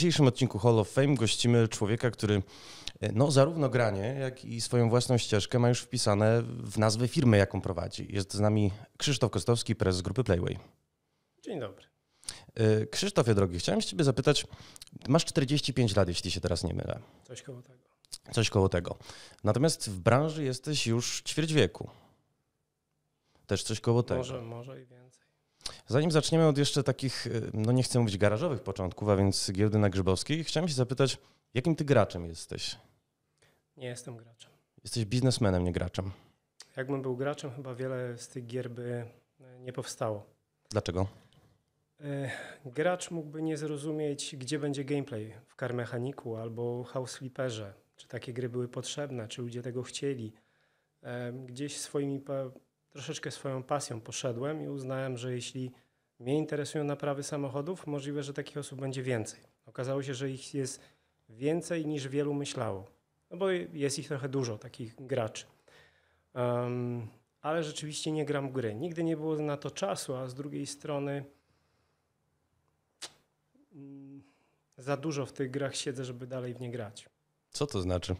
dzisiejszym odcinku Hall of Fame gościmy człowieka, który e, no, zarówno granie, jak i swoją własną ścieżkę ma już wpisane w nazwę firmy, jaką prowadzi. Jest z nami Krzysztof Kostowski, prezes grupy Playway. Dzień dobry. E, Krzysztofie drogi, chciałem Ciebie zapytać, masz 45 lat, jeśli się teraz nie mylę. Coś koło tego. Coś koło tego. Natomiast w branży jesteś już ćwierć wieku. Też coś koło tego. Może, może i więcej. Zanim zaczniemy od jeszcze takich, y, no nie chcę mówić garażowych początków, a więc giełdy na Grzybowskiej, chciałem się zapytać, jakim ty graczem jesteś? Nie jestem graczem. Jesteś biznesmenem, nie graczem. Jakbym był graczem, chyba wiele z tych gier by e, nie powstało. Dlaczego? E, gracz mógłby nie zrozumieć, gdzie będzie gameplay w Car Mechaniku albo House Flipperze. Czy takie gry były potrzebne, czy ludzie tego chcieli. E, gdzieś swoimi troszeczkę swoją pasją poszedłem i uznałem, że jeśli mnie interesują naprawy samochodów, możliwe, że takich osób będzie więcej. Okazało się, że ich jest więcej niż wielu myślało, no bo jest ich trochę dużo, takich graczy. Um, ale rzeczywiście nie gram gry. Nigdy nie było na to czasu, a z drugiej strony mm, za dużo w tych grach siedzę, żeby dalej w nie grać. Co to znaczy?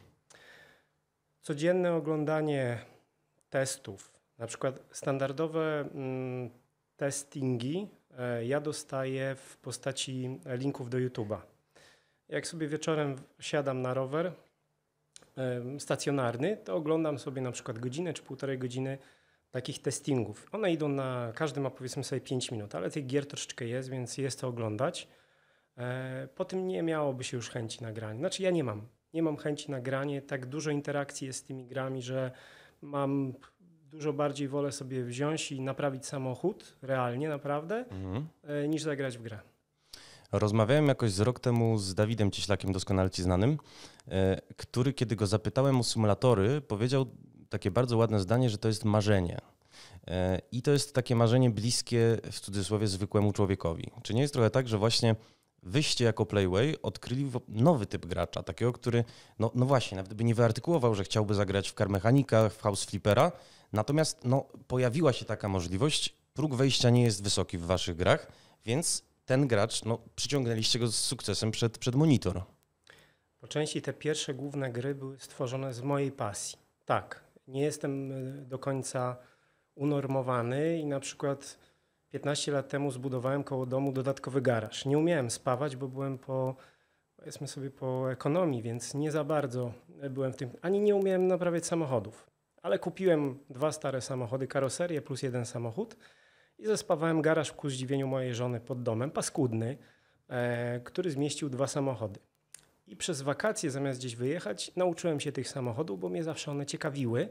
Codzienne oglądanie testów, na przykład standardowe mm, testingi e, ja dostaję w postaci linków do YouTube'a. Jak sobie wieczorem siadam na rower e, stacjonarny, to oglądam sobie na przykład godzinę czy półtorej godziny takich testingów. One idą na, każdy ma powiedzmy sobie 5 minut, ale tych gier troszeczkę jest, więc jest to oglądać. E, po tym nie miałoby się już chęci nagrania. Znaczy ja nie mam. Nie mam chęci nagrania. Tak dużo interakcji jest z tymi grami, że mam dużo bardziej wolę sobie wziąć i naprawić samochód, realnie naprawdę, mhm. E, niż zagrać w grę. Rozmawiałem jakoś z rok temu z Dawidem Cieślakiem, doskonale ci znanym, e, który kiedy go zapytałem o symulatory, powiedział takie bardzo ładne zdanie, że to jest marzenie. E, I to jest takie marzenie bliskie w cudzysłowie zwykłemu człowiekowi. Czy nie jest trochę tak, że właśnie wyście jako Playway odkryli nowy typ gracza, takiego, który, no, no właśnie, nawet by nie wyartykułował, że chciałby zagrać w karmechanikach, w house flippera, Natomiast no, pojawiła się taka możliwość. Próg wejścia nie jest wysoki w waszych grach, więc ten gracz, no, przyciągnęliście go z sukcesem przed, przed monitor. Po części te pierwsze główne gry były stworzone z mojej pasji. Tak, nie jestem e, do końca unormowany i na przykład 15 lat temu zbudowałem koło domu dodatkowy garaż. Nie umiałem spawać, bo byłem po, powiedzmy sobie, po ekonomii, więc nie za bardzo byłem w tym, ani nie umiałem naprawiać samochodów ale kupiłem dwa stare samochody, karoserię plus jeden samochód i zespawałem garaż ku zdziwieniu mojej żony pod domem, paskudny, e, który zmieścił dwa samochody. I przez wakacje, zamiast gdzieś wyjechać, nauczyłem się tych samochodów, bo mnie zawsze one ciekawiły.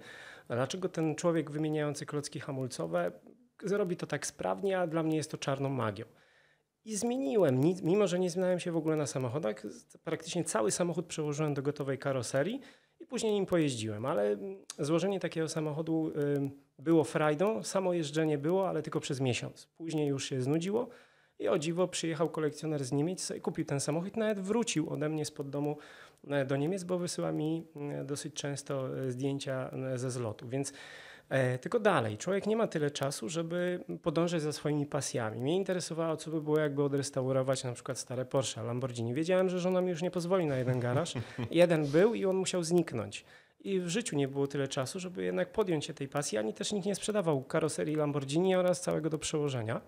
Dlaczego ten człowiek wymieniający klocki hamulcowe zrobi to tak sprawnie, a dla mnie jest to czarną magią. I zmieniłem, mimo że nie zmieniałem się w ogóle na samochodach, praktycznie cały samochód przełożyłem do gotowej karoserii później nim pojeździłem, ale złożenie takiego samochodu y, było frajdą, samo jeżdżenie było, ale tylko przez miesiąc. Później już się znudziło i o dziwo przyjechał kolekcjoner z Niemiec i kupił ten samochód, nawet wrócił ode mnie spod domu e, do Niemiec, bo wysyła mi e, dosyć często e, zdjęcia ze zlotu, więc E, tylko dalej, człowiek nie ma tyle czasu, żeby podążać za swoimi pasjami. Mnie interesowało, co by było, jakby odrestaurować na przykład stare Porsche, Lamborghini. Wiedziałem, że żona mi już nie pozwoli na jeden garaż. jeden był i on musiał zniknąć. I w życiu nie było tyle czasu, żeby jednak podjąć się tej pasji, ani też nikt nie sprzedawał karoserii Lamborghini oraz całego do przełożenia.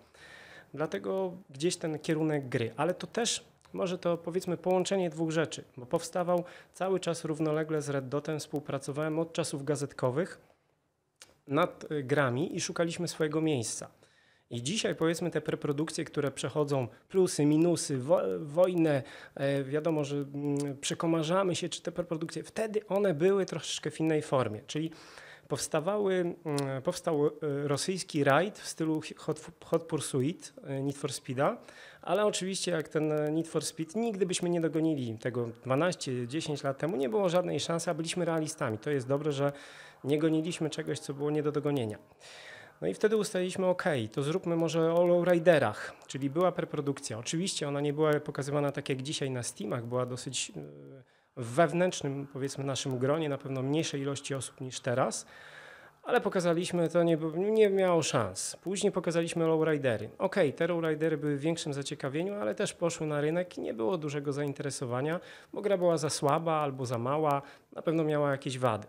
Dlatego gdzieś ten kierunek gry. Ale to też może to powiedzmy połączenie dwóch rzeczy, bo powstawał cały czas równolegle z Red Dotem, współpracowałem od czasów gazetkowych nad y, grami i szukaliśmy swojego miejsca. I dzisiaj powiedzmy te preprodukcje, które przechodzą plusy, minusy, wo wojnę, e, wiadomo, że mm, przekomarzamy się, czy te preprodukcje, wtedy one były troszeczkę w innej formie, czyli powstawały, mm, powstał e, rosyjski rajd w stylu Hot, hot Pursuit, e, Need for Speeda, ale oczywiście jak ten e, Need for Speed nigdy byśmy nie dogonili tego 12-10 lat temu, nie było żadnej szansy, a byliśmy realistami. To jest dobre, że nie goniliśmy czegoś, co było nie do dogonienia. No i wtedy ustaliliśmy, OK, to zróbmy może o lowriderach, czyli była preprodukcja. Oczywiście ona nie była pokazywana tak jak dzisiaj na Steamach, była dosyć e, w wewnętrznym, powiedzmy, naszym gronie, na pewno mniejszej ilości osób niż teraz, ale pokazaliśmy, to nie, nie miało szans. Później pokazaliśmy lowridery. OK, te lowridery były w większym zaciekawieniu, ale też poszły na rynek i nie było dużego zainteresowania, bo gra była za słaba albo za mała, na pewno miała jakieś wady.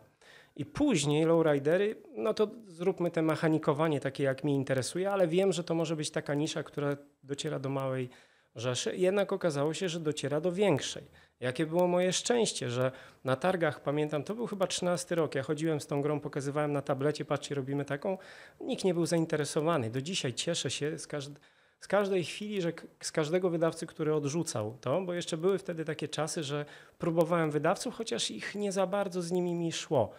I później lowridery, no to zróbmy te mechanikowanie takie, jak mi interesuje, ale wiem, że to może być taka nisza, która dociera do małej rzeszy. Jednak okazało się, że dociera do większej. Jakie było moje szczęście, że na targach, pamiętam, to był chyba 13 rok, ja chodziłem z tą grą, pokazywałem na tablecie, patrzcie, robimy taką. Nikt nie był zainteresowany. Do dzisiaj cieszę się z z każdej chwili, że z każdego wydawcy, który odrzucał to, bo jeszcze były wtedy takie czasy, że próbowałem wydawców, chociaż ich nie za bardzo z nimi mi szło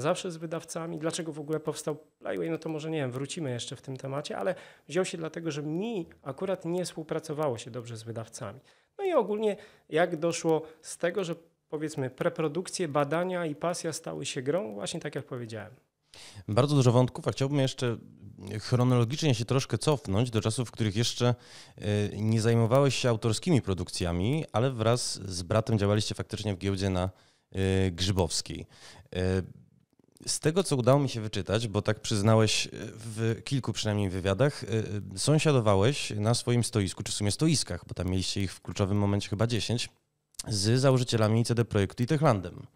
zawsze z wydawcami. Dlaczego w ogóle powstał Playway? No to może nie wiem, wrócimy jeszcze w tym temacie, ale wziął się dlatego, że mi akurat nie współpracowało się dobrze z wydawcami. No i ogólnie jak doszło z tego, że powiedzmy preprodukcje, badania i pasja stały się grą, właśnie tak jak powiedziałem. Bardzo dużo wątków, a chciałbym jeszcze chronologicznie się troszkę cofnąć do czasów, w których jeszcze e, nie zajmowałeś się autorskimi produkcjami, ale wraz z bratem działaliście faktycznie w giełdzie na e, Grzybowskiej. E, z tego, co udało mi się wyczytać, bo tak przyznałeś e, w kilku przynajmniej wywiadach, e, e, sąsiadowałeś na swoim stoisku, czy w sumie stoiskach, bo tam mieliście ich w kluczowym momencie chyba 10, z założycielami CD Projektu i Techlandem.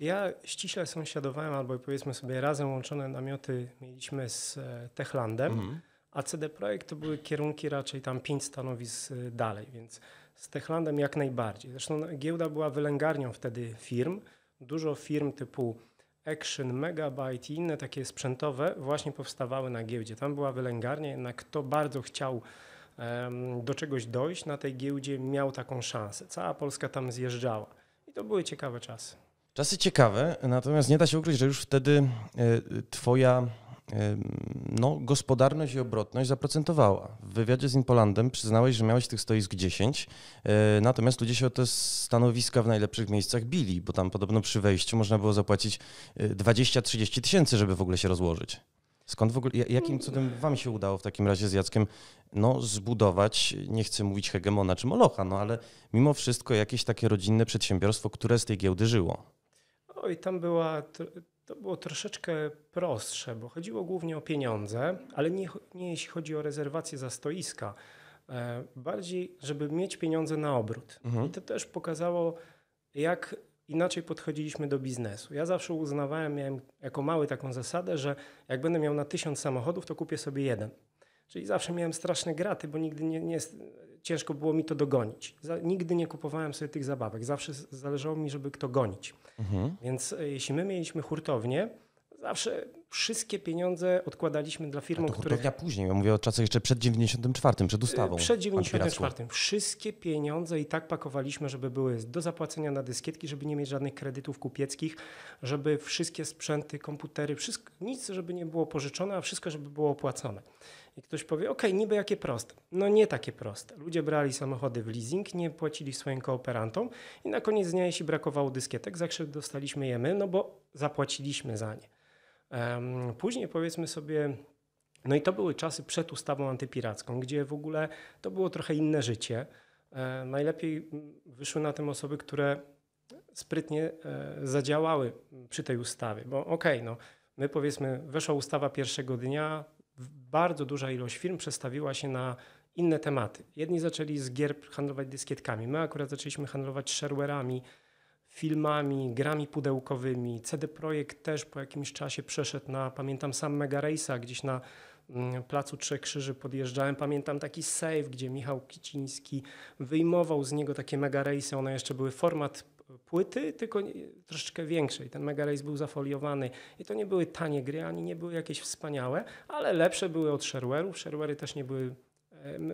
Ja ściśle sąsiadowałem, albo powiedzmy sobie razem łączone namioty mieliśmy z Techlandem, mhm. a CD Projekt to były kierunki raczej tam pięć stanowisk dalej, więc z Techlandem jak najbardziej. Zresztą no, giełda była wylęgarnią wtedy firm. Dużo firm typu Action, Megabyte i inne takie sprzętowe właśnie powstawały na giełdzie. Tam była wylęgarnia, jednak kto bardzo chciał um, do czegoś dojść na tej giełdzie, miał taką szansę. Cała Polska tam zjeżdżała. I to były ciekawe czasy. Czasy ciekawe, natomiast nie da się ukryć, że już wtedy y, Twoja no, gospodarność i obrotność zaprocentowała. W wywiadzie z Impolandem przyznałeś, że miałeś tych stoisk 10, e, natomiast ludzie się o te stanowiska w najlepszych miejscach bili, bo tam podobno przy wejściu można było zapłacić 20-30 e, tysięcy, żeby w ogóle się rozłożyć. Skąd w ogóle, jakim cudem wam się udało w takim razie z Jackiem no, zbudować, nie chcę mówić hegemona czy molocha, no ale mimo wszystko jakieś takie rodzinne przedsiębiorstwo, które z tej giełdy żyło? Oj, tam była to było troszeczkę prostsze, bo chodziło głównie o pieniądze, ale nie, nie jeśli chodzi o rezerwację za stoiska. E, bardziej, żeby mieć pieniądze na obrót. Mhm. I to też pokazało, jak inaczej podchodziliśmy do biznesu. Ja zawsze uznawałem, miałem jako mały taką zasadę, że jak będę miał na tysiąc samochodów, to kupię sobie jeden. Czyli zawsze miałem straszne graty, bo nigdy nie, nie ciężko było mi to dogonić. Za, nigdy nie kupowałem sobie tych zabawek. Zawsze zależało mi, żeby kto gonić. Mhm. Więc e, jeśli my mieliśmy hurtownię, zawsze wszystkie pieniądze odkładaliśmy dla firm, które... Ja później, ja mówię o czasach jeszcze przed 94, przed e, ustawą. Przed 94. Wszystkie pieniądze i tak pakowaliśmy, żeby były do zapłacenia na dyskietki, żeby nie mieć żadnych kredytów kupieckich, żeby wszystkie sprzęty, komputery, wszystko, nic, żeby nie było pożyczone, a wszystko, żeby było opłacone. I ktoś powie, ok, niby jakie proste. No nie takie proste. Ludzie brali samochody w leasing, nie płacili swoim kooperantom i na koniec dnia, jeśli brakowało dyskietek, zawsze dostaliśmy je my, no bo zapłaciliśmy za nie. Um, później powiedzmy sobie, no i to były czasy przed ustawą antypiracką, gdzie w ogóle to było trochę inne życie. E, najlepiej mm, wyszły na tym osoby, które sprytnie e, zadziałały przy tej ustawie, bo okej, okay, no my powiedzmy, weszła ustawa pierwszego dnia, bardzo duża ilość firm przestawiła się na inne tematy. Jedni zaczęli z gier handlować dyskietkami. My akurat zaczęliśmy handlować shareware'ami, filmami, grami pudełkowymi. CD Projekt też po jakimś czasie przeszedł na, pamiętam sam Mega Race'a, gdzieś na mm, Placu Trzech Krzyży podjeżdżałem. Pamiętam taki save, gdzie Michał Kiciński wyjmował z niego takie Mega Race'y. One jeszcze były format płyty, tylko troszeczkę większej. Ten Mega Race był zafoliowany i to nie były tanie gry, ani nie były jakieś wspaniałe, ale lepsze były od shareware Sharewery też nie były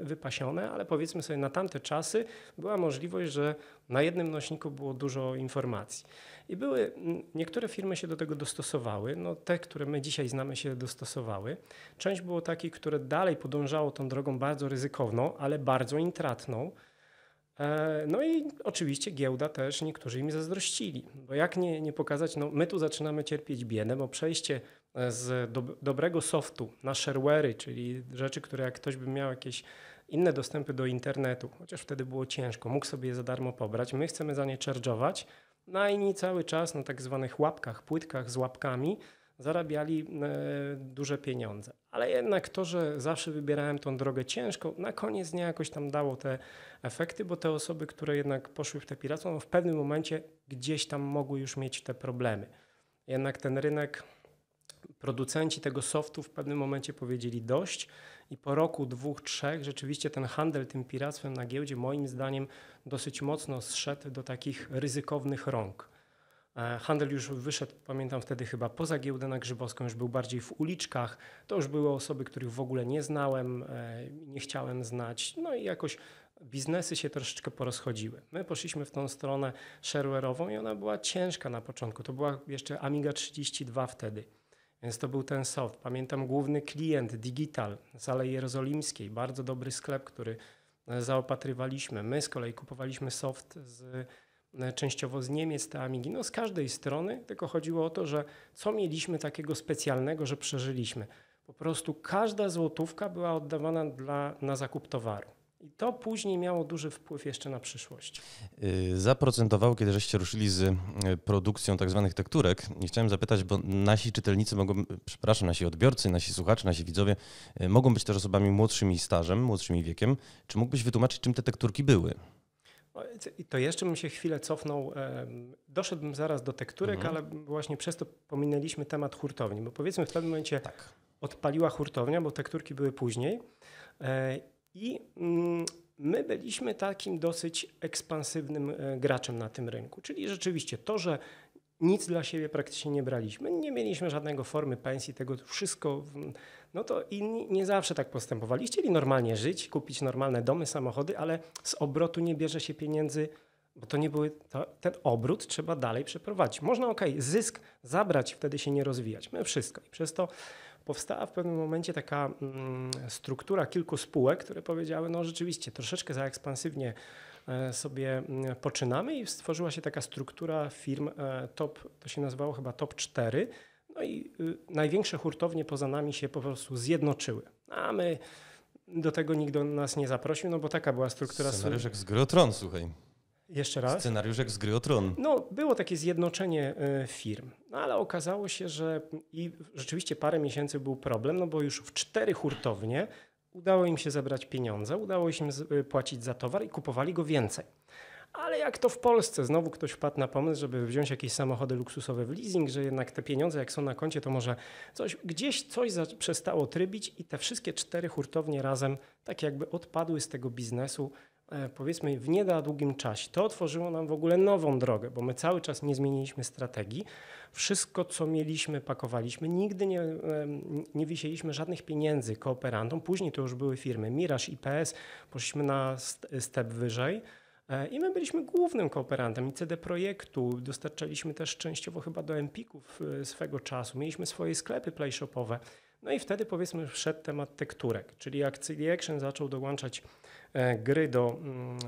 wypasione, ale powiedzmy sobie na tamte czasy była możliwość, że na jednym nośniku było dużo informacji. I były, niektóre firmy się do tego dostosowały, no te, które my dzisiaj znamy się dostosowały. Część było takich, które dalej podążało tą drogą bardzo ryzykowną, ale bardzo intratną, E, no i oczywiście giełda też niektórzy mi zazdrościli, bo jak nie, nie pokazać, no my tu zaczynamy cierpieć biedę, bo przejście e, z do, dobrego softu na sharewary, czyli rzeczy, które jak ktoś by miał jakieś inne dostępy do internetu, chociaż wtedy było ciężko, mógł sobie je za darmo pobrać, my chcemy za nie charge'ować, no i cały czas na tak zwanych łapkach, płytkach z łapkami, zarabiali e, duże pieniądze. Ale jednak to, że zawsze wybierałem tą drogę ciężką, na koniec dnia jakoś tam dało te efekty, bo te osoby, które jednak poszły w te piractwo, no w pewnym momencie gdzieś tam mogły już mieć te problemy. Jednak ten rynek, producenci tego softu w pewnym momencie powiedzieli dość i po roku, dwóch, trzech rzeczywiście ten handel tym piractwem na giełdzie moim zdaniem dosyć mocno zszedł do takich ryzykownych rąk. E, handel już wyszedł, pamiętam wtedy chyba poza giełdę na Grzybowską, już był bardziej w uliczkach. To już były osoby, których w ogóle nie znałem, e, nie chciałem znać. No i jakoś biznesy się troszeczkę porozchodziły. My poszliśmy w tą stronę shareware'ową i ona była ciężka na początku. To była jeszcze Amiga 32 wtedy. Więc to był ten soft. Pamiętam główny klient Digital z Alei Jerozolimskiej, bardzo dobry sklep, który e, zaopatrywaliśmy. My z kolei kupowaliśmy soft z E, częściowo z Niemiec, ta Amigi, no z każdej strony, tylko chodziło o to, że co mieliśmy takiego specjalnego, że przeżyliśmy. Po prostu każda złotówka była oddawana dla, na zakup towaru. I to później miało duży wpływ jeszcze na przyszłość. Y, zaprocentowało, kiedy żeście ruszyli z y, produkcją tak zwanych tekturek. I chciałem zapytać, bo nasi czytelnicy mogą, przepraszam, nasi odbiorcy, nasi słuchacze, nasi widzowie y, mogą być też osobami młodszymi stażem, młodszymi wiekiem. Czy mógłbyś wytłumaczyć, czym te tekturki były? No, to jeszcze bym się chwilę cofnął. Doszedłbym zaraz do tekturek, mhm. ale właśnie przez to pominęliśmy temat hurtowni, bo powiedzmy w pewnym momencie tak. odpaliła hurtownia, bo tekturki były później. E, I mm, my byliśmy takim dosyć ekspansywnym e, graczem na tym rynku. Czyli rzeczywiście to, że nic dla siebie praktycznie nie braliśmy, nie mieliśmy żadnego formy pensji, tego wszystko mm, no to inni nie zawsze tak postępowali. Chcieli normalnie żyć, kupić normalne domy, samochody, ale z obrotu nie bierze się pieniędzy, bo to nie były, to, ten obrót trzeba dalej przeprowadzić. Można, ok, zysk zabrać, wtedy się nie rozwijać. My wszystko. I przez to powstała w pewnym momencie taka mm, struktura kilku spółek, które powiedziały, no rzeczywiście troszeczkę za ekspansywnie e, sobie mm, poczynamy i stworzyła się taka struktura firm e, top, to się nazywało chyba top 4, no i y, największe hurtownie poza nami się po prostu zjednoczyły. A my do tego nikt do nas nie zaprosił, no bo taka była struktura... Scenariusz jak z gry o tron, słuchaj. Jeszcze raz? Scenariusz jak z gry o tron. No, było takie zjednoczenie y, firm, no, ale okazało się, że i rzeczywiście parę miesięcy był problem, no bo już w cztery hurtownie udało im się zebrać pieniądze, udało im się y, płacić za towar i kupowali go więcej. Ale jak to w Polsce? Znowu ktoś wpadł na pomysł, żeby wziąć jakieś samochody luksusowe w leasing, że jednak te pieniądze, jak są na koncie, to może coś, gdzieś coś za, przestało trybić i te wszystkie cztery hurtownie razem tak jakby odpadły z tego biznesu, e, powiedzmy w niedługim czasie. To otworzyło nam w ogóle nową drogę, bo my cały czas nie zmieniliśmy strategii. Wszystko, co mieliśmy, pakowaliśmy. Nigdy nie, e, nie wisieliśmy żadnych pieniędzy kooperantom. Później to już były firmy Miraż, IPS, poszliśmy na st step wyżej. E, I my byliśmy głównym kooperantem ICD Projektu. Dostarczaliśmy też częściowo chyba do Empików e, swego czasu. Mieliśmy swoje sklepy playshopowe. No i wtedy powiedzmy wszedł temat tekturek, czyli jak CD Action zaczął dołączać e, gry do mm,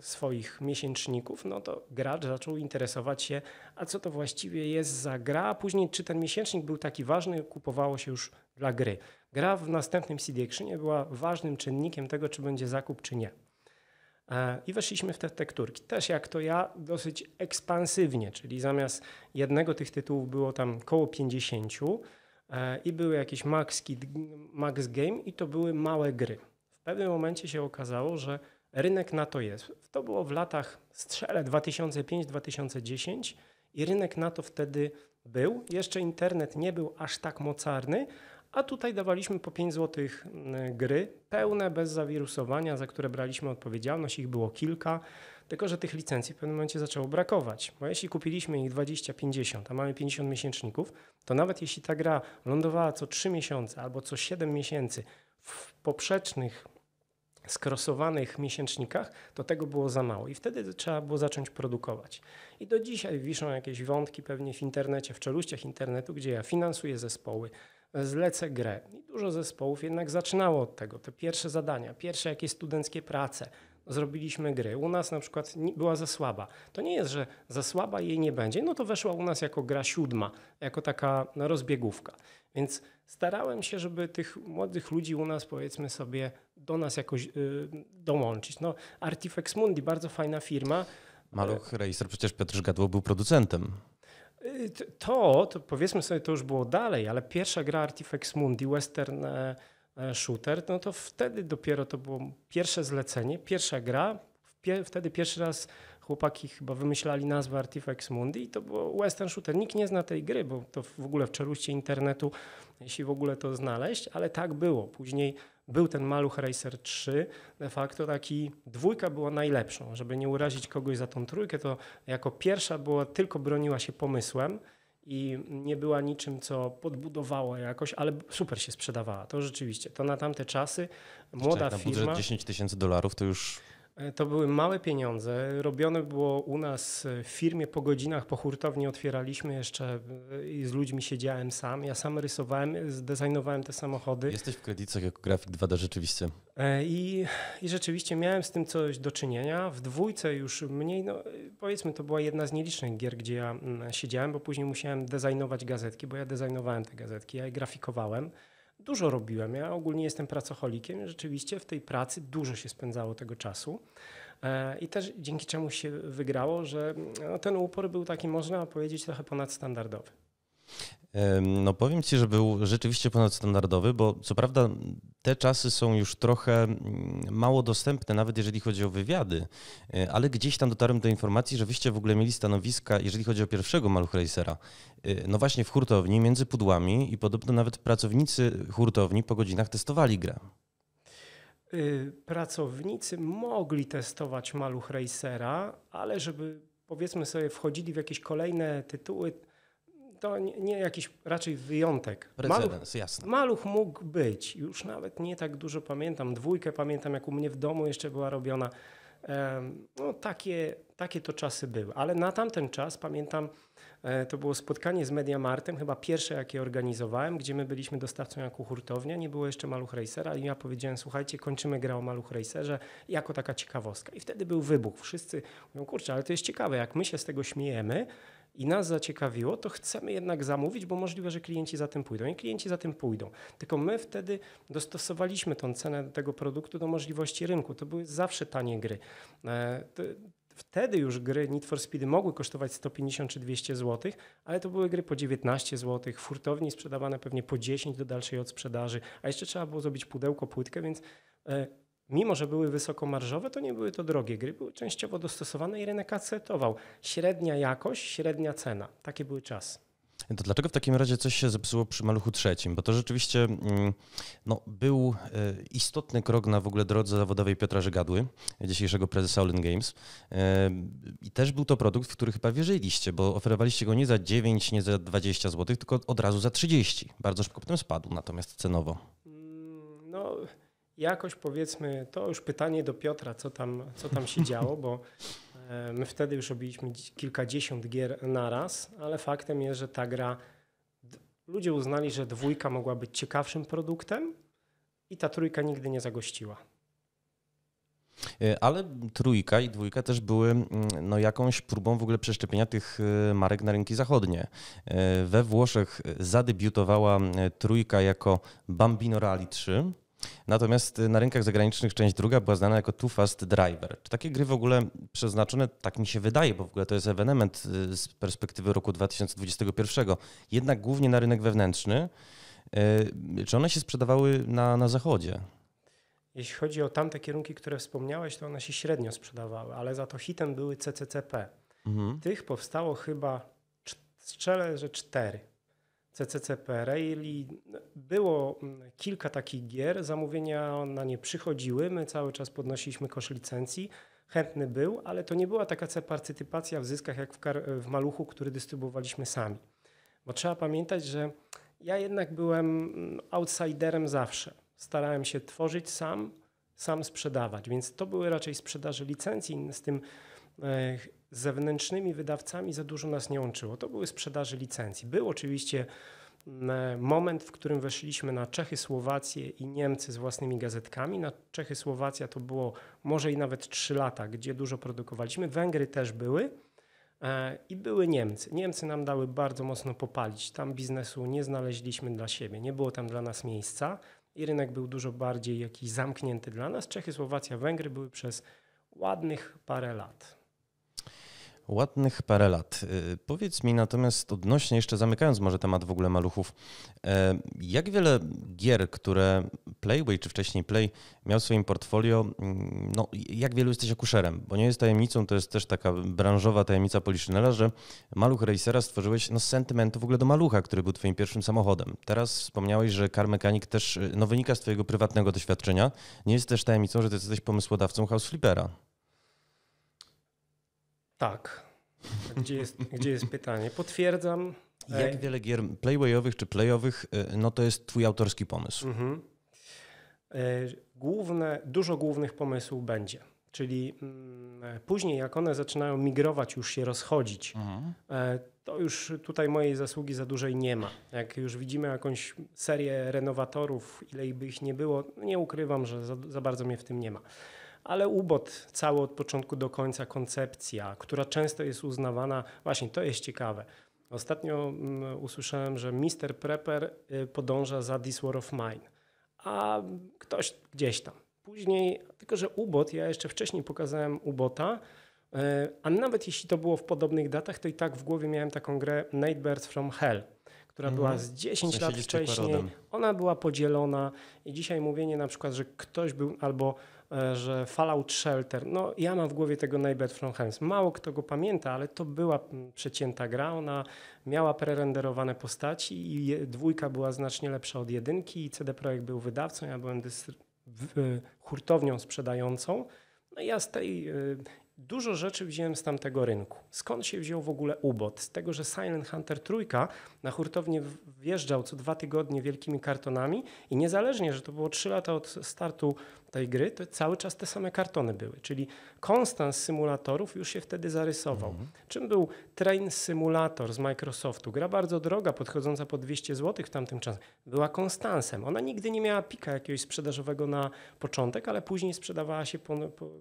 swoich miesięczników, no to gracz zaczął interesować się, a co to właściwie jest za gra, a później czy ten miesięcznik był taki ważny, kupowało się już dla gry. Gra w następnym CD Actionie była ważnym czynnikiem tego, czy będzie zakup, czy nie. E, I weszliśmy w te tekturki. Też jak to ja, dosyć ekspansywnie, czyli zamiast jednego tych tytułów było tam koło 50 e, i były jakieś max, Kit, max game i to były małe gry. W pewnym momencie się okazało, że rynek na to jest. To było w latach strzele 2005-2010 i rynek na to wtedy był. Jeszcze internet nie był aż tak mocarny, a tutaj dawaliśmy po 5 zł e, gry, pełne, bez zawirusowania, za które braliśmy odpowiedzialność, ich było kilka, tylko że tych licencji w pewnym momencie zaczęło brakować, bo jeśli kupiliśmy ich 20-50, a mamy 50 miesięczników, to nawet jeśli ta gra lądowała co 3 miesiące albo co 7 miesięcy w poprzecznych skrosowanych miesięcznikach, to tego było za mało i wtedy trzeba było zacząć produkować. I do dzisiaj wiszą jakieś wątki pewnie w internecie, w czeluściach internetu, gdzie ja finansuję zespoły, zlecę grę. I dużo zespołów jednak zaczynało od tego. Te pierwsze zadania, pierwsze jakieś studenckie prace. No, zrobiliśmy gry. U nas na przykład była za słaba. To nie jest, że za słaba jej nie będzie. No to weszła u nas jako gra siódma, jako taka no, rozbiegówka. Więc starałem się, żeby tych młodych ludzi u nas, powiedzmy sobie, do nas jakoś yy, dołączyć. No, Artifex Mundi, bardzo fajna firma. Maluch Rejser, przecież Piotr Gadło był producentem. Yy, to, to powiedzmy sobie, to już było dalej, ale pierwsza gra Artifex Mundi, western e, e, shooter, no to wtedy dopiero to było pierwsze zlecenie, pierwsza gra. Wtedy pierwszy raz chłopaki chyba wymyślali nazwę Artifex Mundi i to było western shooter. Nikt nie zna tej gry, bo to w ogóle w czeluście internetu, jeśli w ogóle to znaleźć, ale tak było. Później był ten Maluch Racer 3, de facto taki dwójka była najlepszą. Żeby nie urazić kogoś za tą trójkę, to jako pierwsza była, tylko broniła się pomysłem i nie była niczym, co podbudowało jakoś, ale super się sprzedawała. To rzeczywiście, to na tamte czasy młoda Czekaj, na budżet 10 tysięcy dolarów to już E, to były małe pieniądze. Robione było u nas e, w firmie po godzinach, po hurtowni otwieraliśmy jeszcze e, i z ludźmi siedziałem sam. Ja sam rysowałem, zdesignowałem te samochody. Jesteś w kredytach jako grafik 2D rzeczywiście. I, I rzeczywiście miałem z tym coś do czynienia. W dwójce już mniej, no powiedzmy to była jedna z nielicznych gier, gdzie ja mm, siedziałem, bo później musiałem designować gazetki, bo ja designowałem te gazetki, ja je grafikowałem dużo robiłem. Ja ogólnie jestem pracocholikiem. Rzeczywiście w tej pracy dużo się spędzało tego czasu. E, I też dzięki czemu się wygrało, że no, ten upór był taki, można powiedzieć, trochę ponadstandardowy. No powiem Ci, że był rzeczywiście ponadstandardowy, bo co prawda te czasy są już trochę mm, mało dostępne, nawet jeżeli chodzi o wywiady, e, ale gdzieś tam dotarłem do informacji, że wyście w ogóle mieli stanowiska, jeżeli chodzi o pierwszego Maluchrejsera, e, no właśnie w hurtowni, między pudłami i podobno nawet pracownicy hurtowni po godzinach testowali grę y, pracownicy mogli testować maluch racera, ale żeby powiedzmy sobie wchodzili w jakieś kolejne tytuły, to nie, nie jakiś raczej wyjątek. Precedens, Maluch, jasne. Maluch mógł być, już nawet nie tak dużo pamiętam. Dwójkę pamiętam, jak u mnie w domu jeszcze była robiona. No, takie, takie to czasy były, ale na tamten czas pamiętam, e, to było spotkanie z Mediamartem, chyba pierwsze jakie organizowałem, gdzie my byliśmy dostawcą jako hurtownia, nie było jeszcze Maluch Racera i ja powiedziałem, słuchajcie, kończymy grę o Maluch Racerze jako taka ciekawostka. I wtedy był wybuch. Wszyscy mówią, kurczę, ale to jest ciekawe, jak my się z tego śmiejemy, i nas zaciekawiło, to chcemy jednak zamówić, bo możliwe, że klienci za tym pójdą. I klienci za tym pójdą. Tylko my wtedy dostosowaliśmy tą cenę tego produktu do możliwości rynku. To były zawsze tanie gry. E, wtedy już gry Need for Speedy mogły kosztować 150 czy 200 zł, ale to były gry po 19 zł, furtowni sprzedawane pewnie po 10 do dalszej odsprzedaży, a jeszcze trzeba było zrobić pudełko, płytkę, więc e, mimo że były wysokomarżowe, to nie były to drogie gry, były częściowo dostosowane i rynek akceptował. Średnia jakość, średnia cena. Takie były czasy. To dlaczego w takim razie coś się zepsuło przy Maluchu trzecim? Bo to rzeczywiście mm, no, był e, istotny krok na w ogóle drodze zawodowej Piotra Żegadły, dzisiejszego prezesa Olin Games. E, I też był to produkt, w który chyba wierzyliście, bo oferowaliście go nie za 9, nie za 20 zł, tylko od razu za 30. Bardzo szybko potem spadł natomiast cenowo. No jakoś powiedzmy, to już pytanie do Piotra, co tam, co tam się działo, bo e, my wtedy już robiliśmy kilkadziesiąt gier na raz, ale faktem jest, że ta gra, ludzie uznali, że dwójka mogła być ciekawszym produktem i ta trójka nigdy nie zagościła. E, ale trójka i dwójka też były mm, no, jakąś próbą w ogóle przeszczepienia tych e, marek na rynki zachodnie. We Włoszech zadebiutowała trójka jako Bambino Rally 3, Natomiast na rynkach zagranicznych część druga była znana jako Too Fast Driver. Czy takie gry w ogóle przeznaczone, tak mi się wydaje, bo w ogóle to jest ewenement y, z perspektywy roku 2021, jednak głównie na rynek wewnętrzny, y, czy one się sprzedawały na, na zachodzie? Jeśli chodzi o tamte kierunki, które wspomniałeś, to one się średnio sprzedawały, ale za to hitem były CCCP. Mhm. Tych powstało chyba, strzelę, że cztery. CCCP e, i Było mm, kilka takich gier, zamówienia na nie przychodziły, my cały czas podnosiliśmy kosz licencji, chętny był, ale to nie była taka partycypacja w zyskach jak w, w maluchu, który dystrybuowaliśmy sami. Bo trzeba pamiętać, że ja jednak byłem mm, outsiderem zawsze. Starałem się tworzyć sam, sam sprzedawać, więc to były raczej sprzedaże licencji z tym e, z zewnętrznymi wydawcami za dużo nas nie łączyło. To były sprzedaże licencji. Był oczywiście mm, e, moment, w którym weszliśmy na Czechy, Słowację i Niemcy z własnymi gazetkami. Na Czechy, Słowacja to było może i nawet 3 lata, gdzie dużo produkowaliśmy. Węgry też były e, i były Niemcy. Niemcy nam dały bardzo mocno popalić. Tam biznesu nie znaleźliśmy dla siebie, nie było tam dla nas miejsca i rynek był dużo bardziej jakiś zamknięty dla nas. Czechy, Słowacja, Węgry były przez ładnych parę lat. Ładnych parę lat. Y, powiedz mi natomiast odnośnie, jeszcze zamykając może temat w ogóle maluchów, y, jak wiele gier, które Playway czy wcześniej Play miał w swoim portfolio, mm, no jak wielu jesteś akuszerem? Bo nie jest tajemnicą, to jest też taka branżowa tajemnica Poliszynela, że Maluch Racera stworzyłeś no, z sentymentu w ogóle do Malucha, który był twoim pierwszym samochodem. Teraz wspomniałeś, że Car Mechanic też y, no, wynika z twojego prywatnego doświadczenia. Nie jest też tajemnicą, że ty jesteś pomysłodawcą House Flippera. Tak. tak. Gdzie jest, gdzie jest pytanie? Potwierdzam. Jak wiele gier playwayowych czy playowych, e, no to jest twój autorski pomysł. Mhm. E, główne, dużo głównych pomysłów będzie. Czyli mm, e, później, jak one zaczynają migrować, już się rozchodzić, mhm. to już tutaj mojej zasługi za dużej nie ma. Jak już widzimy jakąś serię renowatorów, ile by ich nie było, no nie ukrywam, że za, za bardzo mnie w tym nie ma ale ubot cały od początku do końca koncepcja, która często jest uznawana, właśnie to jest ciekawe. Ostatnio mm, usłyszałem, że Mister Prepper y, podąża za This War of Mine, a ktoś gdzieś tam. Później, tylko że ubot, ja jeszcze wcześniej pokazałem ubota, y, a nawet jeśli to było w podobnych datach, to i tak w głowie miałem taką grę Nightbirds from Hell, która mm. była z 10 lat wcześniej. Ona była podzielona i dzisiaj mówienie na przykład, że ktoś był albo E, że Fallout Shelter, no ja mam w głowie tego Neighbor From Mało kto go pamięta, ale to była mm, przecięta gra, ona miała prerenderowane postaci i dwójka była znacznie lepsza od jedynki i CD Projekt był wydawcą, ja byłem hurtownią sprzedającą. No ja z tej y, dużo rzeczy wziąłem z tamtego rynku. Skąd się wziął w ogóle ubot? Z tego, że Silent Hunter trójka na hurtownię wjeżdżał co dwa tygodnie wielkimi kartonami i niezależnie, że to było trzy lata od startu tej gry, to cały czas te same kartony były, czyli konstans symulatorów już się wtedy zarysował. Mhm. Czym był Train Simulator z Microsoftu? Gra bardzo droga, podchodząca po 200 zł w tamtym czasie. Była konstansem. Ona nigdy nie miała pika jakiegoś sprzedażowego na początek, ale później sprzedawała się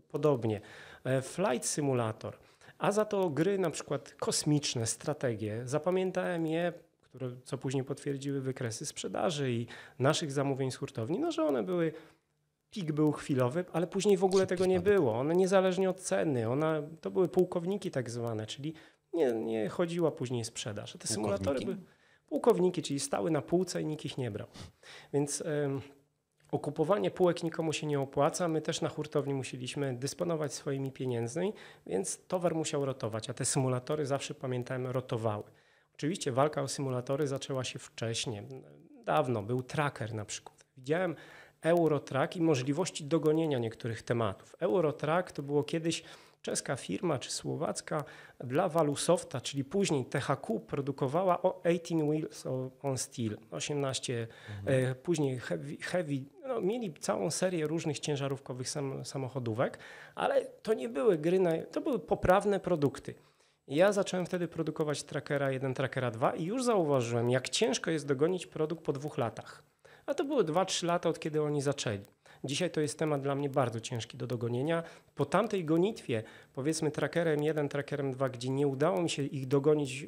podobnie. E, Flight Simulator. A za to gry na przykład kosmiczne, strategie. Zapamiętałem je które, co później potwierdziły wykresy sprzedaży i naszych zamówień z hurtowni, no że one były pik był chwilowy, ale później w ogóle tego nie było. Ona niezależnie od ceny, ona, to były pułkowniki tak zwane, czyli nie, nie chodziła później sprzedaż. te symulatory były pułkowniki, czyli stały na półce i nikt ich nie brał. Więc ym, okupowanie półek nikomu się nie opłaca. My też na hurtowni musieliśmy dysponować swoimi pieniędzmi, więc towar musiał rotować, a te symulatory zawsze pamiętałem rotowały. Oczywiście walka o symulatory zaczęła się wcześniej, dawno. Był tracker na przykład. Widziałem Eurotrack i możliwości dogonienia niektórych tematów. Eurotrack to było kiedyś czeska firma czy słowacka dla Walusofta, czyli później THQ produkowała o 18 Wheels on Steel, 18, mhm. E, później Heavy, heavy no, mieli całą serię różnych ciężarówkowych sam, samochodówek, ale to nie były gry, na, to były poprawne produkty. Ja zacząłem wtedy produkować Trackera 1, Trackera 2 i już zauważyłem, jak ciężko jest dogonić produkt po dwóch latach. A to było 2-3 lata od kiedy oni zaczęli. Dzisiaj to jest temat dla mnie bardzo ciężki do dogonienia. Po tamtej gonitwie, powiedzmy trackerem 1, trackerem 2, gdzie nie udało mi się ich dogonić,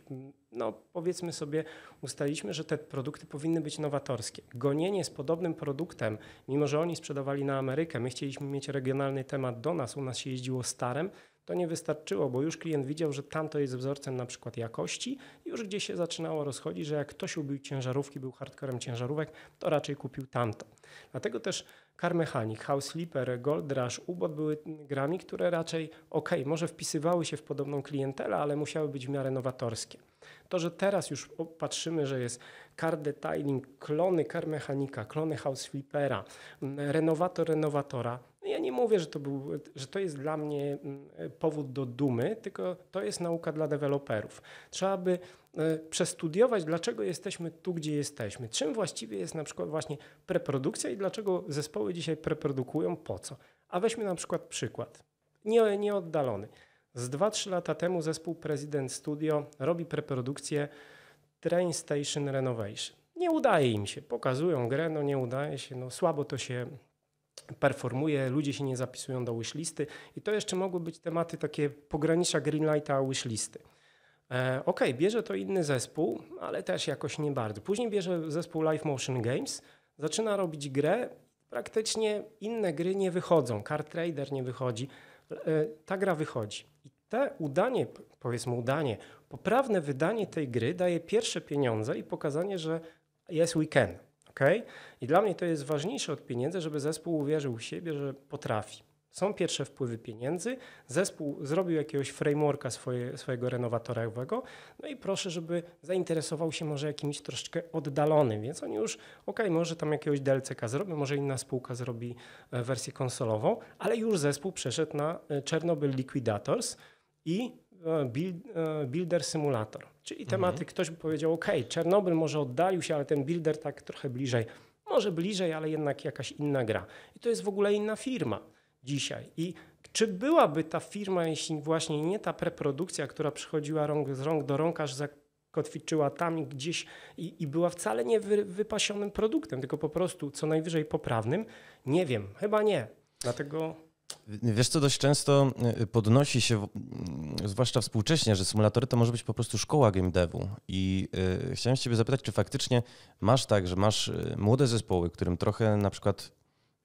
no powiedzmy sobie, ustaliliśmy, że te produkty powinny być nowatorskie. Gonienie z podobnym produktem, mimo że oni sprzedawali na Amerykę, my chcieliśmy mieć regionalny temat do nas, u nas się jeździło starem, to nie wystarczyło, bo już klient widział, że tamto jest wzorcem na przykład jakości i już gdzieś się zaczynało rozchodzić, że jak ktoś ubił ciężarówki, był hardcorem ciężarówek, to raczej kupił tamto. Dlatego też Car Mechanic, House Sleeper, Gold Rush, Ubot były grami, które raczej ok, może wpisywały się w podobną klientelę, ale musiały być w miarę nowatorskie. To, że teraz już patrzymy, że jest car detailing, klony car mechanika, klony house flippera, mm, renowator renowatora, no ja nie mówię, że to, był, że to jest dla mnie mm, powód do dumy, tylko to jest nauka dla deweloperów. Trzeba by e, przestudiować, dlaczego jesteśmy tu, gdzie jesteśmy. Czym właściwie jest na przykład właśnie preprodukcja i dlaczego zespoły dzisiaj preprodukują, po co. A weźmy na przykład przykład, nie, nieoddalony. Z 2-3 lata temu zespół Prezydent Studio robi preprodukcję Train Station Renovation. Nie udaje im się, pokazują grę, no nie udaje się, no słabo to się performuje, ludzie się nie zapisują do wishlisty i to jeszcze mogły być tematy takie pogranicza greenlighta a wishlisty. E, okej, ok, bierze to inny zespół, ale też jakoś nie bardzo. Później bierze zespół Live Motion Games, zaczyna robić grę, praktycznie inne gry nie wychodzą, Card Trader nie wychodzi, e, ta gra wychodzi. I te udanie, powiedzmy udanie, poprawne wydanie tej gry daje pierwsze pieniądze i pokazanie, że jest weekend Okay? I dla mnie to jest ważniejsze od pieniędzy, żeby zespół uwierzył w siebie, że potrafi. Są pierwsze wpływy pieniędzy, zespół zrobił jakiegoś frameworka swoje, swojego renowatorowego, no i proszę, żeby zainteresował się może jakimś troszeczkę oddalonym, więc oni już, ok, może tam jakiegoś DLCK zrobią, może inna spółka zrobi e, wersję konsolową, ale już zespół przeszedł na e, Czernobyl Liquidators i E, build, e, builder Simulator, czyli mhm. tematy, mhm. ktoś by powiedział, ok, Czernobyl może oddalił się, ale ten builder tak trochę bliżej. Może bliżej, ale jednak jakaś inna gra. I to jest w ogóle inna firma dzisiaj. I czy byłaby ta firma, jeśli właśnie nie ta preprodukcja, która przychodziła rąk, z rąk do rąk, aż zakotwiczyła tam gdzieś i, i była wcale nie wy, wypasionym produktem, tylko po prostu co najwyżej poprawnym? Nie wiem, chyba nie. Dlatego Wiesz co, dość często y, podnosi się, mm, zwłaszcza współcześnie, że symulatory to może być po prostu szkoła game devu. I yy, chciałem ciebie zapytać, czy faktycznie masz tak, że masz y, młode zespoły, którym trochę na przykład,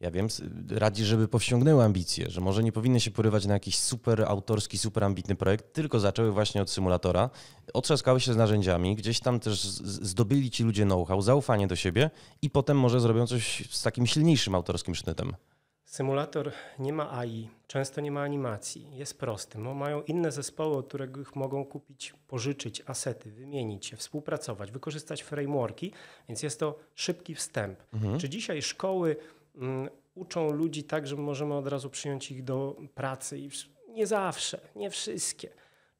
ja wiem, radzi, żeby powściągnęły ambicje, że może nie powinny się porywać na jakiś super autorski, super ambitny projekt, tylko zaczęły właśnie od symulatora, otrzaskały się z narzędziami, gdzieś tam też zdobyli ci ludzie know-how, zaufanie do siebie i potem może zrobią coś z takim silniejszym autorskim sznytem. Symulator nie ma AI, często nie ma animacji, jest prosty. Mają inne zespoły, od których mogą kupić, pożyczyć asety, wymienić się, współpracować, wykorzystać frameworki, więc jest to szybki wstęp. Mhm. Czy dzisiaj szkoły mm, uczą ludzi tak, że możemy od razu przyjąć ich do pracy? I nie zawsze, nie wszystkie.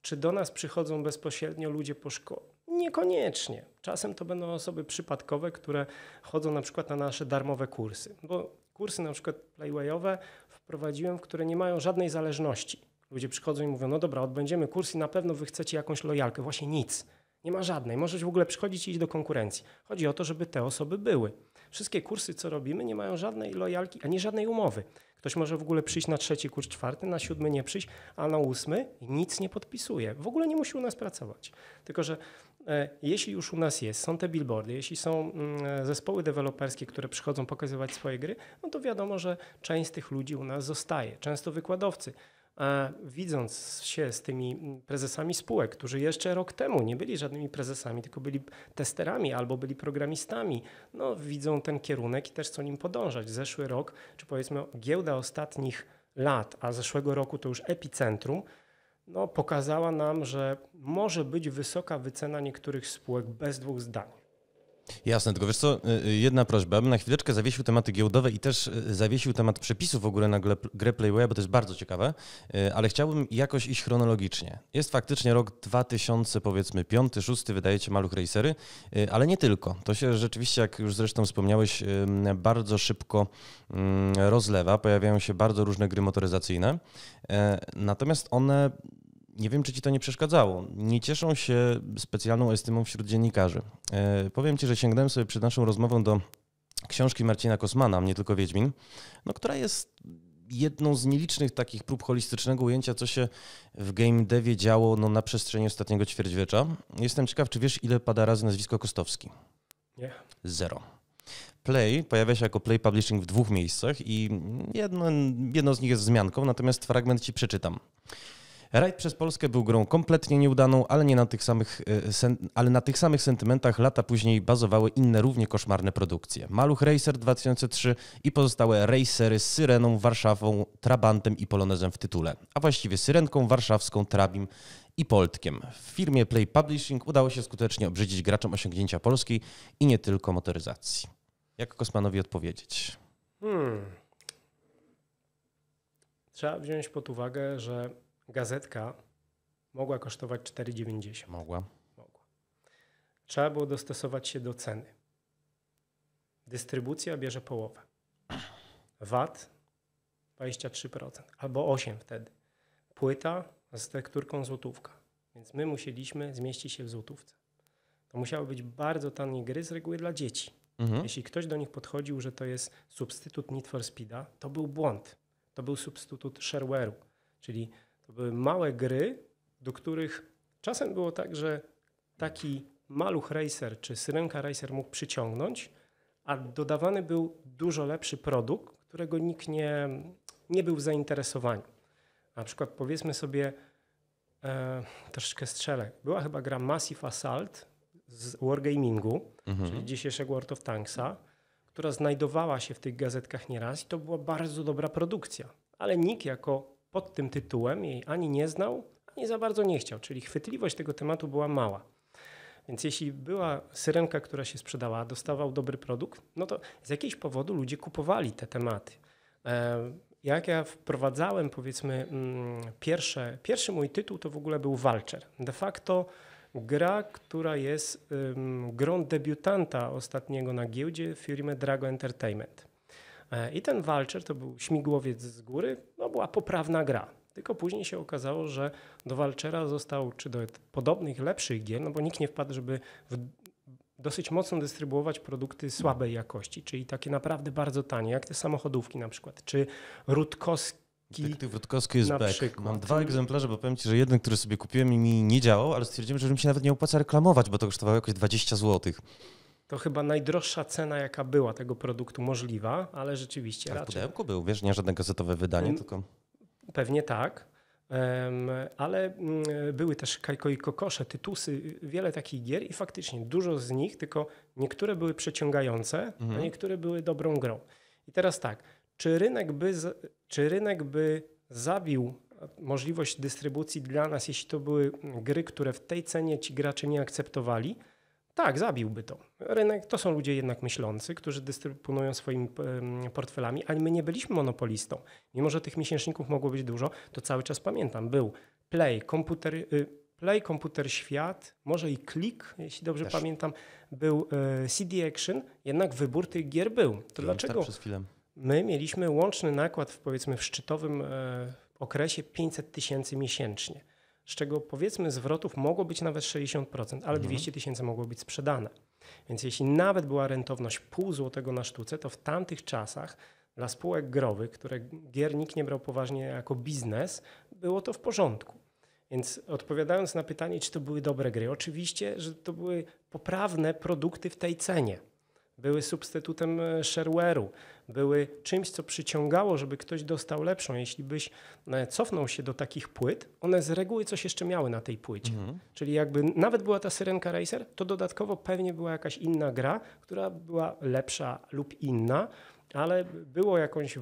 Czy do nas przychodzą bezpośrednio ludzie po szkole? Niekoniecznie. Czasem to będą osoby przypadkowe, które chodzą na przykład na nasze darmowe kursy, bo kursy na przykład playwayowe wprowadziłem, które nie mają żadnej zależności. Ludzie przychodzą i mówią, no dobra, odbędziemy kurs i na pewno wy chcecie jakąś lojalkę. Właśnie nic. Nie ma żadnej. Możesz w ogóle przychodzić i iść do konkurencji. Chodzi o to, żeby te osoby były. Wszystkie kursy, co robimy, nie mają żadnej lojalki, ani żadnej umowy. Ktoś może w ogóle przyjść na trzeci kurs, czwarty, na siódmy nie przyjść, a na ósmy nic nie podpisuje. W ogóle nie musi u nas pracować. Tylko, że E, jeśli już u nas jest, są te billboardy, jeśli są mm, zespoły deweloperskie, które przychodzą pokazywać swoje gry, no to wiadomo, że część z tych ludzi u nas zostaje, często wykładowcy. A widząc się z tymi mm, prezesami spółek, którzy jeszcze rok temu nie byli żadnymi prezesami, tylko byli testerami albo byli programistami, no widzą ten kierunek i też chcą nim podążać. Zeszły rok, czy powiedzmy giełda ostatnich lat, a zeszłego roku to już epicentrum, no, pokazała nam, że może być wysoka wycena niektórych spółek bez dwóch zdań. Jasne, tylko wiesz co, y, y, jedna prośba, bym na chwileczkę zawiesił tematy giełdowe i też y, zawiesił temat przepisów w ogóle na grę Playwaya, bo to jest bardzo ciekawe, ale chciałbym jakoś iść chronologicznie. Jest faktycznie rok 2000, powiedzmy 5, 6, wydajecie Maluch Racery, ale nie tylko. To się rzeczywiście, jak już zresztą wspomniałeś, bardzo szybko mm, rozlewa, pojawiają się bardzo różne gry motoryzacyjne, e, natomiast one nie wiem, czy ci to nie przeszkadzało. Nie cieszą się specjalną estymą wśród dziennikarzy. E, powiem ci, że sięgnąłem sobie przed naszą rozmową do książki Marcina Kosmana, nie tylko Wiedźmin, no, która jest jedną z nielicznych takich prób holistycznego ujęcia, co się w game devie działo no, na przestrzeni ostatniego ćwierćwiecza. Jestem ciekaw, czy wiesz, ile pada razy nazwisko Kostowski? Nie. Zero. Play pojawia się jako Play Publishing w dwóch miejscach i jedno, jedno z nich jest wzmianką, natomiast fragment ci przeczytam. Rajd przez Polskę był grą kompletnie nieudaną, ale, nie na tych samych, e, ale na tych samych sentymentach lata później bazowały inne równie koszmarne produkcje. Maluch Racer 2003 i pozostałe racery z Syreną, Warszawą, Trabantem i Polonezem w tytule, a właściwie Syrenką, Warszawską, Trabim i Poltkiem. W firmie Play Publishing udało się skutecznie obrzydzić graczom osiągnięcia polskiej i nie tylko motoryzacji. Jak Kosmanowi odpowiedzieć? Hmm. Trzeba wziąć pod uwagę, że gazetka mogła kosztować 4,90. Mogła. mogła. Trzeba było dostosować się do ceny. Dystrybucja bierze połowę. VAT 23% albo 8 wtedy. Płyta z tekturką złotówka. Więc my musieliśmy zmieścić się w złotówce. To musiały być bardzo tanie gry z reguły dla dzieci. Mhm. Jeśli ktoś do nich podchodził, że to jest substytut Need for Speeda, to był błąd. To był substytut shareware'u, czyli to były małe gry, do których czasem było tak, że taki maluch racer czy syrenka racer mógł przyciągnąć, a dodawany był dużo lepszy produkt, którego nikt nie, nie był w zainteresowaniu. Na przykład powiedzmy sobie, e, troszeczkę strzelę, była chyba gra Massive Assault z Wargamingu, mhm. czyli dzisiejszego World of Tanksa, która znajdowała się w tych gazetkach nieraz i to była bardzo dobra produkcja. Ale nikt jako pod tym tytułem jej ani nie znał, ani za bardzo nie chciał, czyli chwytliwość tego tematu była mała. Więc jeśli była syrenka, która się sprzedała, dostawał dobry produkt, no to z jakiegoś powodu ludzie kupowali te tematy. E, jak ja wprowadzałem, powiedzmy, mm, pierwsze, pierwszy mój tytuł to w ogóle był Walcher. De facto gra, która jest grą debiutanta ostatniego na giełdzie firmy Drago Entertainment. E, I ten walczer, to był śmigłowiec z góry, no była poprawna gra. Tylko później się okazało, że do walczera został, czy do podobnych, lepszych gier, no bo nikt nie wpadł, żeby w, dosyć mocno dystrybuować produkty słabej jakości, czyli takie naprawdę bardzo tanie, jak te samochodówki na przykład, czy Rutkowski. Detektyw Rutkowski jest back. Przykład. Mam dwa egzemplarze, bo powiem Ci, że jeden, który sobie kupiłem i mi nie działał, ale stwierdziłem, że mi się nawet nie opłaca reklamować, bo to kosztowało jakieś 20 złotych to chyba najdroższa cena, jaka była tego produktu możliwa, ale rzeczywiście. A w raczej. pudełku był, wiesz, nie żadne gazetowe wydanie, hmm, tylko. Pewnie tak. Um, ale um, były też Kajko i Kokosze, Tytusy, wiele takich gier i faktycznie dużo z nich, tylko niektóre były przeciągające, mhm. a niektóre były dobrą grą. I teraz tak, czy rynek by, czy rynek by zabił możliwość dystrybucji dla nas, jeśli to były gry, które w tej cenie ci gracze nie akceptowali? Tak, zabiłby to. Rynek to są ludzie jednak myślący, którzy dysponują swoimi portfelami, ale my nie byliśmy monopolistą. Mimo, że tych miesięczników mogło być dużo, to cały czas pamiętam, był Play, komputer, y, Play, komputer świat, może i klik, jeśli dobrze Też. pamiętam, był e, CD Action, jednak wybór tych gier był. To dlaczego tak my mieliśmy łączny nakład w powiedzmy w szczytowym e, okresie 500 tysięcy miesięcznie? z czego powiedzmy zwrotów mogło być nawet 60%, ale 200 mhm. tysięcy mogło być sprzedane. Więc jeśli nawet była rentowność pół złotego na sztuce, to w tamtych czasach dla spółek growych, które gier nikt nie brał poważnie jako biznes, było to w porządku. Więc odpowiadając na pytanie, czy to były dobre gry, oczywiście, że to były poprawne produkty w tej cenie były substytutem e, shareware'u, były czymś, co przyciągało, żeby ktoś dostał lepszą. Jeśli byś e, cofnął się do takich płyt, one z reguły coś jeszcze miały na tej płycie. Mhm. Czyli jakby nawet była ta Syrenka Racer, to dodatkowo pewnie była jakaś inna gra, która była lepsza lub inna ale było jakąś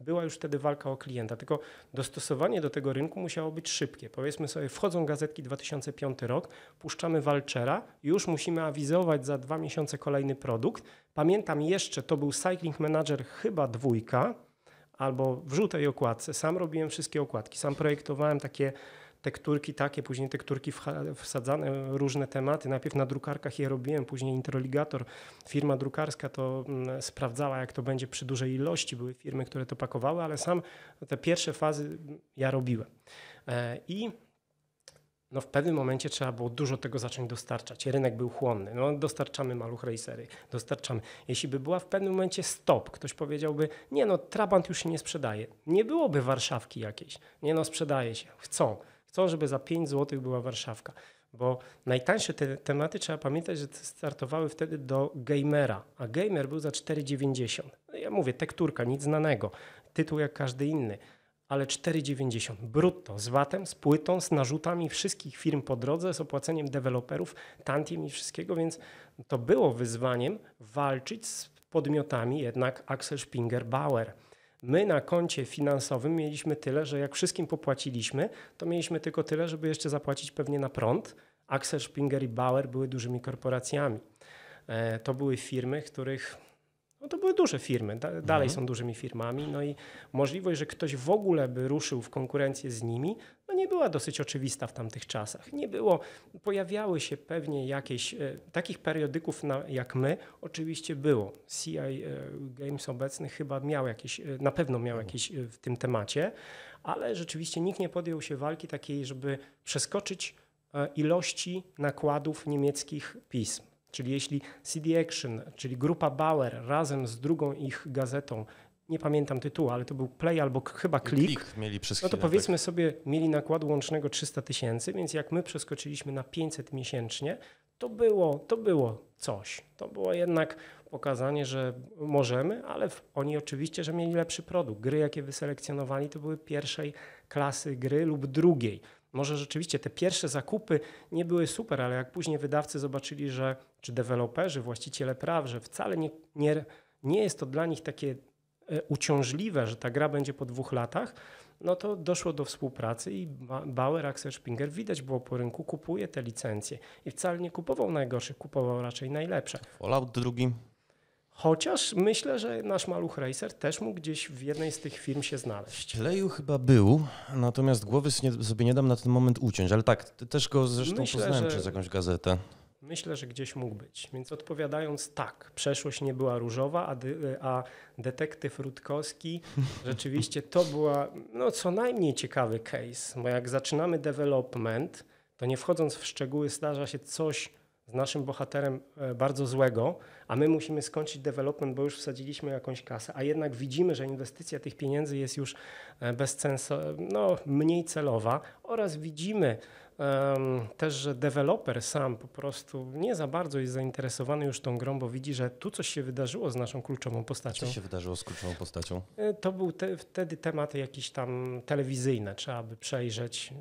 była już wtedy walka o klienta, tylko dostosowanie do tego rynku musiało być szybkie. Powiedzmy sobie, wchodzą gazetki 2005 rok, puszczamy walczera, już musimy awizować za dwa miesiące kolejny produkt. Pamiętam jeszcze, to był Cycling Manager chyba dwójka, albo w żółtej okładce. Sam robiłem wszystkie okładki, sam projektowałem takie tekturki takie, później tekturki wsadzane, różne tematy. Najpierw na drukarkach je robiłem, później Interligator, firma drukarska to mm, sprawdzała, jak to będzie przy dużej ilości. Były firmy, które to pakowały, ale sam te pierwsze fazy mm, ja robiłem. E, I no w pewnym momencie trzeba było dużo tego zacząć dostarczać. Rynek był chłonny. No, dostarczamy maluch racery, dostarczamy. Jeśli by była w pewnym momencie stop, ktoś powiedziałby, nie no, Trabant już się nie sprzedaje. Nie byłoby Warszawki jakiejś. Nie no, sprzedaje się, chcą. Chcą, żeby za 5 zł była Warszawka, bo najtańsze te tematy trzeba pamiętać, że startowały wtedy do gamera, a gamer był za 4,90. No ja mówię, tekturka, nic znanego, tytuł jak każdy inny ale 4,90 brutto z VAT-em, z płytą, z narzutami wszystkich firm po drodze, z opłaceniem deweloperów, tantiem i wszystkiego, więc to było wyzwaniem walczyć z podmiotami jednak Axel Springer Bauer. My na koncie finansowym mieliśmy tyle, że jak wszystkim popłaciliśmy, to mieliśmy tylko tyle, żeby jeszcze zapłacić pewnie na prąd. Axel Springer i Bauer były dużymi korporacjami. E, to były firmy, których no to były duże firmy, da, dalej mhm. są dużymi firmami, no i możliwość, że ktoś w ogóle by ruszył w konkurencję z nimi, nie była dosyć oczywista w tamtych czasach. Nie było, pojawiały się pewnie jakieś, e, takich periodyków na, jak my, oczywiście było. CI e, Games obecny chyba miał jakieś, e, na pewno miał mhm. jakieś w tym temacie, ale rzeczywiście nikt nie podjął się walki takiej, żeby przeskoczyć ilości nakładów niemieckich pism. Czyli jeśli CD Action, czyli grupa Bauer razem z drugą ich gazetą nie pamiętam tytułu, ale to był Play albo chyba Klik. no to powiedzmy tak. sobie, mieli nakład łącznego 300 tysięcy, więc jak my przeskoczyliśmy na 500 miesięcznie, to było, to było coś. To było jednak pokazanie, że możemy, ale oni oczywiście, że mieli lepszy produkt. Gry, jakie wyselekcjonowali, to były pierwszej klasy gry lub drugiej. Może rzeczywiście te pierwsze zakupy nie były super, ale jak później wydawcy zobaczyli, że czy deweloperzy, właściciele praw, że wcale nie, nie, nie jest to dla nich takie E, uciążliwe, że ta gra będzie po dwóch latach, no to doszło do współpracy i Bauer, Axel Springer, widać było po rynku, kupuje te licencje i wcale nie kupował najgorszych, kupował raczej najlepsze. Fallout drugi. Chociaż myślę, że nasz maluch racer też mógł gdzieś w jednej z tych firm się znaleźć. Leju chyba był, natomiast głowy sobie nie dam na ten moment uciąć, ale tak, też go zresztą myślę, poznałem że... przez jakąś gazetę. Myślę, że gdzieś mógł być. Więc odpowiadając tak, przeszłość nie była różowa, a, de, a detektyw Rutkowski rzeczywiście to była no, co najmniej ciekawy case, bo jak zaczynamy development, to nie wchodząc w szczegóły zdarza się coś z naszym bohaterem e, bardzo złego, a my musimy skończyć development, bo już wsadziliśmy jakąś kasę, a jednak widzimy, że inwestycja tych pieniędzy jest już e, bezcensowa, no, mniej celowa oraz widzimy, też, że deweloper sam po prostu nie za bardzo jest zainteresowany już tą grą, bo widzi, że tu coś się wydarzyło z naszą kluczową postacią. Co się wydarzyło z kluczową postacią? E, to był te, wtedy temat jakiś tam telewizyjny, trzeba by przejrzeć,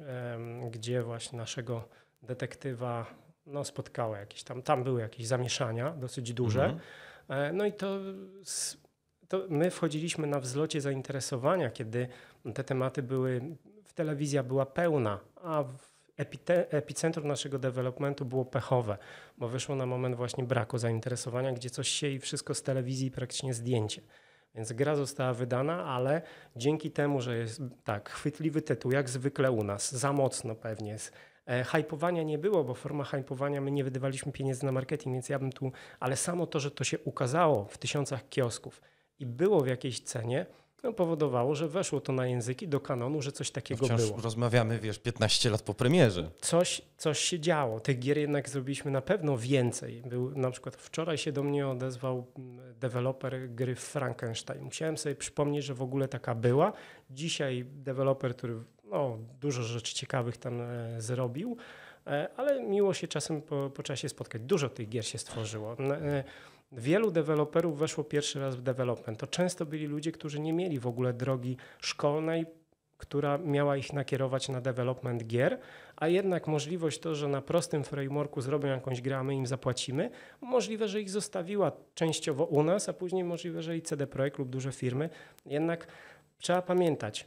gdzie właśnie naszego detektywa no, spotkało jakieś tam, tam były jakieś zamieszania dosyć duże. Mhm. E, no i to, to my wchodziliśmy na wzlocie zainteresowania, kiedy te tematy były, w telewizja była pełna, a w epicentrum naszego developmentu było pechowe, bo wyszło na moment właśnie braku zainteresowania, gdzie coś się i wszystko z telewizji praktycznie zdjęcie. Więc gra została wydana, ale dzięki temu, że jest tak chwytliwy tytuł, jak zwykle u nas, za mocno pewnie jest. E, hypowania nie było, bo forma hypowania my nie wydawaliśmy pieniędzy na marketing, więc ja bym tu, ale samo to, że to się ukazało w tysiącach kiosków i było w jakiejś cenie, no, powodowało, że weszło to na języki do kanonu, że coś takiego Wciąż było. rozmawiamy, wiesz, 15 lat po premierze. Coś, coś się działo. Tych gier jednak zrobiliśmy na pewno więcej. Był, na przykład wczoraj się do mnie odezwał mm, deweloper gry Frankenstein. Musiałem sobie przypomnieć, że w ogóle taka była. Dzisiaj deweloper, który no, dużo rzeczy ciekawych tam e, zrobił, e, ale miło się czasem po, po czasie spotkać. Dużo tych gier się stworzyło. E, Wielu deweloperów weszło pierwszy raz w development. To często byli ludzie, którzy nie mieli w ogóle drogi szkolnej, która miała ich nakierować na development gier, a jednak możliwość to, że na prostym frameworku zrobią jakąś grę, a my im zapłacimy, możliwe, że ich zostawiła częściowo u nas, a później możliwe, że i CD Projekt lub duże firmy. Jednak trzeba pamiętać,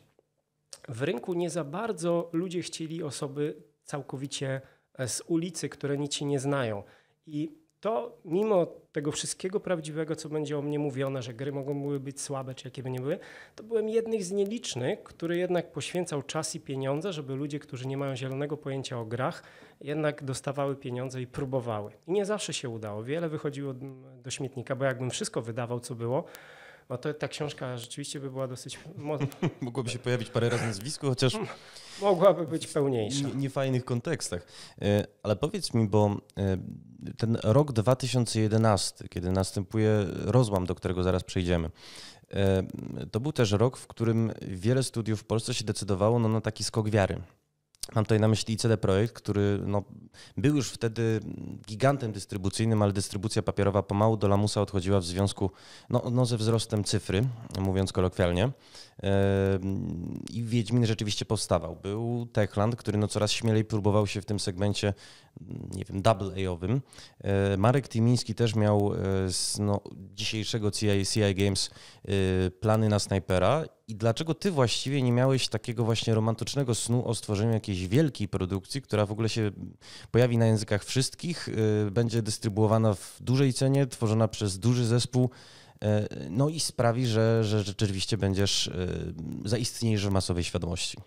w rynku nie za bardzo ludzie chcieli osoby całkowicie e, z ulicy, które nic się nie znają. I to mimo tego wszystkiego prawdziwego, co będzie o mnie mówione, że gry mogą być słabe, czy jakie by nie były, to byłem jednym z nielicznych, który jednak poświęcał czas i pieniądze, żeby ludzie, którzy nie mają zielonego pojęcia o grach, jednak dostawały pieniądze i próbowały. I nie zawsze się udało. Wiele wychodziło do śmietnika, bo jakbym wszystko wydawał, co było, no to ta książka rzeczywiście by była dosyć... Mogłoby się pojawić parę razy nazwisko, chociaż... Mogłaby być pełniejsza. W niefajnych kontekstach. E, ale powiedz mi, bo e, ten rok 2011, kiedy następuje rozłam, do którego zaraz przejdziemy, e, to był też rok, w którym wiele studiów w Polsce się decydowało no, na taki skok wiary. Mam tutaj na myśli CD Projekt, który no, był już wtedy gigantem dystrybucyjnym, ale dystrybucja papierowa pomału do lamusa odchodziła w związku no, no, ze wzrostem cyfry, mówiąc kolokwialnie. I Wiedźmin rzeczywiście powstawał. Był Techland, który no coraz śmielej próbował się w tym segmencie, nie wiem, double-A-owym. E, Marek Timiński też miał e, z no, dzisiejszego CI, CI Games e, plany na snajpera. I dlaczego ty właściwie nie miałeś takiego właśnie romantycznego snu o stworzeniu jakiejś wielkiej produkcji, która w ogóle się pojawi na językach wszystkich, będzie dystrybuowana w dużej cenie, tworzona przez duży zespół? E, no i sprawi, że, że rzeczywiście będziesz, e, zaistniejesz w masowej świadomości.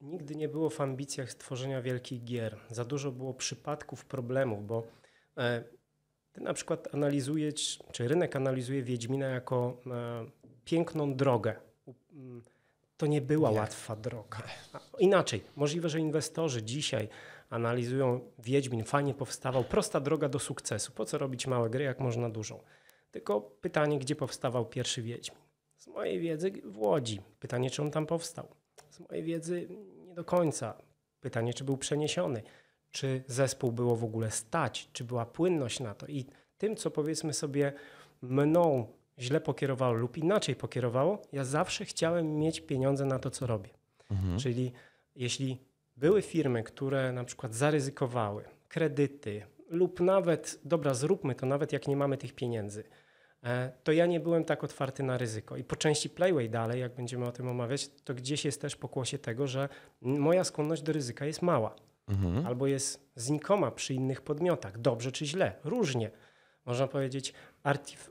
Nigdy nie było w ambicjach stworzenia wielkich gier. Za dużo było przypadków, problemów, bo e, ty na przykład analizujesz, czy rynek analizuje Wiedźmina jako piękną drogę. Mm, to nie była nie. łatwa droga. Inaczej, możliwe, że inwestorzy dzisiaj analizują Wiedźmin, fajnie powstawał, prosta droga do sukcesu. Po co robić małe gry, jak można dużą? Tylko pytanie, gdzie powstawał pierwszy Wiedźmin? Z mojej wiedzy w Łodzi. Pytanie, czy on tam powstał? Z mojej wiedzy nie do końca. Pytanie, czy był przeniesiony? Czy zespół było w ogóle stać? Czy była płynność na to? I tym, co powiedzmy sobie mną źle pokierowało lub inaczej pokierowało, ja zawsze chciałem mieć pieniądze na to, co robię. Mhm. Czyli jeśli były firmy, które na przykład zaryzykowały kredyty lub nawet, dobra, zróbmy to nawet jak nie mamy tych pieniędzy, E, to ja nie byłem tak otwarty na ryzyko. I po części Playway dalej, jak będziemy o tym omawiać, to gdzieś jest też pokłosie tego, że moja skłonność do ryzyka jest mała. Mhm. Albo jest znikoma przy innych podmiotach, dobrze czy źle, różnie. Można powiedzieć, artif,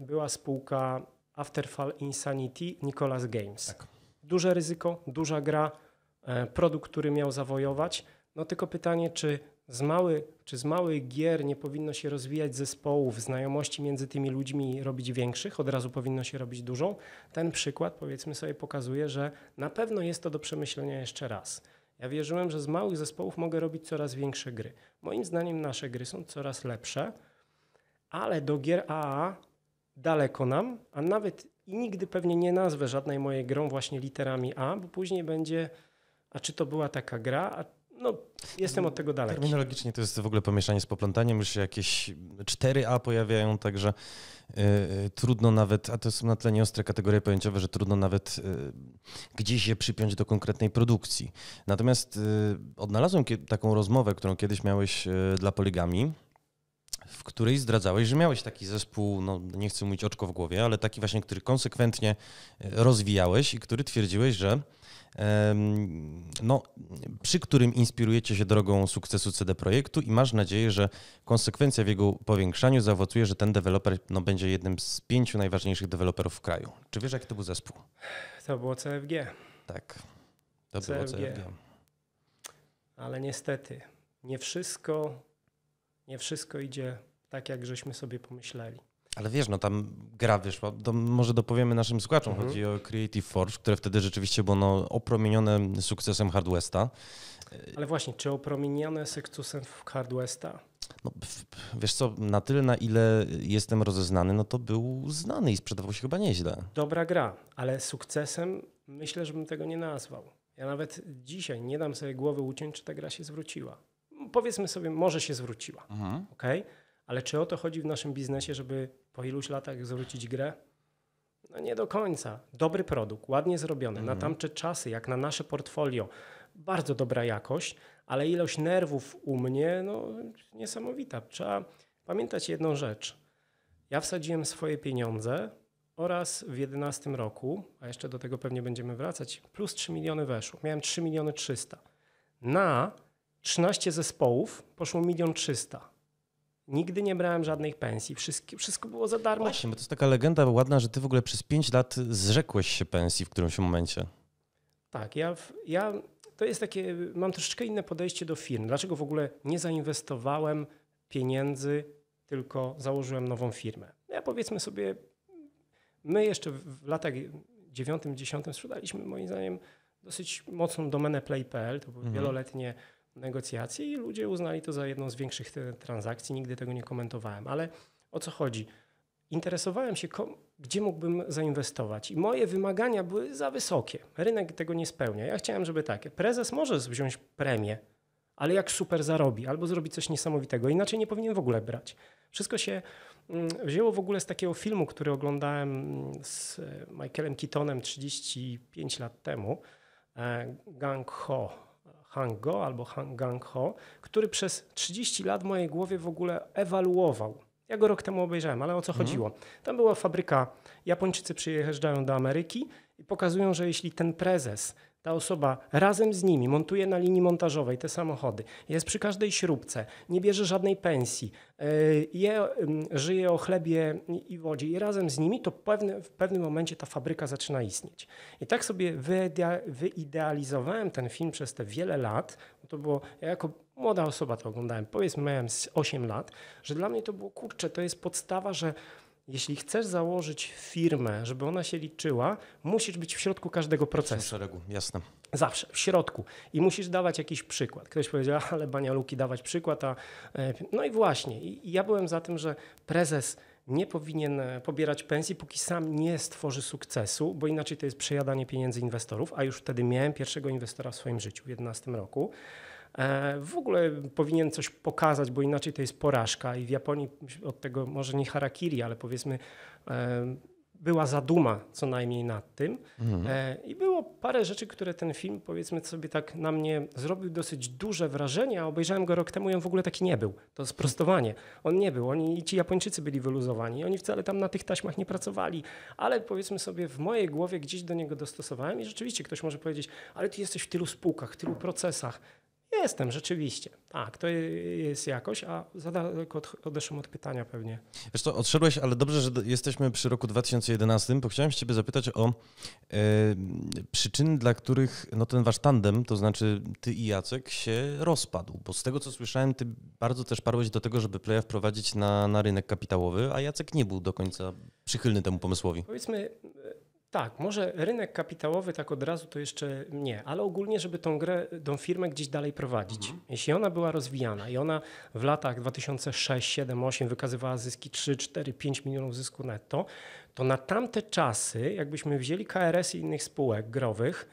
była spółka Afterfall Insanity Nicolas Games. Tak. Duże ryzyko, duża gra, e, produkt, który miał zawojować – no tylko pytanie, czy z, mały, czy z małych gier nie powinno się rozwijać zespołów, znajomości między tymi ludźmi robić większych, od razu powinno się robić dużą. Ten przykład powiedzmy sobie pokazuje, że na pewno jest to do przemyślenia jeszcze raz. Ja wierzyłem, że z małych zespołów mogę robić coraz większe gry. Moim zdaniem nasze gry są coraz lepsze, ale do gier AA daleko nam, a nawet i nigdy pewnie nie nazwę żadnej mojej grą właśnie literami A, bo później będzie, a czy to była taka gra, a no, jestem od tego dalej. Terminologicznie to jest w ogóle pomieszanie z poplątaniem, już jakieś 4A pojawiają, także yy, trudno nawet, a to są na tyle nieostre kategorie pojęciowe, że trudno nawet yy, gdzieś je przypiąć do konkretnej produkcji. Natomiast yy, odnalazłem taką rozmowę, którą kiedyś miałeś dla Poligami, w której zdradzałeś, że miałeś taki zespół, no nie chcę mówić oczko w głowie, ale taki właśnie, który konsekwentnie rozwijałeś i który twierdziłeś, że no, przy którym inspirujecie się drogą sukcesu CD Projektu i masz nadzieję, że konsekwencja w jego powiększaniu zaowocuje, że ten deweloper no, będzie jednym z pięciu najważniejszych deweloperów w kraju. Czy wiesz, jaki to był zespół? To było CFG. Tak, to CFG. było CFG. Ale niestety, nie wszystko, nie wszystko idzie tak, jak żeśmy sobie pomyśleli. Ale wiesz, no tam gra wyszła, to może dopowiemy naszym słuchaczom, mhm. chodzi o Creative Forge, które wtedy rzeczywiście było no, opromienione sukcesem Hardwesta. E, ale właśnie, czy opromieniane sukcesem Hardwesta? No, wiesz co, na tyle na ile jestem rozeznany, no to był znany i sprzedawał się chyba nieźle. Dobra gra, ale sukcesem myślę, że bym tego nie nazwał. Ja nawet dzisiaj nie dam sobie głowy uciąć, czy ta gra się zwróciła. Powiedzmy sobie, może się zwróciła, mhm. okej? Okay? Ale czy o to chodzi w naszym biznesie, żeby po iluś latach zwrócić grę? No nie do końca. Dobry produkt, ładnie zrobiony, na mhm. tamte czasy, jak na nasze portfolio, bardzo dobra jakość, ale ilość nerwów u mnie, no niesamowita. Trzeba pamiętać jedną rzecz. Ja wsadziłem swoje pieniądze oraz w 11 roku, a jeszcze do tego pewnie będziemy wracać, plus 3 miliony weszło. Miałem 3 miliony 300. Na 13 zespołów poszło milion 300. 000. Nigdy nie brałem żadnych pensji, wszystko, wszystko było za darmo. Właśnie, bo to jest taka legenda ładna, że ty w ogóle przez 5 lat zrzekłeś się pensji w którymś momencie. Tak, ja, ja to jest takie, mam troszeczkę inne podejście do firm. Dlaczego w ogóle nie zainwestowałem pieniędzy, tylko założyłem nową firmę? No ja powiedzmy sobie, my jeszcze w latach 9-10 sprzedaliśmy moim zdaniem dosyć mocną domenę play.pl, to były mhm. wieloletnie negocjacji i ludzie uznali to za jedną z większych transakcji. Nigdy tego nie komentowałem, ale o co chodzi? Interesowałem się, gdzie mógłbym zainwestować, i moje wymagania były za wysokie. Rynek tego nie spełnia. Ja chciałem, żeby takie. Prezes może wziąć premię, ale jak super zarobi, albo zrobi coś niesamowitego, inaczej nie powinien w ogóle brać. Wszystko się mm, wzięło w ogóle z takiego filmu, który oglądałem mm, z e, Michaelem Keatonem 35 lat temu, e, Gang Ho Hango albo Hang Gang Ho, który przez 30 lat w mojej głowie w ogóle ewaluował. Ja go rok temu obejrzałem, ale o co mhm. chodziło? Tam była fabryka, Japończycy przyjeżdżają do Ameryki i pokazują, że jeśli ten prezes ta osoba razem z nimi montuje na linii montażowej te samochody, jest przy każdej śrubce, nie bierze żadnej pensji, e, je, żyje o chlebie i wodzie i razem z nimi to pewne, w pewnym momencie ta fabryka zaczyna istnieć. I tak sobie wyidealizowałem ten film przez te wiele lat, to było, ja jako młoda osoba to oglądałem, powiedzmy miałem 8 lat, że dla mnie to było, kurczę, to jest podstawa, że jeśli chcesz założyć firmę, żeby ona się liczyła, musisz być w środku każdego procesu. W szeregu, jasne. Zawsze, w środku. I musisz dawać jakiś przykład. Ktoś powiedział, ale banialuki dawać przykład, a... E, no i właśnie. I ja byłem za tym, że prezes nie powinien e, pobierać pensji, póki sam nie stworzy sukcesu, bo inaczej to jest przejadanie pieniędzy inwestorów, a już wtedy miałem pierwszego inwestora w swoim życiu w 2011 roku. E, w ogóle powinien coś pokazać, bo inaczej to jest porażka. I w Japonii od tego może nie harakiri, ale powiedzmy e, była zaduma co najmniej nad tym. Mhm. E, I było parę rzeczy, które ten film, powiedzmy sobie tak, na mnie zrobił dosyć duże wrażenie, a obejrzałem go rok temu i on w ogóle taki nie był. To sprostowanie. On nie był. Oni, ci Japończycy byli wyluzowani. Oni wcale tam na tych taśmach nie pracowali. Ale powiedzmy sobie, w mojej głowie gdzieś do niego dostosowałem i rzeczywiście ktoś może powiedzieć, ale ty jesteś w tylu spółkach, w tylu procesach. Jestem, rzeczywiście. Tak, to jest jakoś, a za daleko odeszłem od pytania pewnie. Wiesz co, odszedłeś, ale dobrze, że jesteśmy przy roku 2011, bo chciałem Ciebie zapytać o e, przyczyny, dla których no, ten Wasz tandem, to znaczy Ty i Jacek, się rozpadł. Bo z tego, co słyszałem, Ty bardzo też parłeś do tego, żeby Playa wprowadzić na, na rynek kapitałowy, a Jacek nie był do końca przychylny temu pomysłowi. Powiedzmy tak, może rynek kapitałowy tak od razu to jeszcze nie, ale ogólnie, żeby tą grę, tą firmę gdzieś dalej prowadzić. Mhm. Jeśli ona była rozwijana i ona w latach 2006, 7, 8 wykazywała zyski 3, 4, 5 milionów zysku netto, to na tamte czasy, jakbyśmy wzięli KRS i innych spółek growych,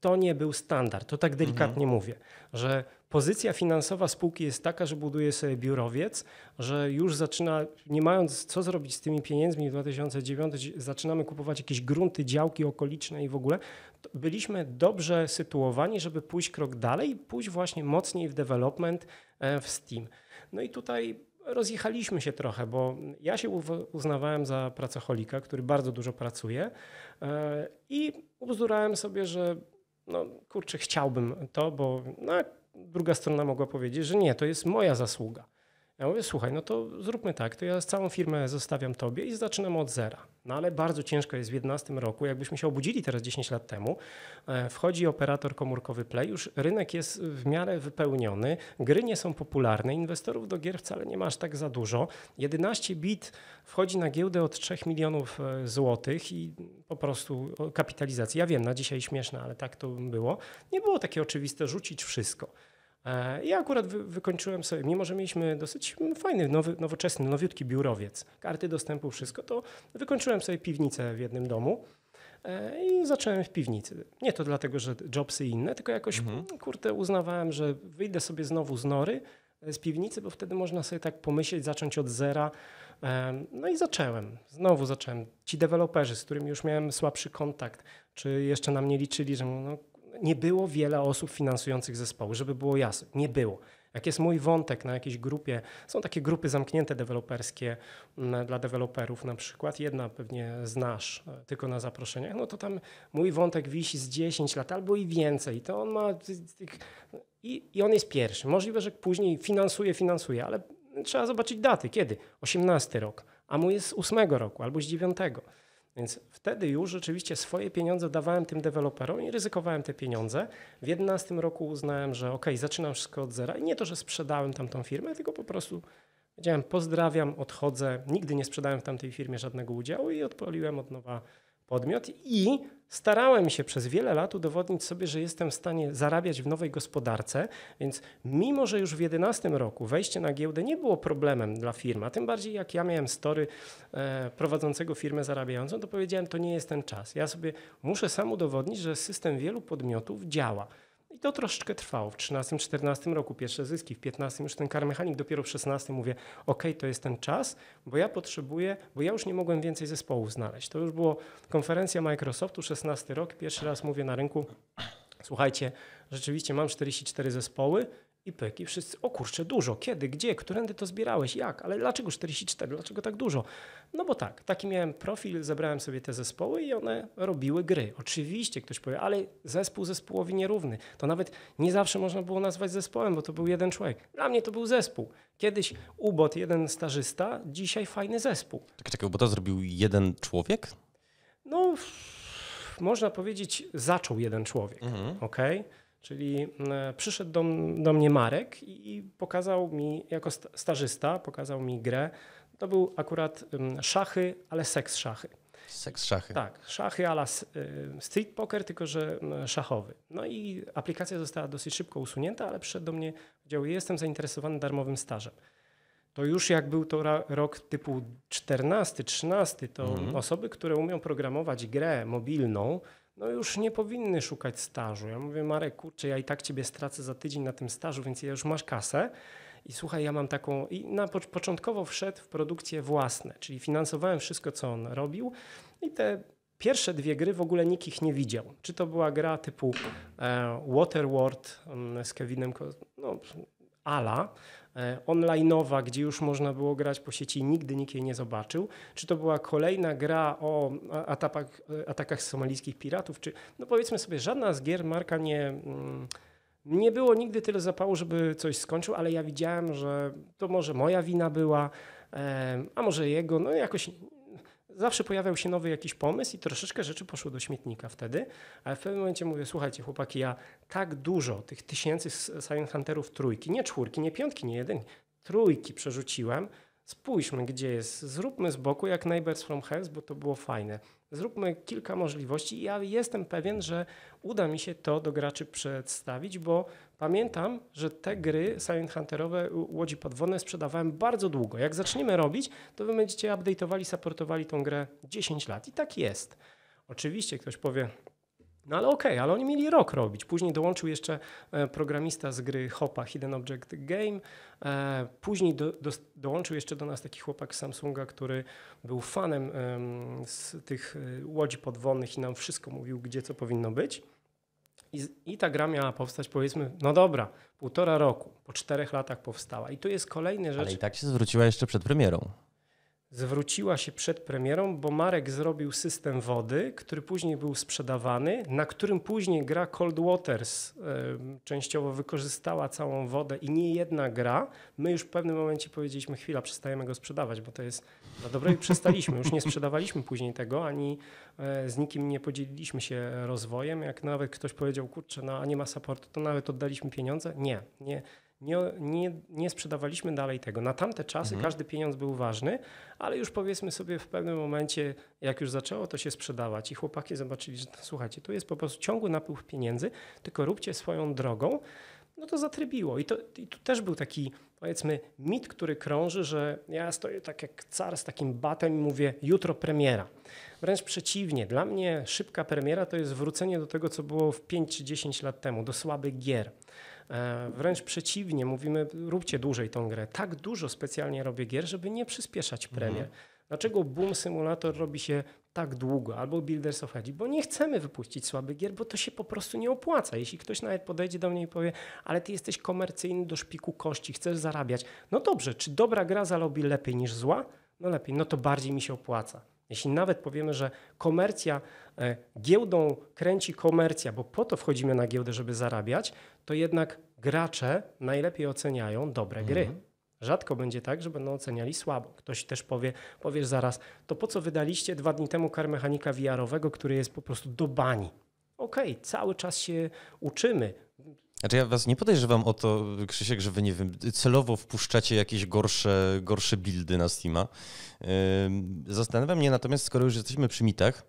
to nie był standard. To tak delikatnie mhm. mówię, że pozycja finansowa spółki jest taka, że buduje sobie biurowiec, że już zaczyna, nie mając co zrobić z tymi pieniędzmi w 2009, zaczynamy kupować jakieś grunty, działki okoliczne i w ogóle. Byliśmy dobrze sytuowani, żeby pójść krok dalej, pójść właśnie mocniej w development e, w Steam. No i tutaj rozjechaliśmy się trochę, bo ja się uznawałem za pracocholika, który bardzo dużo pracuje e, i uzurałem sobie, że no kurczę, chciałbym to, bo no, druga strona mogła powiedzieć, że nie, to jest moja zasługa. Ja mówię, słuchaj, no to zróbmy tak, to ja całą firmę zostawiam tobie i zaczynam od zera. No ale bardzo ciężko jest w 11 roku, jakbyśmy się obudzili teraz 10 lat temu, e, wchodzi operator komórkowy Play, już rynek jest w miarę wypełniony, gry nie są popularne, inwestorów do gier wcale nie masz tak za dużo. 11 bit wchodzi na giełdę od 3 milionów e, złotych i po prostu kapitalizacja, ja wiem, na dzisiaj śmieszne, ale tak to było, nie było takie oczywiste rzucić wszystko. E, ja akurat wykończyłem sobie, mimo że mieliśmy dosyć fajny, nowy, nowoczesny, nowiutki biurowiec, karty dostępu, wszystko, to wykończyłem sobie piwnicę w jednym domu e, i zacząłem w piwnicy. Nie to dlatego, że jobsy inne, tylko jakoś, mhm. kurde, uznawałem, że wyjdę sobie znowu z nory, e, z piwnicy, bo wtedy można sobie tak pomyśleć, zacząć od zera. No i zacząłem, znowu zacząłem. Ci deweloperzy, z którymi już miałem słabszy kontakt, czy jeszcze na mnie liczyli, że mówią, no nie było wiele osób finansujących zespoły, żeby było jasne. Nie było. Jak jest mój wątek na jakiejś grupie, są takie grupy zamknięte deweloperskie mm, dla deweloperów na przykład, jedna pewnie znasz e, tylko na zaproszeniach, no to tam mój wątek wisi z 10 lat albo i więcej. To on ma... I, I on jest pierwszy. Możliwe, że później finansuje, finansuje, ale trzeba zobaczyć daty. Kiedy? 18 rok, a mój jest z 8 roku albo z 9. Więc wtedy już rzeczywiście swoje pieniądze dawałem tym deweloperom i ryzykowałem te pieniądze. W 11 roku uznałem, że ok, zaczynam wszystko od zera i nie to, że sprzedałem tamtą firmę, tylko po prostu powiedziałem pozdrawiam, odchodzę, nigdy nie sprzedałem w tamtej firmie żadnego udziału i odpaliłem od nowa podmiot i Starałem się przez wiele lat udowodnić sobie, że jestem w stanie zarabiać w nowej gospodarce, więc mimo, że już w 2011 roku wejście na giełdę nie było problemem dla firmy, a tym bardziej jak ja miałem story e, prowadzącego firmę zarabiającą, to powiedziałem, to nie jest ten czas. Ja sobie muszę sam udowodnić, że system wielu podmiotów działa. I to troszeczkę trwało. W 13-14 roku pierwsze zyski, w 15 już ten car mechanik, dopiero w 16 mówię, ok, to jest ten czas, bo ja potrzebuję, bo ja już nie mogłem więcej zespołów znaleźć. To już było konferencja Microsoftu, 16 rok, pierwszy raz mówię na rynku, słuchajcie, rzeczywiście mam 44 zespoły, i pyk, i wszyscy, o kurczę, dużo, kiedy, gdzie, którędy to zbierałeś, jak, ale dlaczego 44, dlaczego tak dużo? No bo tak, taki miałem profil, zebrałem sobie te zespoły i one robiły gry. Oczywiście ktoś powie, ale zespół zespołowi nierówny. To nawet nie zawsze można było nazwać zespołem, bo to był jeden człowiek. Dla mnie to był zespół. Kiedyś ubot, jeden stażysta, dzisiaj fajny zespół. Czekaj, czekaj, bo to zrobił jeden człowiek? No, można powiedzieć, zaczął jeden człowiek, mhm. okej? Okay? Czyli e, przyszedł do, do mnie Marek i pokazał mi, jako stażysta, pokazał mi grę. To był akurat szachy, ale seks szachy. Seks szachy. Tak, szachy ala y, street poker, tylko że szachowy. No i aplikacja została dosyć szybko usunięta, ale przyszedł do mnie, powiedział, jestem zainteresowany darmowym stażem. To już jak był to rok typu 14, 13, to mhm. osoby, które umią programować grę mobilną, no już nie powinny szukać stażu. Ja mówię, Marek, kurczę, ja i tak ciebie stracę za tydzień na tym stażu, więc ja już masz kasę. I słuchaj, ja mam taką. I na po, początkowo wszedł w produkcje własne, czyli finansowałem wszystko, co on robił, i te pierwsze dwie gry w ogóle nikt ich nie widział. Czy to była gra typu e, Waterworld mm, z Kevinem, no, Ala, E, onlineowa, gdzie już można było grać po sieci i nigdy nikt jej nie zobaczył, czy to była kolejna gra o atakach, e, atakach somalijskich piratów, czy no powiedzmy sobie, żadna z gier marka nie... Mm, nie było nigdy tyle zapału, żeby coś skończył, ale ja widziałem, że to może moja wina była, e, a może jego, no jakoś zawsze pojawiał się nowy jakiś pomysł i troszeczkę rzeczy poszło do śmietnika wtedy, ale w pewnym momencie mówię, słuchajcie chłopaki, ja tak dużo tych tysięcy Silent Hunterów trójki, nie czwórki, nie piątki, nie jeden, trójki przerzuciłem, spójrzmy gdzie jest, zróbmy z boku jak Neighbors from Hell, bo to było fajne. Zróbmy kilka możliwości i ja jestem pewien, że uda mi się to do graczy przedstawić, bo Pamiętam, że te gry Silent Hunterowe, łodzi podwodne sprzedawałem bardzo długo. Jak zaczniemy robić, to wy będziecie update'owali, supportowali tą grę 10 lat. I tak jest. Oczywiście ktoś powie, no ale okej, okay, ale oni mieli rok robić. Później dołączył jeszcze e, programista z gry Hopa Hidden Object Game. E, później do, do, dołączył jeszcze do nas taki chłopak z Samsunga, który był fanem um, z tych e, łodzi podwodnych i nam wszystko mówił, gdzie co powinno być. I, I ta gra miała powstać, powiedzmy, no dobra, półtora roku, po czterech latach powstała. I tu jest kolejny rzecz. Ale i tak się zwróciła jeszcze przed premierą zwróciła się przed premierą, bo Marek zrobił system wody, który później był sprzedawany, na którym później gra Cold Waters częściowo wykorzystała całą wodę i nie jedna gra. My już w pewnym momencie powiedzieliśmy, chwila, przestajemy go sprzedawać, bo to jest dla i przestaliśmy. Już nie sprzedawaliśmy później tego, ani e, z nikim nie podzieliliśmy się rozwojem. Jak nawet ktoś powiedział, kurczę, no a nie ma supportu, to nawet oddaliśmy pieniądze. Nie, nie. Nie, nie, nie sprzedawaliśmy dalej tego. Na tamte czasy mhm. każdy pieniądz był ważny, ale już powiedzmy sobie w pewnym momencie, jak już zaczęło to się sprzedawać i chłopaki zobaczyli, że słuchajcie, to jest po prostu ciągły napływ pieniędzy, tylko róbcie swoją drogą, no to zatrybiło. I, to, I tu też był taki, powiedzmy, mit, który krąży, że ja stoję tak jak car z takim batem i mówię jutro premiera. Wręcz przeciwnie, dla mnie szybka premiera to jest wrócenie do tego, co było w 5 czy 10 lat temu, do słabych gier. E, wręcz przeciwnie, mówimy, róbcie dłużej tą grę. Tak dużo specjalnie robię gier, żeby nie przyspieszać premier. Mhm. Dlaczego Boom Simulator robi się tak długo, albo Builders of Edge? Bo nie chcemy wypuścić słabych gier, bo to się po prostu nie opłaca. Jeśli ktoś nawet podejdzie do mnie i powie, ale ty jesteś komercyjny do szpiku kości, chcesz zarabiać. No dobrze, czy dobra gra zalobi lepiej niż zła? No lepiej, no to bardziej mi się opłaca. Jeśli nawet powiemy, że komercja, e, giełdą kręci komercja, bo po to wchodzimy na giełdę, żeby zarabiać, to jednak gracze najlepiej oceniają dobre mhm. gry. Rzadko będzie tak, że będą oceniali słabo. Ktoś też powie, powiesz zaraz, to po co wydaliście dwa dni temu kar mechanika VR-owego, który jest po prostu do bani? Okej, okay, cały czas się uczymy. Znaczy ja was nie podejrzewam o to, Krzysiek, że wy, nie wiem, celowo wpuszczacie jakieś gorsze, gorsze buildy na Steama. Zastanawiam mnie natomiast, skoro już jesteśmy przy mitach,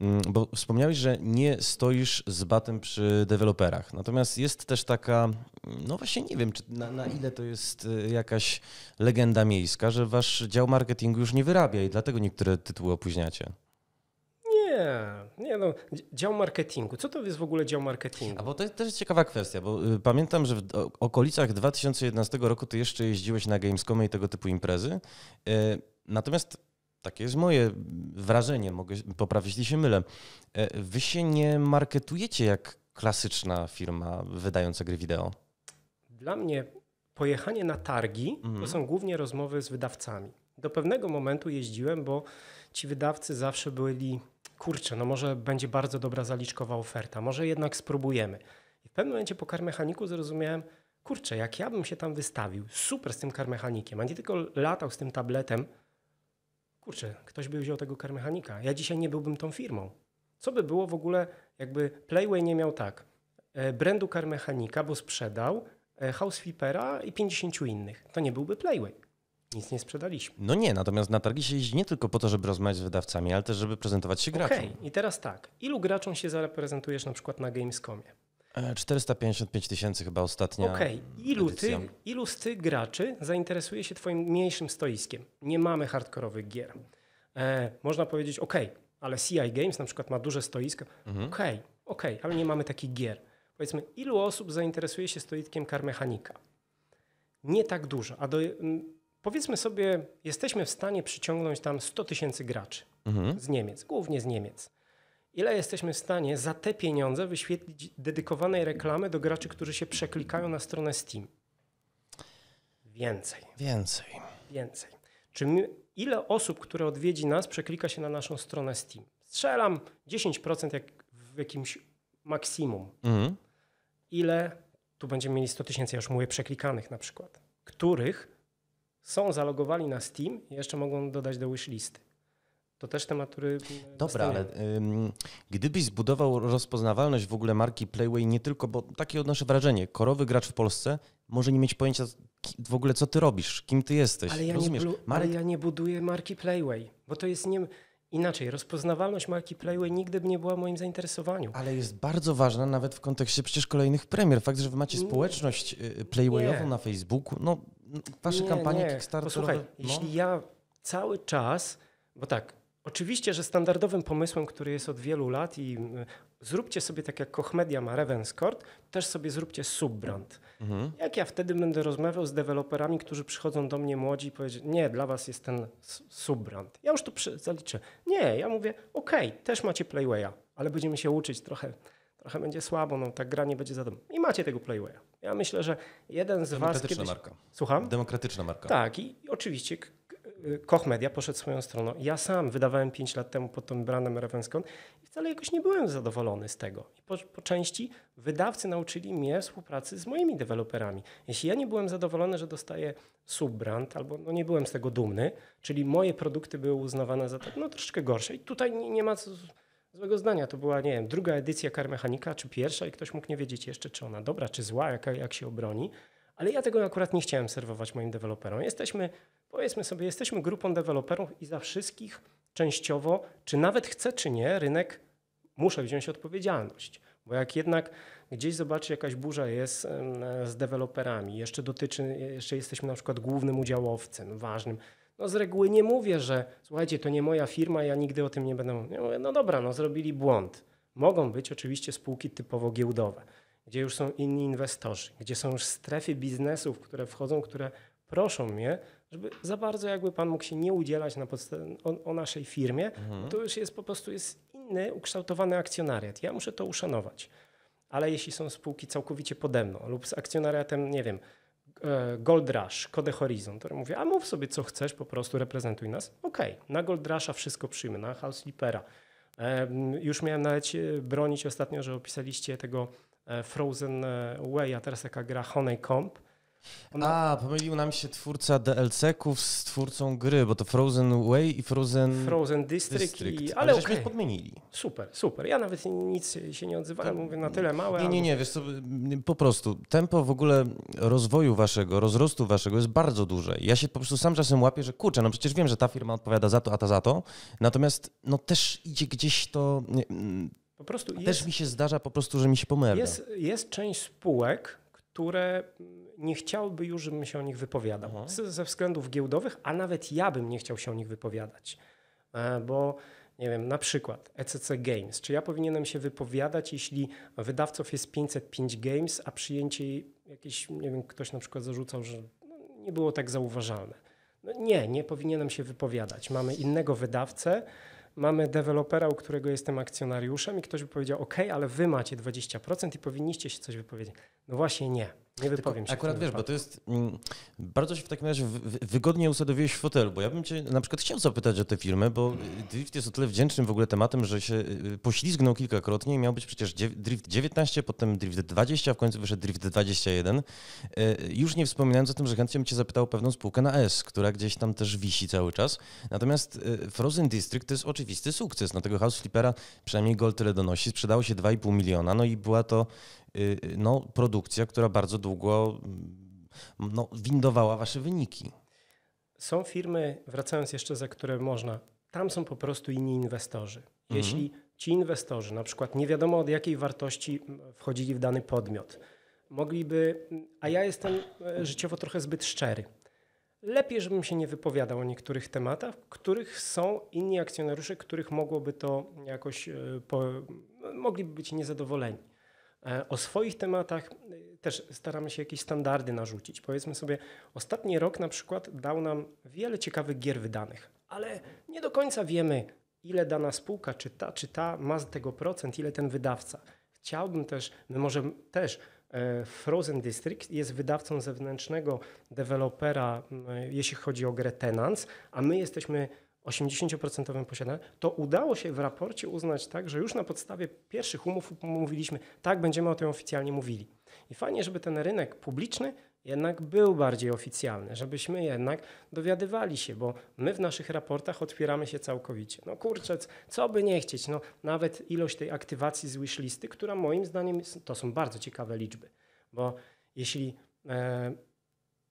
mm, bo wspomniałeś, że nie stoisz z batem przy deweloperach. Natomiast jest też taka, no właśnie nie wiem, czy na, na, ile to jest y, jakaś legenda miejska, że wasz dział marketingu już nie wyrabia i dlatego niektóre tytuły opóźniacie. Nie, nie no, dział marketingu. Co to jest w ogóle dział marketingu? A bo to też jest ciekawa kwestia, bo y, pamiętam, że w okolicach 2011 roku ty jeszcze jeździłeś na Gamescomie i tego typu imprezy. Y, natomiast takie jest moje wrażenie, mogę poprawić, jeśli się mylę. Y, wy się nie marketujecie jak klasyczna firma wydająca gry wideo. Dla mnie pojechanie na targi mhm. to są głównie rozmowy z wydawcami. Do pewnego momentu jeździłem, bo ci wydawcy zawsze byli kurczę, no może będzie bardzo dobra zaliczkowa oferta, może jednak spróbujemy. I w pewnym momencie po karmechaniku zrozumiałem, kurczę, jak ja bym się tam wystawił, super z tym karmechanikiem, a nie tylko latał z tym tabletem, kurczę, ktoś by wziął tego karmechanika, ja dzisiaj nie byłbym tą firmą. Co by było w ogóle, jakby Playway nie miał tak, e, brandu karmechanika, bo sprzedał, e, House Flipera i 50 innych. To nie byłby Playway. Nic nie sprzedaliśmy. No nie, natomiast na targi się jeździ nie tylko po to, żeby rozmawiać z wydawcami, ale też, żeby prezentować się graczom. Okej, okay. i teraz tak. Ilu graczom się zareprezentujesz na przykład na Gamescomie? 455 e, tysięcy chyba ostatnio. Okej, okay. ilu, ty, ilu z tych graczy zainteresuje się Twoim mniejszym stoiskiem? Nie mamy hardkorowych gier. E, można powiedzieć, ok, ale CI Games na przykład ma duże stoisko. Mhm. Ok, ok, ale nie mamy takich gier. Powiedzmy, ilu osób zainteresuje się stoiskiem Karmechanika? Nie tak dużo, a do, powiedzmy sobie, jesteśmy w stanie przyciągnąć tam 100 tysięcy graczy mhm. z Niemiec, głównie z Niemiec. Ile jesteśmy w stanie za te pieniądze wyświetlić dedykowanej reklamy do graczy, którzy się przeklikają na stronę Steam? Więcej. Więcej. Więcej. Czy my, ile osób, które odwiedzi nas, przeklika się na naszą stronę Steam? Strzelam 10% jak w jakimś maksimum. Mhm. Ile, tu będziemy mieli 100 tysięcy, ja już mówię, przeklikanych na przykład, których są zalogowani na Steam i jeszcze mogą dodać do wishlisty. To też temat, który. Dobra, ale ym, gdybyś zbudował rozpoznawalność w ogóle marki Playway nie tylko, bo takie odnoszę wrażenie, korowy gracz w Polsce może nie mieć pojęcia w ogóle, co ty robisz, kim ty jesteś. Ale ja, Rozumiesz? Nie, Marek... ale ja nie buduję marki Playway, bo to jest nie. Inaczej, rozpoznawalność marki Playway nigdy by nie była moim zainteresowaniem. Ale jest bardzo ważna nawet w kontekście przecież kolejnych premier. Fakt, że wy macie społeczność y, y, nie. Playwayową na Facebooku, no Wasze nie, kampanie nie. Kickstarterowe... Posłuchaj, no. jeśli ja cały czas, bo tak, oczywiście, że standardowym pomysłem, który jest od wielu lat i mm, zróbcie sobie tak jak Kochmedia ma Revenscourt, też sobie zróbcie subbrand. Mhm. Jak ja wtedy będę rozmawiał z deweloperami, którzy przychodzą do mnie młodzi i powiedzą, nie, dla was jest ten subbrand. Ja już to zaliczę. Nie, ja mówię, okej, okay, też macie Playwaya, ale będziemy się uczyć trochę. Trochę będzie słabo, no tak gra nie będzie za dobrą. I macie tego Playwaya. Ja myślę, że jeden z Was... Demokratyczna kiedyś... marka. Słucham? Demokratyczna marka. Tak i oczywiście Koch Media poszedł swoją stroną. Ja sam wydawałem 5 lat temu pod tą brandem Ravenskon i wcale jakoś nie byłem zadowolony z tego. Po, po, części wydawcy nauczyli mnie współpracy z moimi deweloperami. Jeśli ja nie byłem zadowolony, że dostaję subbrand albo no nie byłem z tego dumny, czyli moje produkty były uznawane za tak, no troszeczkę gorsze i tutaj nie, nie ma co z zdania to była, nie wiem, druga edycja Karmechanika, czy pierwsza, i ktoś mógł nie wiedzieć jeszcze, czy ona dobra, czy zła, jak, jak się obroni. Ale ja tego akurat nie chciałem serwować moim deweloperom. Jesteśmy, powiedzmy sobie, jesteśmy grupą deweloperów i za wszystkich częściowo, czy nawet chce, czy nie, rynek muszę wziąć odpowiedzialność. Bo jak jednak gdzieś zobaczy jakaś burza jest z deweloperami, jeszcze dotyczy, jeszcze jesteśmy na przykład głównym udziałowcem, ważnym, no z reguły nie mówię, że słuchajcie, to nie moja firma, ja nigdy o tym nie będę mówił. Ja mówię, no dobra, no zrobili błąd. Mogą być oczywiście spółki typowo giełdowe, gdzie już są inni inwestorzy, gdzie są już strefy biznesów, które wchodzą, które proszą mnie, żeby za bardzo jakby pan mógł się nie udzielać na podsta- o, o, naszej firmie, mhm. to już jest po prostu jest inny, ukształtowany akcjonariat. Ja muszę to uszanować. Ale jeśli są spółki całkowicie pode mną lub z akcjonariatem, nie wiem, E, Gold Rush, Code Horizon, który mówi, a mów sobie co chcesz, po prostu reprezentuj nas. Okej, okay, na Gold Rusha wszystko przyjmę, na House Sleepera. Już miałem nawet e, bronić ostatnio, że opisaliście tego e, Frozen Way, a teraz taka gra Honeycomb, ona... A, pomylił nam się twórca DLC-ków z twórcą gry, bo to Frozen Way i Frozen, Frozen District. District. I... Ale, ale okay. podmienili. Super, super. Ja nawet nic się nie odzywałem, mówię na tyle małe. Nie, nie, nie, wiesz co, po prostu tempo w ogóle rozwoju waszego, rozrostu waszego jest bardzo duże. Ja się po prostu sam czasem łapię, że kurczę, no przecież wiem, że ta firma odpowiada za to, a ta za to, natomiast no też idzie gdzieś to... Mm, po prostu jest, też mi się zdarza po prostu, że mi się pomyla. Jest, jest część spółek, które mm, nie chciałby już, żebym się o nich wypowiadał. Mhm. Ze względów giełdowych, a nawet ja bym nie chciał się o nich wypowiadać. E, bo nie wiem, na przykład ECC Games. Czy ja powinienem się wypowiadać, jeśli wydawców jest 505 Games, a przyjęcie jakieś, nie wiem, ktoś na przykład zarzucał, że no, nie było tak zauważalne. No nie, nie powinienem się wypowiadać. Mamy innego wydawcę, mamy dewelopera, u którego jestem akcjonariuszem i ktoś by powiedział, ok, ale wy macie 20% i powinniście się coś wypowiedzieć. No właśnie nie. Nie wypowiem się. Akurat wiesz, bo to jest. Mm, bardzo się w takim razie wygodnie usadowiłeś w fotelu, bo ja bym cię na przykład chciał zapytać o te filmy, bo Drift jest o tyle wdzięcznym w ogóle tematem, że się y, y, poślizgnął kilkakrotnie i miał być przecież Drift 19, potem Drift 20, a w końcu wyszedł Drift 21. Y, już nie wspominając o tym, że chętnie bym cię zapytał o pewną spółkę na S, która gdzieś tam też wisi cały czas. Natomiast Frozen District to jest oczywisty sukces. na no tego House Flippera przynajmniej Gold tyle donosi. Sprzedało się 2,5 miliona, no i była to Y, y, no, produkcja, która bardzo długo mm, no, windowała wasze wyniki. Są firmy, wracając jeszcze, za które można, tam są po prostu inni inwestorzy. Mhm. Jeśli mhm. ci inwestorzy na przykład nie wiadomo od jakiej wartości mm, wchodzili w dany podmiot, mogliby, a ja jestem e, życiowo trochę zbyt szczery. Lepiej, żebym się nie wypowiadał o niektórych tematach, których są inni akcjonariusze, których mogłoby to jakoś, e, po, mogliby być niezadowoleni. E, o swoich tematach e, też staramy się jakieś standardy narzucić. Powiedzmy sobie, ostatni rok na przykład dał nam wiele ciekawych gier wydanych, ale nie do końca wiemy, ile dana spółka, czy ta, czy ta ma z tego procent, ile ten wydawca. Chciałbym też, my może też e, Frozen District jest wydawcą zewnętrznego dewelopera, jeśli chodzi o grę Tenants, a my jesteśmy 80% posiadania, to udało się w raporcie uznać tak, że już na podstawie pierwszych umów mówiliśmy, tak, będziemy o tym oficjalnie mówili. I fajnie, żeby ten rynek publiczny jednak był bardziej oficjalny, żebyśmy jednak dowiadywali się, bo my w naszych raportach otwieramy się całkowicie. No kurczę, co by nie chcieć, no nawet ilość tej aktywacji z wishlisty, która moim zdaniem to są bardzo ciekawe liczby, bo jeśli e,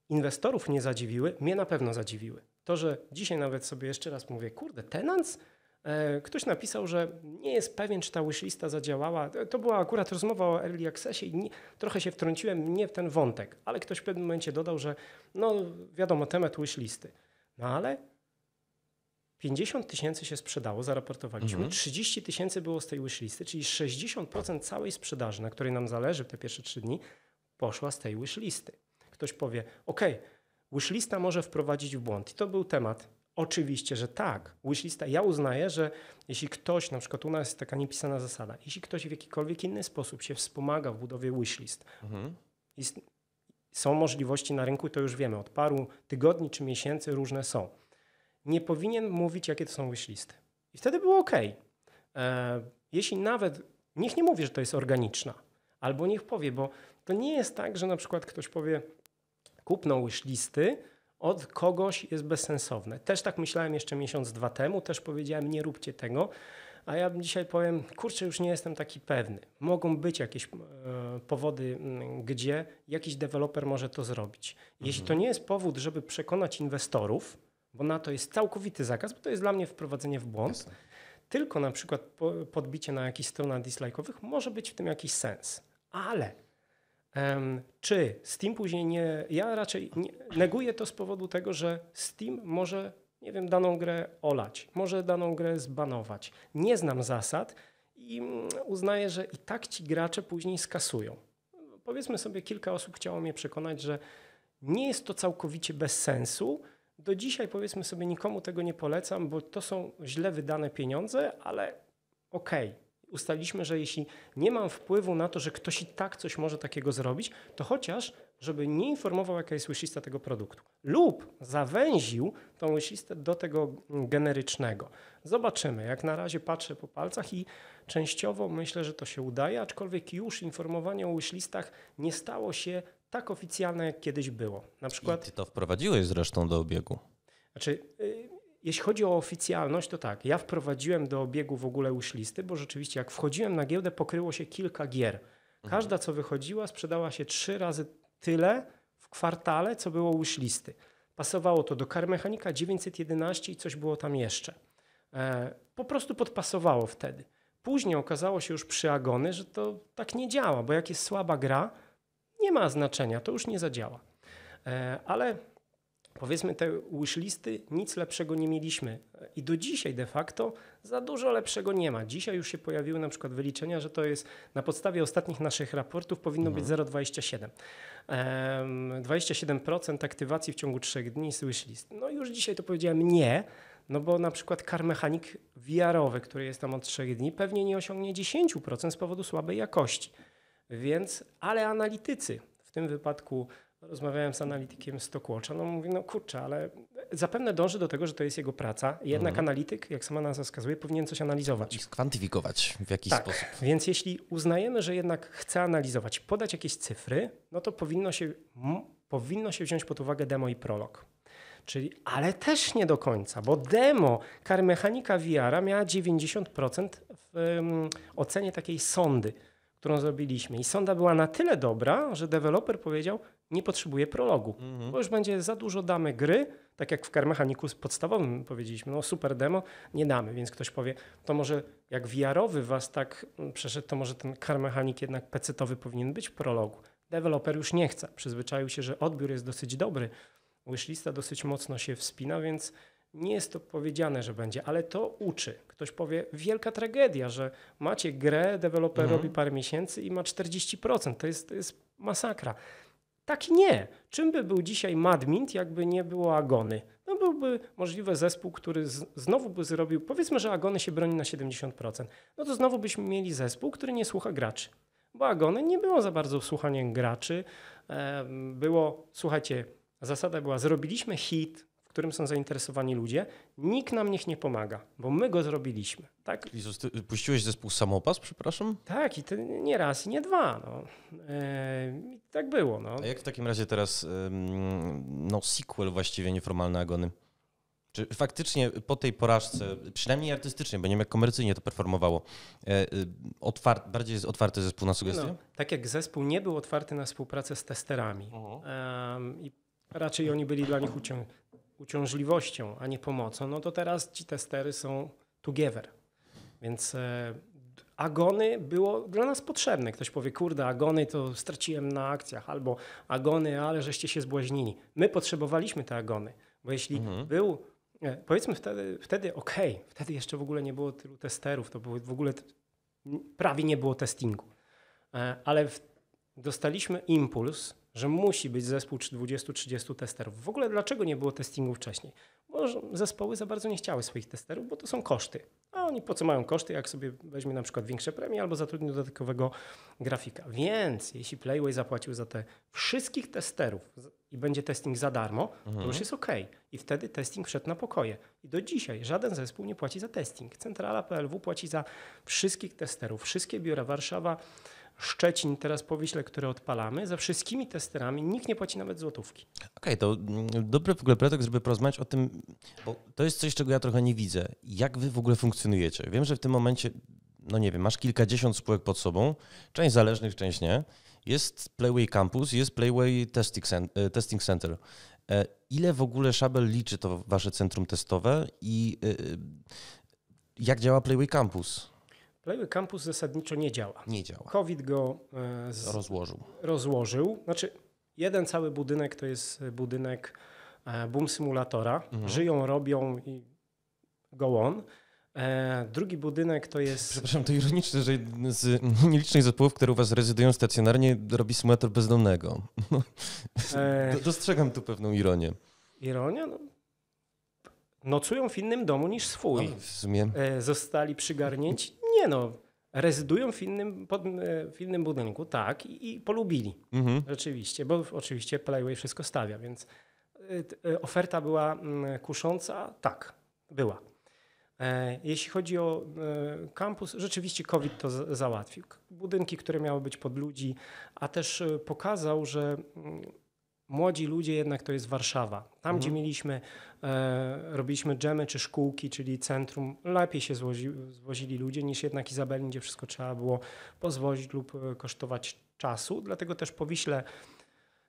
inwestorów nie zadziwiły, mnie na pewno zadziwiły to, że dzisiaj nawet sobie jeszcze raz mówię, kurde, tenants? E, ktoś napisał, że nie jest pewien, czy ta wishlista zadziałała. E, to była akurat rozmowa o early accessie i nie, trochę się wtrąciłem nie w ten wątek, ale ktoś w pewnym momencie dodał, że no wiadomo, temat wishlisty. No ale 50 tysięcy się sprzedało, zaraportowaliśmy, mhm. 30 tysięcy było z tej wishlisty, czyli 60% całej sprzedaży, na której nam zależy te pierwsze trzy dni, poszła z tej wishlisty. Ktoś powie, okej, okay, Wishlista może wprowadzić w błąd. I to był temat. Oczywiście, że tak. Wishlista, ja uznaję, że jeśli ktoś, na przykład u nas jest taka niepisana zasada, jeśli ktoś w jakikolwiek inny sposób się wspomaga w budowie wishlist, mhm. Jest, są możliwości na rynku, to już wiemy, od paru tygodni czy miesięcy różne są. Nie powinien mówić, jakie to są wishlisty. I wtedy było ok. E, jeśli nawet, niech nie mówi, że to jest organiczna, albo niech powie, bo to nie jest tak, że na przykład ktoś powie, kupno listy od kogoś jest bezsensowne. Też tak myślałem jeszcze miesiąc, dwa temu, też powiedziałem nie róbcie tego, a ja dzisiaj powiem, kurczę, już nie jestem taki pewny. Mogą być jakieś e, powody, gdzie jakiś deweloper może to zrobić. Jeśli to mhm. nie jest powód, żeby przekonać inwestorów, bo na to jest całkowity zakaz, bo to jest dla mnie wprowadzenie w błąd, Jasne. tylko na przykład podbicie na jakichś stronach dislike'owych może być w tym jakiś sens. Ale czy Steam później nie. Ja raczej nie, neguję to z powodu tego, że Steam może, nie wiem, daną grę olać, może daną grę zbanować. Nie znam zasad i mm, uznaję, że i tak ci gracze później skasują. Powiedzmy sobie, kilka osób chciało mnie przekonać, że nie jest to całkowicie bez sensu. Do dzisiaj powiedzmy sobie, nikomu tego nie polecam, bo to są źle wydane pieniądze, ale okej, okay ustaliliśmy, że jeśli nie mam wpływu na to, że ktoś i tak coś może takiego zrobić, to chociaż, żeby nie informował, jaka jest wishlista tego produktu. Lub zawęził tą wishlistę do tego generycznego. Zobaczymy. Jak na razie patrzę po palcach i częściowo myślę, że to się udaje, aczkolwiek już informowanie o wishlistach nie stało się tak oficjalne, jak kiedyś było. Na przykład... I ty to wprowadziłeś zresztą do obiegu. Znaczy... Yy, jeśli chodzi o oficjalność, to tak, ja wprowadziłem do obiegu w ogóle uślisty, bo rzeczywiście jak wchodziłem na giełdę, pokryło się kilka gier. Mhm. Każda, co wychodziła, sprzedała się trzy razy tyle w kwartale, co było uślisty. Pasowało to do Car 911 i coś było tam jeszcze. E, po prostu podpasowało wtedy. Później okazało się już przy Agony, że to tak nie działa, bo jak jest słaba gra, nie ma znaczenia, to już nie zadziała. E, ale powiedzmy te wishlisty, nic lepszego nie mieliśmy. I do dzisiaj de facto za dużo lepszego nie ma. Dzisiaj już się pojawiły na przykład wyliczenia, że to jest na podstawie ostatnich naszych raportów powinno mhm. być 0,27. 27% aktywacji w ciągu 3 dni z wishlist. No już dzisiaj to powiedziałem nie, no bo na przykład kar mechanik wiarowy, który jest tam od 3 dni, pewnie nie osiągnie 10% z powodu słabej jakości. Więc, ale analitycy, w tym wypadku rozmawiałem z analitykiem Stockwatcha, no mówi, no kurczę, ale zapewne dąży do tego, że to jest jego praca. Jednak mhm. analityk, jak sama nazwa wskazuje, powinien coś analizować. I skwantyfikować w jakiś tak. sposób. Więc jeśli uznajemy, że jednak chce analizować, podać jakieś cyfry, no to powinno się, m, powinno się wziąć pod uwagę demo i prolog. Czyli, ale też nie do końca, bo demo karmechanika mechanika VR miała 90% w um, ocenie takiej sondy, którą zrobiliśmy. I sonda była na tyle dobra, że deweloper powiedział, nie potrzebuje prologu, mhm. bo już będzie za dużo damy gry, tak jak w Karmechaniku podstawowym powiedzieliśmy, no super demo, nie damy, więc ktoś powie, to może jak wiarowy was tak mm, przeszedł, to może ten Karmechanik jednak pecetowy powinien być w prologu. Deweloper już nie chce, przyzwyczaił się, że odbiór jest dosyć dobry, wishlista dosyć mocno się wspina, więc nie jest to powiedziane, że będzie, ale to uczy. Ktoś powie, wielka tragedia, że macie grę, deweloper mhm. robi parę miesięcy i ma 40%, to jest, to jest masakra. Tak nie. Czym by był dzisiaj Madmint, jakby nie było Agony? No byłby możliwy zespół, który z, znowu by zrobił, powiedzmy, że Agony się broni na 70%. No to znowu byśmy mieli zespół, który nie słucha graczy. Bo Agony nie było za bardzo słuchaniem graczy. Było, słuchajcie, zasada była, zrobiliśmy hit, którym są zainteresowani ludzie, nikt nam niech nie pomaga, bo my go zrobiliśmy. Tak? Jezus, ty puściłeś zespół Samopas, przepraszam? Tak, i to nie raz, i nie dwa. No. Yy, tak było. No. A jak w takim razie teraz no, sequel właściwie nieformalne Agony? Czy faktycznie po tej porażce, przynajmniej artystycznie, bo nie wiem jak komercyjnie to performowało, e, y, otwar- bardziej jest otwarty zespół na sugestie? No, tak jak zespół nie był otwarty na współpracę z testerami. Mhm. I raczej oni byli dla nich ucią- uciążliwością, a nie pomocą, no to teraz ci testery są together. Więc e, agony było dla nas potrzebne. Ktoś powie, kurde, agony to straciłem na akcjach, albo agony, ale żeście się zbłaźnili. My potrzebowaliśmy te agony, bo jeśli mhm. był, e, powiedzmy wtedy, wtedy okej, wtedy jeszcze w ogóle nie było tylu testerów, to było, w ogóle prawie nie było testingu. E, ale w, dostaliśmy impuls, że musi być zespół 20-30 testerów. W ogóle dlaczego nie było testingu wcześniej? Bo zespoły za bardzo nie chciały swoich testerów, bo to są koszty. A oni po co mają koszty, jak sobie weźmie na przykład większe premie albo zatrudni dodatkowego grafika. Więc jeśli Playway zapłacił za te wszystkich testerów i będzie testing za darmo, mhm. to już jest ok. I wtedy testing wszedł na pokoje. I do dzisiaj żaden zespół nie płaci za testing. Centrala PLW płaci za wszystkich testerów. Wszystkie biura Warszawa, Szczecin, teraz Powiśle, które odpalamy, za wszystkimi testerami nikt nie płaci nawet złotówki. Okej, okay, to mm, dobry w ogóle pretekst, żeby porozmawiać o tym, bo to jest coś, czego ja trochę nie widzę. Jak wy w ogóle funkcjonujecie? Wiem, że w tym momencie, no nie wiem, masz kilkadziesiąt spółek pod sobą, część zależnych, część nie. Jest Playway Campus, jest Playway Testing e, Center. E, ile w ogóle Szabel liczy to wasze centrum testowe i e, jak działa Playway Campus? Playboy Campus zasadniczo nie działa. Nie działa. COVID go e, z... rozłożył. Rozłożył. Znaczy, jeden cały budynek to jest budynek e, boom symulatora. Mhm. Żyją, robią i go on. E, drugi budynek to jest. Przepraszam, to ironiczne, że z nielicznych zespołów, które u Was rezydują stacjonarnie, robi symulator bezdomnego. E... Dostrzegam tu pewną ironię. Ironia? No. Nocują w innym domu niż swój. No, w sumie. zostali przygarnięci nie no, rezydują w innym, pod, e, w innym budynku, tak, i, i polubili. Mhm. Rzeczywiście, bo oczywiście Playway wszystko stawia, więc e, e, oferta była mm, kusząca? Tak, była. Jeśli chodzi o kampus, rzeczywiście COVID to załatwił. Budynki, które miały być pod ludzi, a też pokazał, że mm, młodzi ludzie jednak to jest Warszawa. Tam, mhm. gdzie mieliśmy, e, robiliśmy dżemy czy szkółki, czyli centrum, lepiej się złozi, złozili ludzie niż jednak Izabeli, gdzie wszystko trzeba było pozwozić lub e, kosztować czasu. Dlatego też po Wiśle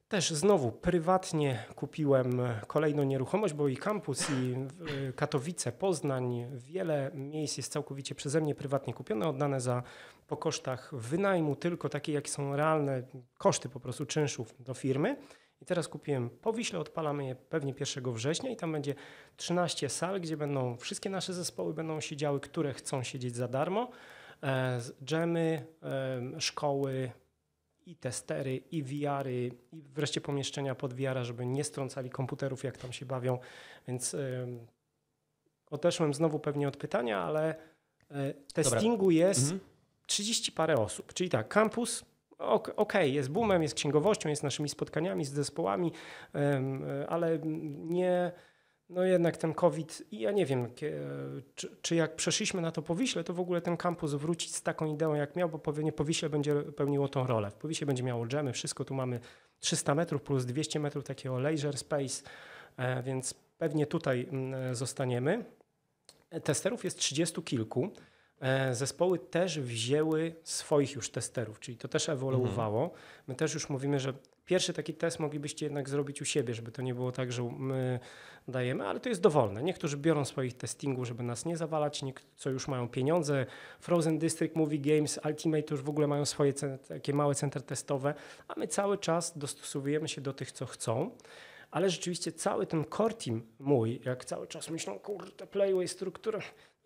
też znowu prywatnie kupiłem e, kolejną nieruchomość, bo i kampus, i e, Katowice, Poznań, wiele miejsc jest całkowicie przeze mnie prywatnie kupione, oddane za po kosztach wynajmu, tylko takie jakie są realne koszty po prostu czynszów do firmy. I teraz kupiłem Powiśle, odpalamy je pewnie 1 września i tam będzie 13 sal, gdzie będą wszystkie nasze zespoły będą siedziały, które chcą siedzieć za darmo. E, dżemy, szkoły, i testery, i VR-y, i wreszcie pomieszczenia pod VR, żeby nie strącali komputerów, jak tam się bawią. Więc y, odeszłem znowu pewnie od pytania, ale y, testingu Dobra. jest mhm. 30 parę osób. Czyli tak, kampus okej, okay, jest boomem, jest księgowością, jest naszymi spotkaniami z zespołami, ale nie. No jednak ten COVID, i ja nie wiem, czy, czy, jak przeszliśmy na to Powiśle, to w ogóle ten kampus wrócić z taką ideą jak miał, bo pewnie Powiśle będzie pełniło tą rolę. W Powiśle będzie miało dżemy, wszystko, tu mamy 300 metrów plus 200 metrów takiego laser space, e, więc pewnie tutaj mm, e, zostaniemy. E, testerów jest 30 kilku. E, zespoły też wzięły swoich już testerów, czyli to też ewoluowało. Mhm. My też już mówimy, że pierwszy taki test moglibyście jednak zrobić u siebie, żeby to nie było tak, że my dajemy, ale to jest dowolne. Niektórzy biorą swoich testingu, żeby nas nie zawalać, co już mają pieniądze. Frozen District, Movie Games, Ultimate już w ogóle mają swoje takie małe centra testowe, a my cały czas dostosowujemy się do tych, co chcą ale rzeczywiście cały ten core team mój, jak cały czas myślą, kurde, playway, struktura,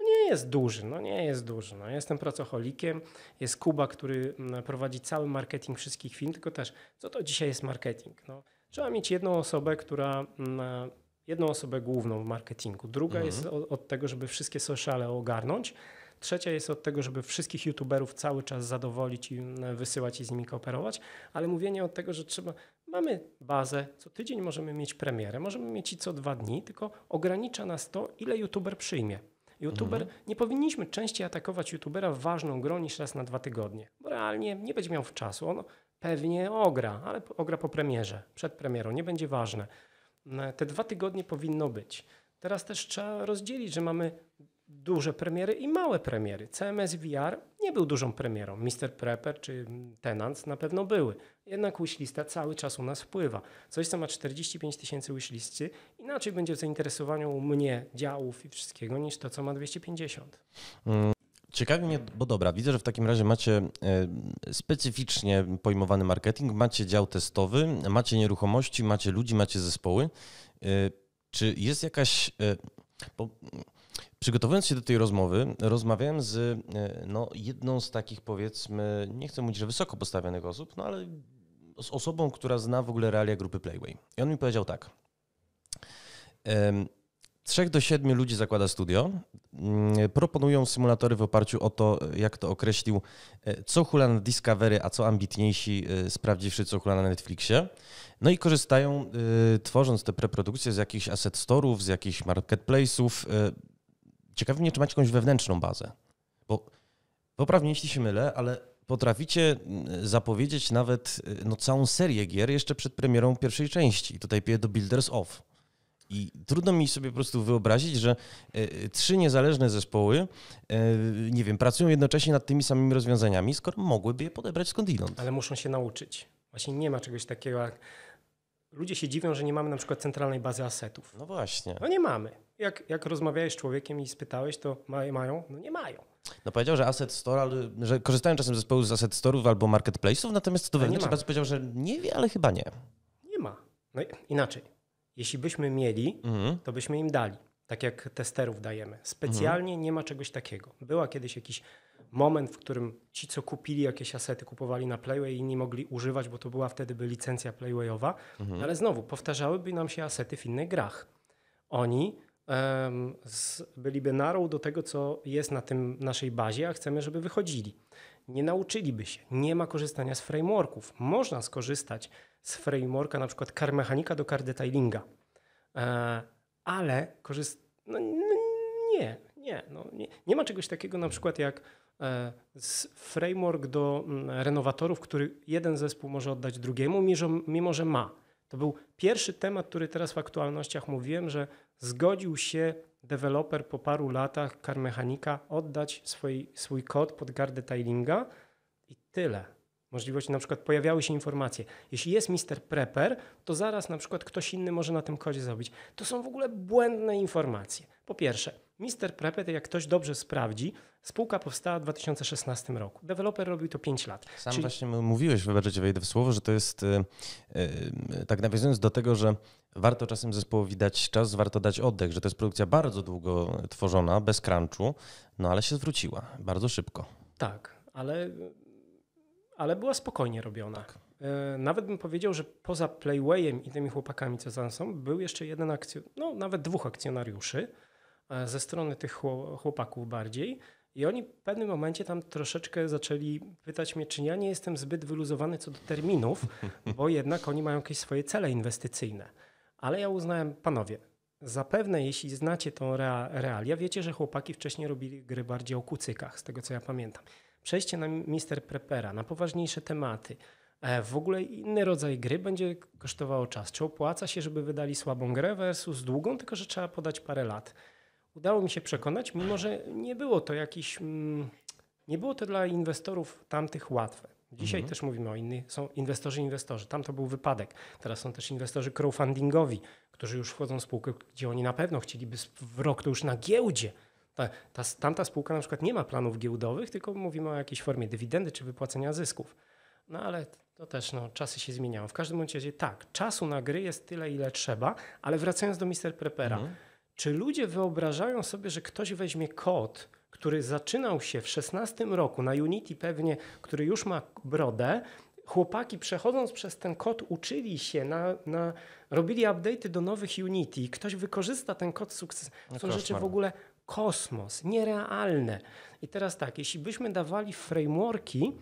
nie jest duży, no nie jest duży. No. Jestem pracocholikiem, jest Kuba, który mm, prowadzi cały marketing wszystkich firm, tylko też co to dzisiaj jest marketing? No, trzeba mieć jedną osobę, która mm, jedną osobę główną w marketingu. Druga mhm. jest od, od, tego, żeby wszystkie sociale ogarnąć. Trzecia jest od tego, żeby wszystkich youtuberów cały czas zadowolić i mm, wysyłać i z nimi kooperować, ale mówienie od tego, że trzeba. Mamy bazę, co tydzień możemy mieć premierę, możemy mieć i co dwa dni, tylko ogranicza nas to, ile youtuber przyjmie. YouTuber, mhm. nie powinniśmy częściej atakować YouTubera w ważną grą niż raz na dwa tygodnie, bo realnie nie będzie miał czasu. On pewnie ogra, ale ogra po premierze, przed premierą, nie będzie ważne. Mm, te dwa tygodnie powinno być. Teraz też trzeba rozdzielić, że mamy duże premiery i małe premiery. CMS VR nie był dużą premierą. Mr. Prepper czy Tenants na pewno były. Jednak wishlista cały czas u nas wpływa. Coś, co ma 45 tysięcy wishlisty, inaczej będzie w zainteresowaniu u mnie działów i wszystkiego niż to, co ma 250. Mm. Ciekawi mnie, bo dobra, widzę, że w takim razie macie e, specyficznie pojmowany marketing, macie dział testowy, macie nieruchomości, macie ludzi, macie zespoły. E, czy jest jakaś. E, bo Przygotowując się do tej rozmowy, rozmawiałem z e, no, jedną z takich, powiedzmy, nie chcę mówić, że wysoko postawionych osób, no ale z osobą, która zna w ogóle realia grupy Playway. I on mi powiedział tak. Trzech do siedmiu ludzi zakłada studio. Mm, proponują symulatory w oparciu o to, jak to określił, e, co hula na Discovery, a co ambitniejsi, e, sprawdziwszy, co hula na Netflixie. No i korzystają, tworząc te preprodukcje, z jakichś asset storów, z jakichś marketplace'ów, ciekawi mnie, czy macie jakąś wewnętrzną bazę. Bo poprawnie, jeśli się mylę, ale potraficie mm, zapowiedzieć nawet y, no, całą serię gier jeszcze przed premierą pierwszej części. Tutaj piję do Builders Off. I trudno mi sobie po prostu wyobrazić, że y, y, trzy niezależne zespoły, nie wiem, pracują jednocześnie nad tymi samymi rozwiązaniami, skoro mogłyby je podebrać skądinąd. Ale muszą się nauczyć. Właśnie nie ma czegoś takiego jak... Ludzie się dziwią, że nie mamy na przykład centralnej bazy asetów. No właśnie. No nie mamy jak, jak rozmawiałeś z człowiekiem i spytałeś, to ma, mają? No nie mają. No powiedział, że Asset Store, że korzystają czasem z zespołu z Asset Store'ów albo marketplace'ów, natomiast to wewnętrzny bardzo powiedział, że nie wie, ale chyba nie. Nie ma. No inaczej. Jeśli byśmy mieli, mhm. to byśmy im dali. Tak jak testerów dajemy. Specjalnie mhm. nie ma czegoś takiego. Była kiedyś jakiś moment, w którym ci, co kupili jakieś asety, kupowali na Playway i nie mogli używać, bo to była wtedy by licencja Playwayowa. Mhm. Ale znowu, powtarzałyby nam się asety w innych grach. Oni byliby narą do tego, co jest na tym naszej bazie, a chcemy, żeby wychodzili. Nie nauczyliby się. Nie ma korzystania z frameworków. Można skorzystać z frameworka na przykład car mechanika do car detailinga, e, ale korzyst... No, nie, nie, no, nie. Nie ma czegoś takiego na przykład jak e, z framework do renowatorów, który jeden zespół może oddać drugiemu, mimo że ma. To był pierwszy temat, który teraz w aktualnościach mówiłem, że zgodził się deweloper po paru latach karmechanika oddać swój, swój kod pod gardę tilinga i tyle. Możliwości, na przykład pojawiały się informacje. Jeśli jest Mister Prepper, to zaraz na przykład ktoś inny może na tym kodzie zrobić. To są w ogóle błędne informacje. Po pierwsze, Mister Prepper, jak ktoś dobrze sprawdzi, spółka powstała w 2016 roku. Deweloper robił to 5 lat. Sam Czyli... właśnie mówiłeś, wybaczcie, wejdę w słowo, że to jest, yy, yy, tak nawiązując do tego, że warto czasem zespołowi dać czas, warto dać oddech, że to jest produkcja bardzo długo tworzona, bez crunchu, no ale się zwróciła bardzo szybko. Tak, ale, ale była spokojnie robiona. Tak. E, nawet bym powiedział, że poza Playwayem i tymi chłopakami, co tam są, był jeszcze jeden akcjonariusz, no nawet dwóch akcjonariuszy e, ze strony tych chłopaków bardziej. I oni w pewnym momencie tam troszeczkę zaczęli pytać mnie, czy ja nie jestem zbyt wyluzowany co do terminów, bo jednak oni mają jakieś swoje cele inwestycyjne. Ale ja uznałem, panowie, zapewne jeśli znacie tą rea realię, wiecie, że chłopaki wcześniej robili gry bardziej o kucykach, z tego co ja pamiętam. Przejście na Mister Prepera, na poważniejsze tematy, e, w ogóle inny rodzaj gry będzie kosztowało czas. Czy opłaca się, żeby wydali słabą grę versus długą, tylko że trzeba podać parę lat. Udało mi się przekonać, mimo że nie było to jakiś, mm, nie było to dla inwestorów tamtych łatwe. Dzisiaj mhm. też mówimy o innych, są inwestorzy, inwestorzy. Tam to był wypadek. Teraz są też inwestorzy crowdfundingowi, którzy już wchodzą w spółkę, gdzie oni na pewno chcieliby w rok to już na giełdzie. Ta, ta, tamta spółka na przykład nie ma planów giełdowych, tylko mówimy o jakiejś formie dywidendy czy wypłacenia zysków. No ale to też no, czasy się zmieniają. W każdym razie tak, czasu na gry jest tyle, ile trzeba, ale wracając do Mister Prepera. Mhm. Czy ludzie wyobrażają sobie, że ktoś weźmie kod, który zaczynał się w 16 roku na Unity pewnie, który już ma brodę, chłopaki przechodząc przez ten kod uczyli się, na, na, robili update'y do nowych Unity. Ktoś wykorzysta ten kod sukcesywnie. No, są Koszmar. rzeczy w ogóle kosmos, nierealne. I teraz tak, jeśli byśmy dawali frameworki,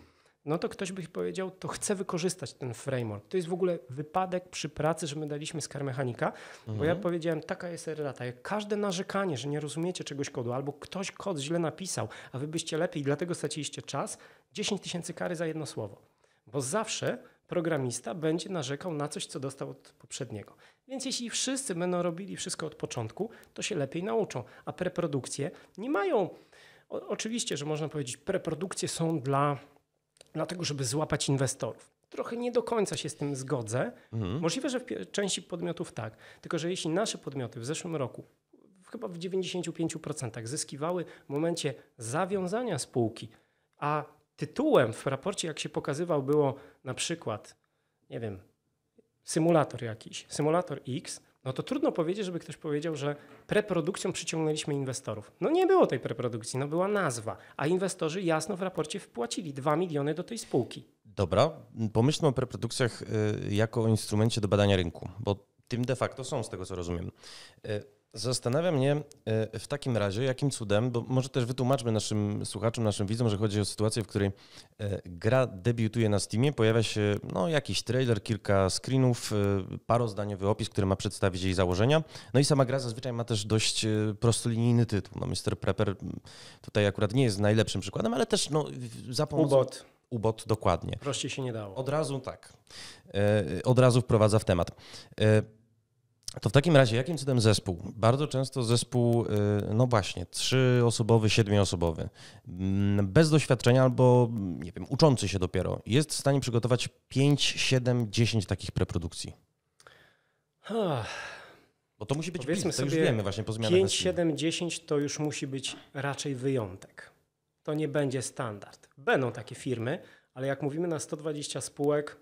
no to ktoś by powiedział, to chcę wykorzystać ten framework. To jest w ogóle wypadek przy pracy, że my daliśmy skarmechanika, mhm. bo ja mhm. powiedziałem, taka jest errata. Jak każde narzekanie, że nie rozumiecie czegoś kodu, albo ktoś kod źle napisał, a wy byście lepiej, dlatego straciliście czas, 10 tysięcy kary za jedno słowo. Bo zawsze programista będzie narzekał na coś, co dostał od poprzedniego. Więc jeśli wszyscy będą robili wszystko od początku, to się lepiej nauczą. A preprodukcje nie mają... O, oczywiście, że można powiedzieć, preprodukcje są dla dlatego, żeby złapać inwestorów. Trochę nie do końca się z tym zgodzę. Mhm. Możliwe, że w części podmiotów tak. Tylko, że jeśli nasze podmioty w zeszłym roku chyba w 95% zyskiwały w momencie zawiązania spółki, a tytułem w raporcie, jak się pokazywał, było na przykład, nie wiem, symulator jakiś, symulator X, no to trudno powiedzieć, żeby ktoś powiedział, że preprodukcją przyciągnęliśmy inwestorów. No nie było tej preprodukcji, no była nazwa, a inwestorzy jasno w raporcie wpłacili 2 miliony do tej spółki. Dobra, pomyślmy o preprodukcjach y, jako o instrumencie do badania rynku, bo tym de facto są, z tego co rozumiem. Y, Zastanawia mnie e, w takim razie, jakim cudem, bo może też wytłumaczmy naszym słuchaczom, naszym widzom, że chodzi o sytuację, w której e, gra debiutuje na Steamie, pojawia się no, jakiś trailer, kilka screenów, e, parozdaniowy opis, który ma przedstawić jej założenia. No i sama gra zazwyczaj ma też dość prostolinijny tytuł. No, Mr. Prepper tutaj akurat nie jest najlepszym przykładem, ale też no, za pomocą... Ubot. Ubot dokładnie. Prościej się nie dało. Od razu tak. Od razu wprowadza w temat. To w takim razie, jakim cudem zespół? Bardzo często zespół, y, no właśnie, trzyosobowy, siedmioosobowy, mm, bez doświadczenia albo, nie wiem, uczący się dopiero, jest w stanie przygotować 5, 7, 10 takich preprodukcji. Bo to musi być Powiedzmy to już wiemy właśnie po zmianach. 5, 7, 10 to już musi być raczej wyjątek. To nie będzie standard. Będą takie firmy, ale jak mówimy na 120 spółek,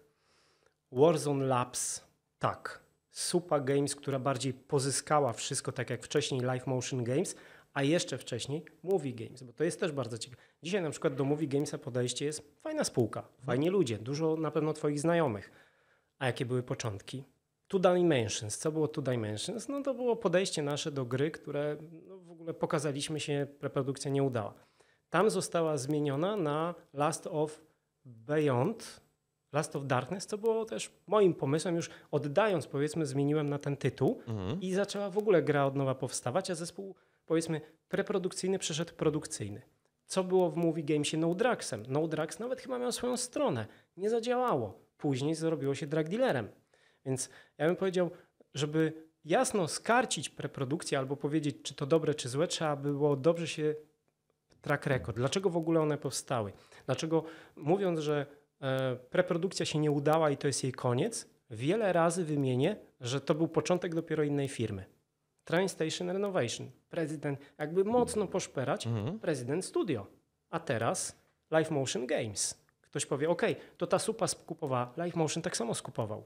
Warzone Labs, tak, Supa Games, która bardziej pozyskała wszystko, tak jak wcześniej Live Motion Games, a jeszcze wcześniej Movie Games, bo to jest też bardzo ciekawe. Dzisiaj na przykład do Movie Gamesa podejście jest fajna spółka, fajni ludzie, dużo na pewno twoich znajomych. A jakie były początki? Two Dimensions. Co było Two Dimensions? No to było podejście nasze do gry, które no, w ogóle pokazaliśmy się, preprodukcja nie udała. Tam została zmieniona na Last of Beyond, Last of Darkness, co było też moim pomysłem, już oddając, powiedzmy, zmieniłem na ten tytuł mhm. i zaczęła w ogóle gra od nowa powstawać, a zespół, powiedzmy, preprodukcyjny przeszedł produkcyjny. Co było w Movie Gamesie No Draxem? No Drax, nawet chyba miał swoją stronę. Nie zadziałało. Później zrobiło się drag dealerem. Więc ja bym powiedział, żeby jasno skarcić preprodukcję albo powiedzieć, czy to dobre, czy złe, trzeba było dobrze się track record. Dlaczego w ogóle one powstały? Dlaczego mówiąc, że E, preprodukcja się nie udała i to jest jej koniec, wiele razy wymienię, że to był początek dopiero innej firmy. Train Station Renovation. Prezydent, jakby mocno poszperać, mhm. prezydent studio. A teraz Live Motion Games. Ktoś powie, ok, to ta supa skupowała, Live Motion tak samo skupował.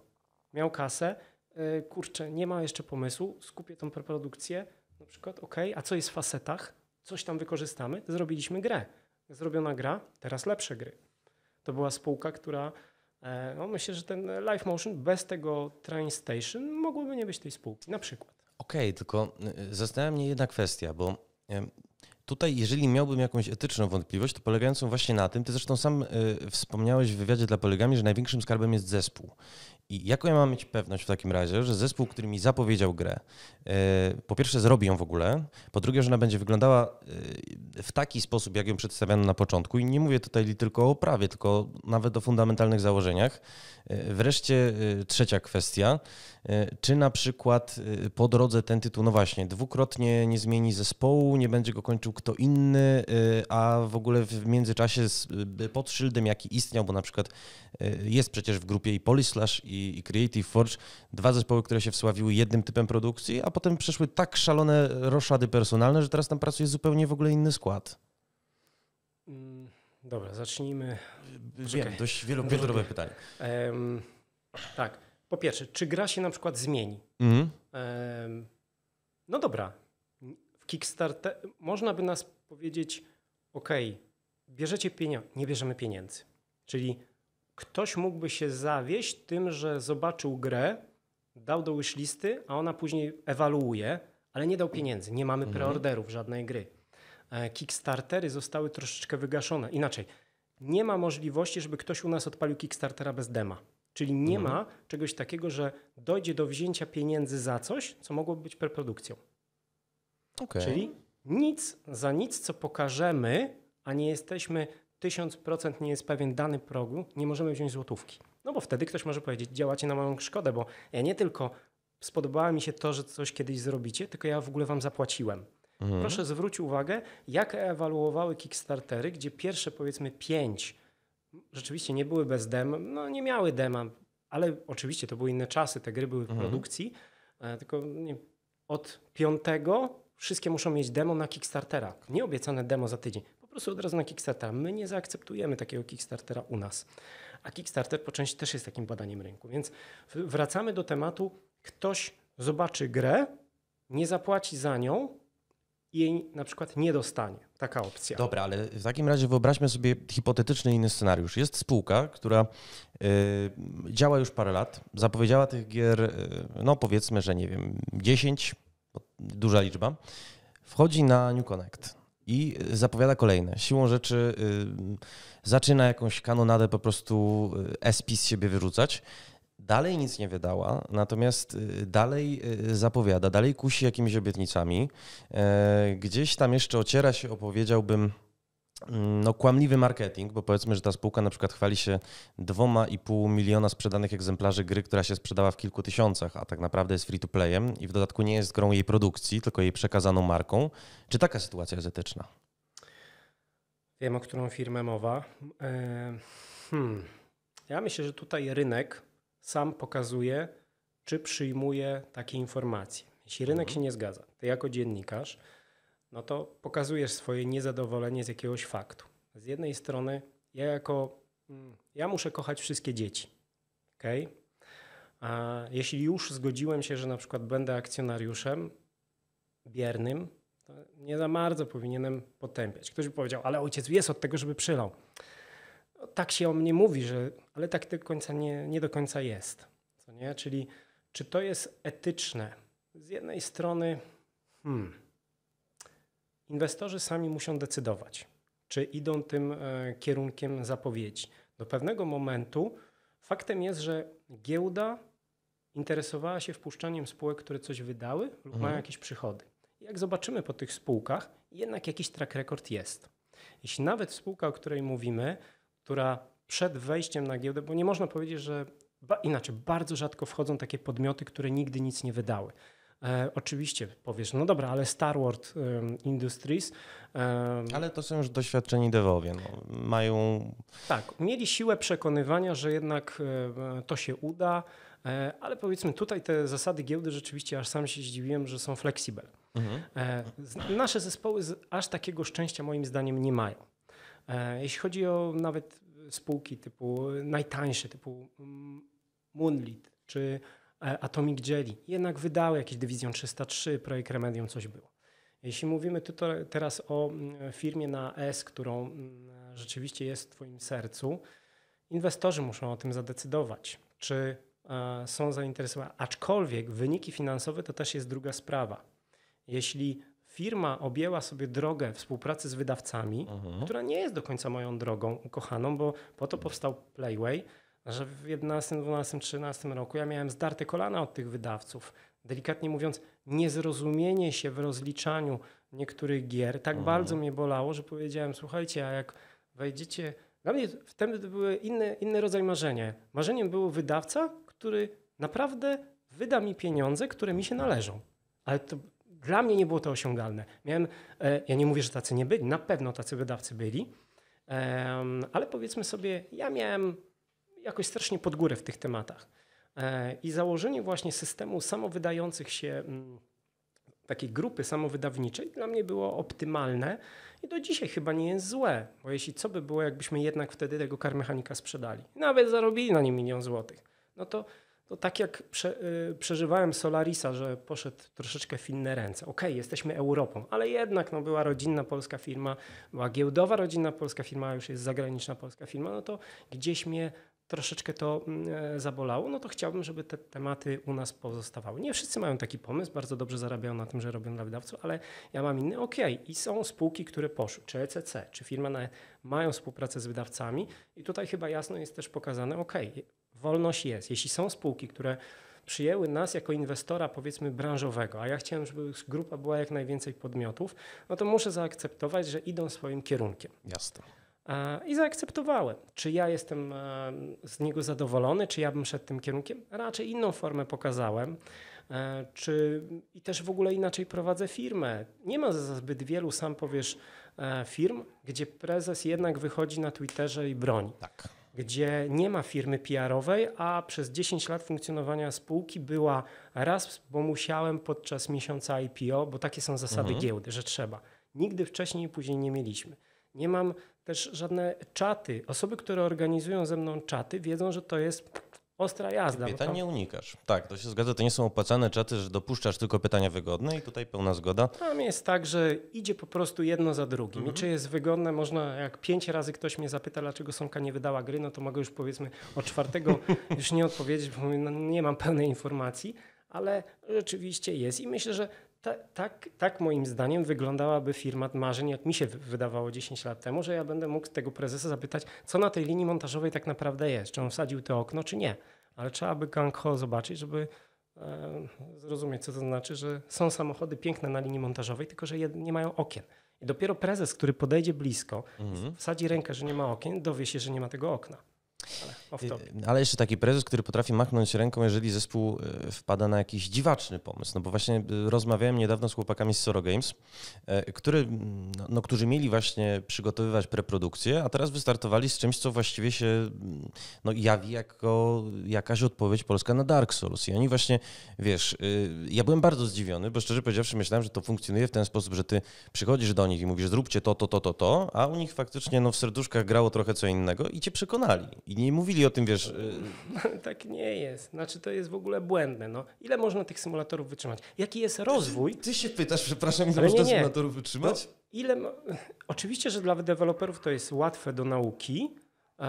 Miał kasę, e, kurczę, nie ma jeszcze pomysłu, skupię tą preprodukcję, na przykład, ok, a co jest w facetach? Coś tam wykorzystamy, zrobiliśmy grę. Zrobiona gra, teraz lepsze gry. To była spółka, która e, no myślę, że ten Life Motion bez tego Train Station mogłoby nie być tej spółki, na przykład. Okej, okay, tylko e, zastanawia mnie jedna kwestia, bo tutaj, jeżeli miałbym jakąś etyczną wątpliwość, to polegającą właśnie na tym, ty zresztą sam y, wspomniałeś w wywiadzie dla Polegami, że największym skarbem jest zespół. I jaką ja mam mieć pewność w takim razie, że zespół, który mi zapowiedział grę, y, po pierwsze zrobi ją w ogóle, po drugie, że ona będzie wyglądała y, w taki sposób, jak ją przedstawiano na początku. I nie mówię tutaj tylko o prawie, tylko nawet o fundamentalnych założeniach. Y, wreszcie y, trzecia kwestia, y, czy na przykład po drodze ten tytuł, no właśnie, dwukrotnie nie zmieni zespołu, nie będzie go kończył kto inny, y, a w ogóle w międzyczasie y, pod szyldem, jaki istniał, bo na przykład y, jest przecież w grupie i Polislash i Creative Forge, dwa zespoły, które się wsławiły jednym typem produkcji, a potem przeszły tak szalone roszady personalne, że teraz tam pracuje zupełnie w ogóle inny skład. Mm, dobra, zacznijmy. Wiem, dość wielopiętrowe pytanie. Um, tak. Po pierwsze, czy gra się na przykład zmieni? Mm. Um, no dobra, Kickstarter, można by nas powiedzieć, ok, bierzecie pieniądze, nie bierzemy pieniędzy. Czyli ktoś mógłby się zawieść tym, że zobaczył grę, dał do listy, a ona później ewaluuje, ale nie dał pieniędzy. Nie mamy mhm. preorderów żadnej gry. E, Kickstartery zostały troszeczkę wygaszone. Inaczej, nie ma możliwości, żeby ktoś u nas odpalił Kickstartera bez dema. Czyli nie mhm. ma czegoś takiego, że dojdzie do wzięcia pieniędzy za coś, co mogłoby być preprodukcją. Okay. Czyli nic za nic, co pokażemy, a nie jesteśmy 1000% nie jest pewien dany progu, nie możemy wziąć złotówki. No bo wtedy ktoś może powiedzieć, działacie na moją szkodę, bo ja nie tylko spodobała mi się to, że coś kiedyś zrobicie, tylko ja w ogóle wam zapłaciłem. Mhm. Proszę zwrócić uwagę, jak ewaluowały Kickstartery, gdzie pierwsze powiedzmy pięć rzeczywiście nie były bez dem, no nie miały dema, ale oczywiście to były inne czasy, te gry były w mhm. produkcji, e, tylko nie, od piątego wszystkie muszą mieć demo na Kickstartera. nieobiecane demo za tydzień, po prostu od razu na Kickstartera. My nie zaakceptujemy takiego Kickstartera u nas. A Kickstarter po części też jest takim badaniem rynku. Więc wracamy do tematu, ktoś zobaczy grę, nie zapłaci za nią, i jej na przykład nie dostanie. Taka opcja. Dobra, ale w takim razie wyobraźmy sobie hipotetyczny inny scenariusz. Jest spółka, która yy, działa już parę lat, zapowiedziała tych gier, yy, no powiedzmy, że nie wiem, 10, duża liczba, wchodzi na New Connect i zapowiada kolejne. Siłą rzeczy y, zaczyna jakąś kanonadę po prostu y, SP z siebie wyrzucać. Dalej nic nie wydała, natomiast y, dalej zapowiada, dalej kusi jakimiś obietnicami. E, gdzieś tam jeszcze ociera się, opowiedziałbym, Mm, no, kłamliwy marketing, bo powiedzmy, że ta spółka na przykład chwali się dwoma i pół miliona sprzedanych egzemplarzy gry, która się sprzedała w kilku tysiącach, a tak naprawdę jest free to playem i w dodatku nie jest grą jej produkcji, tylko jej przekazaną marką. Czy taka sytuacja jest etyczna? Wiem, o którą firmę mowa. E, hmm. Ja myślę, że tutaj rynek sam pokazuje, czy przyjmuje takie informacje. Jeśli rynek mhm. się nie zgadza, to jako dziennikarz no to pokazujesz swoje niezadowolenie z jakiegoś faktu. Z jednej strony, ja jako. Mm, ja muszę kochać wszystkie dzieci. Okay? A jeśli już zgodziłem się, że na przykład będę akcjonariuszem biernym, to nie za bardzo powinienem potępiać. Ktoś by powiedział, ale ojciec jest od tego, żeby przylał. No, tak się o mnie mówi, że, ale tak do końca nie, nie do końca jest. Co nie? Czyli czy to jest etyczne? Z jednej strony, hmm, Inwestorzy sami muszą decydować, czy idą tym e, kierunkiem zapowiedzi. Do pewnego momentu faktem jest, że giełda interesowała się wpuszczaniem spółek, które coś wydały lub mhm. mają jakieś przychody. Jak zobaczymy po tych spółkach, jednak jakiś track record jest. Jeśli nawet spółka, o której mówimy, która przed wejściem na giełdę, bo nie można powiedzieć, że ba, inaczej, bardzo rzadko wchodzą takie podmioty, które nigdy nic nie wydały. E, oczywiście powiesz, no dobra, ale Star Wars e, Industries. E, ale to są już doświadczeni devowie. No. Mają. Tak, mieli siłę przekonywania, że jednak e, to się uda, e, ale powiedzmy tutaj te zasady giełdy rzeczywiście aż sam się zdziwiłem, że są flexible. Mhm. E, z, nasze zespoły z, aż takiego szczęścia moim zdaniem nie mają. Jeśli chodzi o nawet spółki typu najtańsze, typu Moonlit czy E, Atomic Jelly jednak wydały jakiś Division 303, projekt Remedium coś było. Jeśli mówimy teraz o mm, firmie na S, którą mm, rzeczywiście jest w Twoim sercu, inwestorzy muszą o tym zadecydować, czy e, są zainteresowani. Aczkolwiek wyniki finansowe to też jest druga sprawa. Jeśli firma objęła sobie drogę współpracy z wydawcami, uh mhm. -huh. która nie jest do końca moją drogą ukochaną, bo po to powstał Playway, że w 11, 12, 13 roku ja miałem zdarte kolana od tych wydawców. Delikatnie mówiąc, niezrozumienie się w rozliczaniu niektórych gier tak mhm. bardzo mnie bolało, że powiedziałem: Słuchajcie, a jak wejdziecie. Dla mnie wtedy to były inne, inny rodzaj marzenia. Marzeniem było wydawca, który naprawdę wyda mi pieniądze, które mi się należą. Ale to dla mnie nie było to osiągalne. Miałem, e, ja nie mówię, że tacy nie byli, na pewno tacy wydawcy byli, ale powiedzmy sobie, ja miałem jakoś strasznie pod górę w tych tematach. E, I założenie właśnie systemu samowydających się, mm, takiej grupy samowydawniczej, dla mnie było optymalne i do dzisiaj chyba nie jest złe, bo jeśli co by było, jakbyśmy jednak wtedy tego karmechanika sprzedali, nawet zarobili na nim milion złotych, no to, to tak jak prze, yy, przeżywałem Solarisa, że poszedł troszeczkę w inne ręce. Okej, okay, jesteśmy Europą, ale jednak no, była rodzinna polska firma, była giełdowa rodzinna polska firma, a już jest zagraniczna polska firma, no to gdzieś mnie troszeczkę to mm, e, zabolało, no to chciałbym, żeby te tematy u nas pozostawały. Nie wszyscy mają taki pomysł, bardzo dobrze zarabiają na tym, że robią dla wydawców, ale ja mam inny, ok. I są spółki, które poszły, czy ECC, czy firma mają współpracę z wydawcami i tutaj chyba jasno jest też pokazane, ok, wolność jest. Jeśli są spółki, które przyjęły nas jako inwestora, powiedzmy, branżowego, a ja chciałem, żeby grupa była jak najwięcej podmiotów, no to muszę zaakceptować, że idą swoim kierunkiem. Jasne. E, I zaakceptowałem. Czy ja jestem e, z niego zadowolony, czy ja bym szedł tym kierunkiem? Raczej inną formę pokazałem. E, czy i też w ogóle inaczej prowadzę firmę. Nie ma zbyt wielu, sam powiesz, firm, gdzie prezes jednak wychodzi na Twitterze i broni. Tak. Gdzie nie ma firmy PR-owej, a przez 10 lat funkcjonowania spółki była raz, bo musiałem podczas miesiąca IPO, bo takie są zasady mhm. giełdy, że trzeba. Nigdy wcześniej i później nie mieliśmy. Nie mam też żadne czaty. Osoby, które organizują ze mną czaty, wiedzą, że to jest ostra jazda. Pytań nie unikasz. Tak, to się zgadza. To nie są opłacane czaty, że dopuszczasz tylko pytania wygodne i tutaj pełna zgoda. Tam jest tak, że idzie po prostu jedno za drugim. Mhm. I czy jest wygodne, można, jak pięć razy ktoś mnie zapyta, dlaczego Sonka nie wydała gry, no to mogę już powiedzmy o czwartego już nie odpowiedzieć, bo no, nie mam pełnej informacji ale rzeczywiście jest. I myślę, że ta, tak, tak moim zdaniem wyglądałaby firma marzeń, jak mi się wydawało 10 lat temu, że ja będę mógł tego prezesa zapytać, co na tej linii montażowej tak naprawdę jest, czy on wsadził to okno, czy nie. Ale trzeba by gang ho zobaczyć, żeby e, zrozumieć, co to znaczy, że są samochody piękne na linii montażowej, tylko że nie mają okien. I dopiero prezes, który podejdzie blisko, mhm. wsadzi rękę, że nie ma okien, dowie się, że nie ma tego okna. Ale... Y, ale jeszcze taki prezes, który potrafi machnąć ręką, jeżeli zespół y, wpada na jakiś dziwaczny pomysł. No bo właśnie y, rozmawiałem niedawno z chłopakami z Soro Games, który, mm, no, no, którzy mieli właśnie przygotowywać preprodukcję, a teraz wystartowali z czymś, co właściwie się mm, no, jawi jako jakaś odpowiedź polska na Dark Souls. I oni właśnie, wiesz, ja byłem bardzo zdziwiony, bo szczerze powiedziawszy myślałem, że to funkcjonuje w ten sposób, że ty przychodzisz do nich i mówisz, zróbcie to, to, to, to, to, a u nich faktycznie no, w serduszkach grało trochę co innego i cię przekonali. I nie mówili mówili o tym, wiesz. Y, tak nie jest. Znaczy, to jest w ogóle błędne. No. Ile można tych symulatorów wytrzymać? Jaki jest rozwój? Ty się pytasz, przepraszam, ile można nie. symulatorów wytrzymać? No, ile... Ma... Oczywiście, że dla deweloperów to jest łatwe do nauki, e,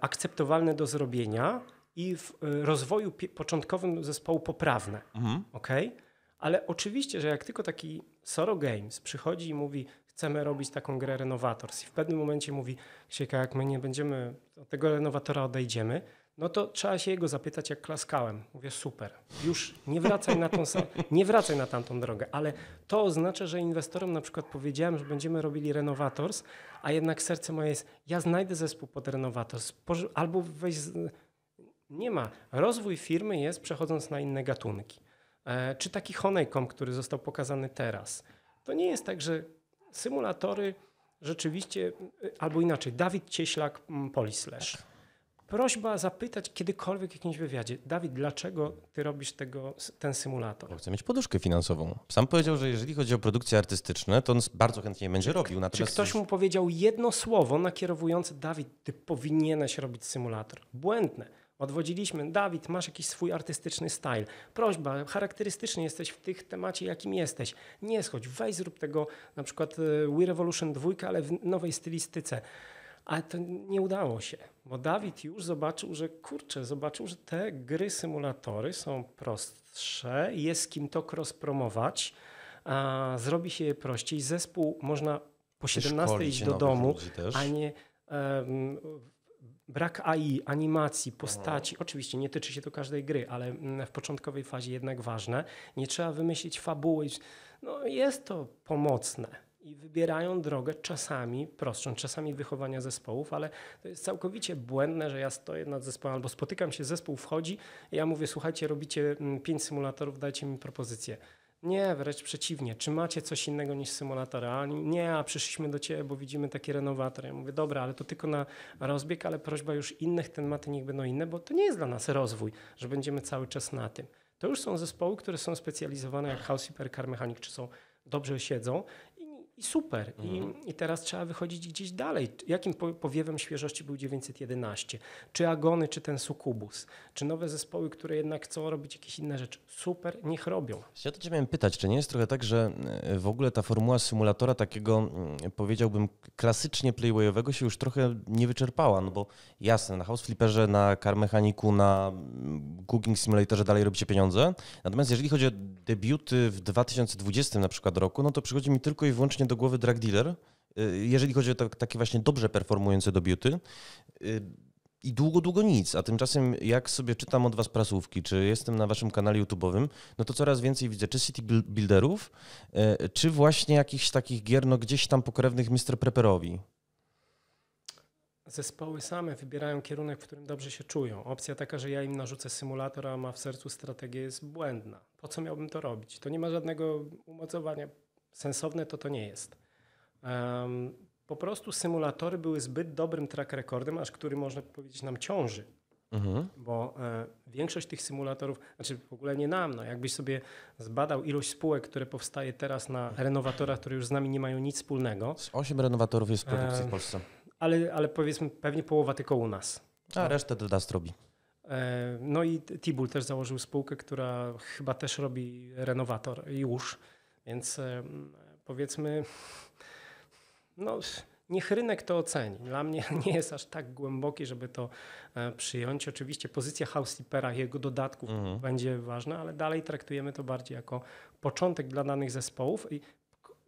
akceptowalne do zrobienia i w e, rozwoju początkowym zespołu poprawne. Mhm. Okay? Ale oczywiście, że jak tylko taki Soro Games przychodzi i mówi, chcemy robić taką grę Renovators. I w pewnym momencie mówi Ksieka, jak my nie będziemy, od tego renowatora odejdziemy, no to trzeba się jego zapytać, jak klaskałem. Mówię, super, już nie wracaj na, tą, nie wracaj na tamtą drogę. Ale to oznacza, że inwestorom na przykład powiedziałem, że będziemy robili renowators, a jednak serce moje jest, ja znajdę zespół pod renowators, albo weź... Nie ma. Rozwój firmy jest przechodząc na inne gatunki. E, czy taki Honeycomb, który został pokazany teraz. To nie jest tak, że symulatory rzeczywiście, albo inaczej, Dawid Cieślak, mm, Polislash. Tak. Prośba zapytać kiedykolwiek w jakimś wywiadzie, Dawid, dlaczego ty robisz tego, ten symulator? Bo chcę mieć poduszkę finansową. Sam powiedział, że jeżeli chodzi o produkcje artystyczne, to on bardzo chętnie będzie robił. Natomiast Czy ktoś mu powiedział jedno słowo nakierowujące, Dawid, ty powinieneś robić symulator? Błędne Odwodziliśmy, Dawid, masz jakiś swój artystyczny styl. Prośba, charakterystyczny jesteś w tych temacie, jakim jesteś. Nie schodź, weź zrób tego na przykład y, We Revolution 2, ale w nowej stylistyce. Ale to nie udało się, bo Dawid już zobaczył, że kurczę, zobaczył, że te gry symulatory są prostsze, jest kim to cross a zrobi się je prościej. Zespół można po 17 iść do domu, a nie um, brak AI, animacji, postaci. Oczywiście nie tyczy się to każdej gry, ale mm, w początkowej fazie jednak ważne. Nie trzeba wymyślić fabuły. No, jest to pomocne. I wybierają drogę czasami prostszą, czasami wychowania zespołów, ale to jest całkowicie błędne, że ja stoję nad zespołem albo spotykam się, zespół wchodzi, ja mówię, słuchajcie, robicie mm, pięć symulatorów, dajcie mi propozycję. Nie, wręcz przeciwnie. Czy macie coś innego niż symulator? A nie, a przyszliśmy do ciebie, bo widzimy takie renowator. Ja mówię, dobra, ale to tylko na rozbieg, ale prośba już innych, ten niech będą inne, bo to nie jest dla nas rozwój, że będziemy cały czas na tym. To już są zespoły, które są specjalizowane jak House Hypercar Mechanic, czy są dobrze siedzą i super. Mhm. I, I, teraz trzeba wychodzić gdzieś dalej. Jakim powiewem świeżości był 911? Czy Agony, czy ten Sukubus? Czy nowe zespoły, które jednak chcą robić jakieś inne rzeczy? Super, niech robią. Ja to cię miałem pytać, czy nie jest trochę tak, że e, w ogóle ta formuła symulatora takiego, mm, powiedziałbym, klasycznie playwayowego się już trochę nie wyczerpała, no bo jasne, na House Flipperze, na Car Mechaniku, na mm, Cooking Simulatorze dalej robicie pieniądze. Natomiast jeżeli chodzi o debiuty w 2020 na przykład roku, no to przychodzi mi tylko i wyłącznie właśnie do głowy drug dealer, y, jeżeli chodzi o tak, takie właśnie dobrze performujące dobiuty. Y, I długo, długo nic, a tymczasem jak sobie czytam od was prasówki, czy jestem na waszym kanale YouTube'owym, no to coraz więcej widzę czy city builderów, y, czy właśnie jakichś takich gier, no gdzieś tam pokrewnych Mr. Prepperowi. Zespoły same wybierają kierunek, w którym dobrze się czują. Opcja taka, że ja im narzucę symulator, a ma w sercu strategię jest błędna. Po co miałbym to robić? To nie ma żadnego umocowania Sensowne to to nie jest. po prostu symulatory były zbyt dobrym track recordem, aż który można powiedzieć nam ciąży. Mhm. Bo e, większość tych symulatorów, znaczy w ogóle nie nam, no jakbyś sobie zbadał ilość spółek, które powstaje teraz na renowatorach, które już z nami nie mają nic wspólnego. Z osiem renowatorów jest w produkcji w Polsce. Ale, ale powiedzmy pewnie połowa tylko u nas. A resztę do nas robi. E, no i Tibul też założył spółkę, która chyba też robi renowator i już. Więc powiedzmy, no, niech rynek to oceni. Dla mnie nie jest aż tak głęboki, żeby to e, przyjąć. Oczywiście pozycja housekeepera i jego dodatków mhm. będzie ważna, ale dalej traktujemy to bardziej jako początek dla danych zespołów i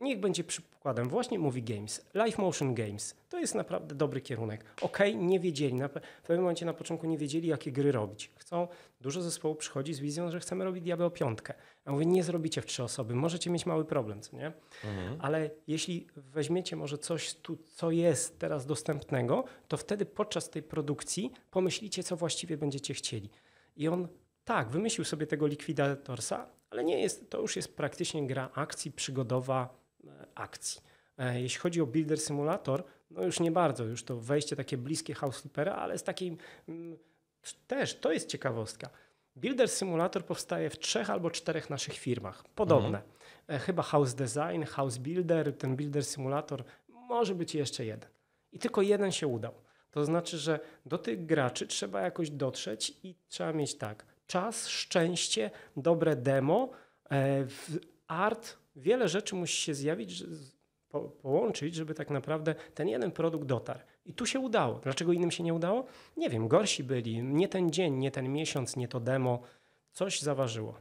Niech będzie przykładem. Właśnie mówi Games, Live Motion Games. To jest naprawdę dobry kierunek. Ok, nie wiedzieli, na, w pewnym momencie na początku nie wiedzieli, jakie gry robić. Chcą, dużo zespołu przychodzi z wizją, że chcemy robić Diablo Piątkę. A mówię, nie zrobicie w trzy osoby, możecie mieć mały problem, co nie? Mhm. Ale jeśli weźmiecie może coś tu, co jest teraz dostępnego, to wtedy podczas tej produkcji pomyślicie, co właściwie będziecie chcieli. I on tak, wymyślił sobie tego likwidatorsa, ale nie jest, to już jest praktycznie gra akcji przygodowa, E, akcji. E, jeśli chodzi o Builder Simulator, no już nie bardzo, już to wejście takie bliskie House Flippera, ale z takim mm, też, to jest ciekawostka. Builder Simulator powstaje w trzech albo czterech naszych firmach. Podobne. Mhm. E, chyba House Design, House Builder, ten Builder Simulator, może być jeszcze jeden. I tylko jeden się udał. To znaczy, że do tych graczy trzeba jakoś dotrzeć i trzeba mieć tak: czas, szczęście, dobre demo, art, wiele rzeczy musi się zjawić, po, połączyć, żeby tak naprawdę ten jeden produkt dotarł. I tu się udało. Dlaczego innym się nie udało? Nie wiem, gorsi byli. Nie ten dzień, nie ten miesiąc, nie to demo. Coś zaważyło.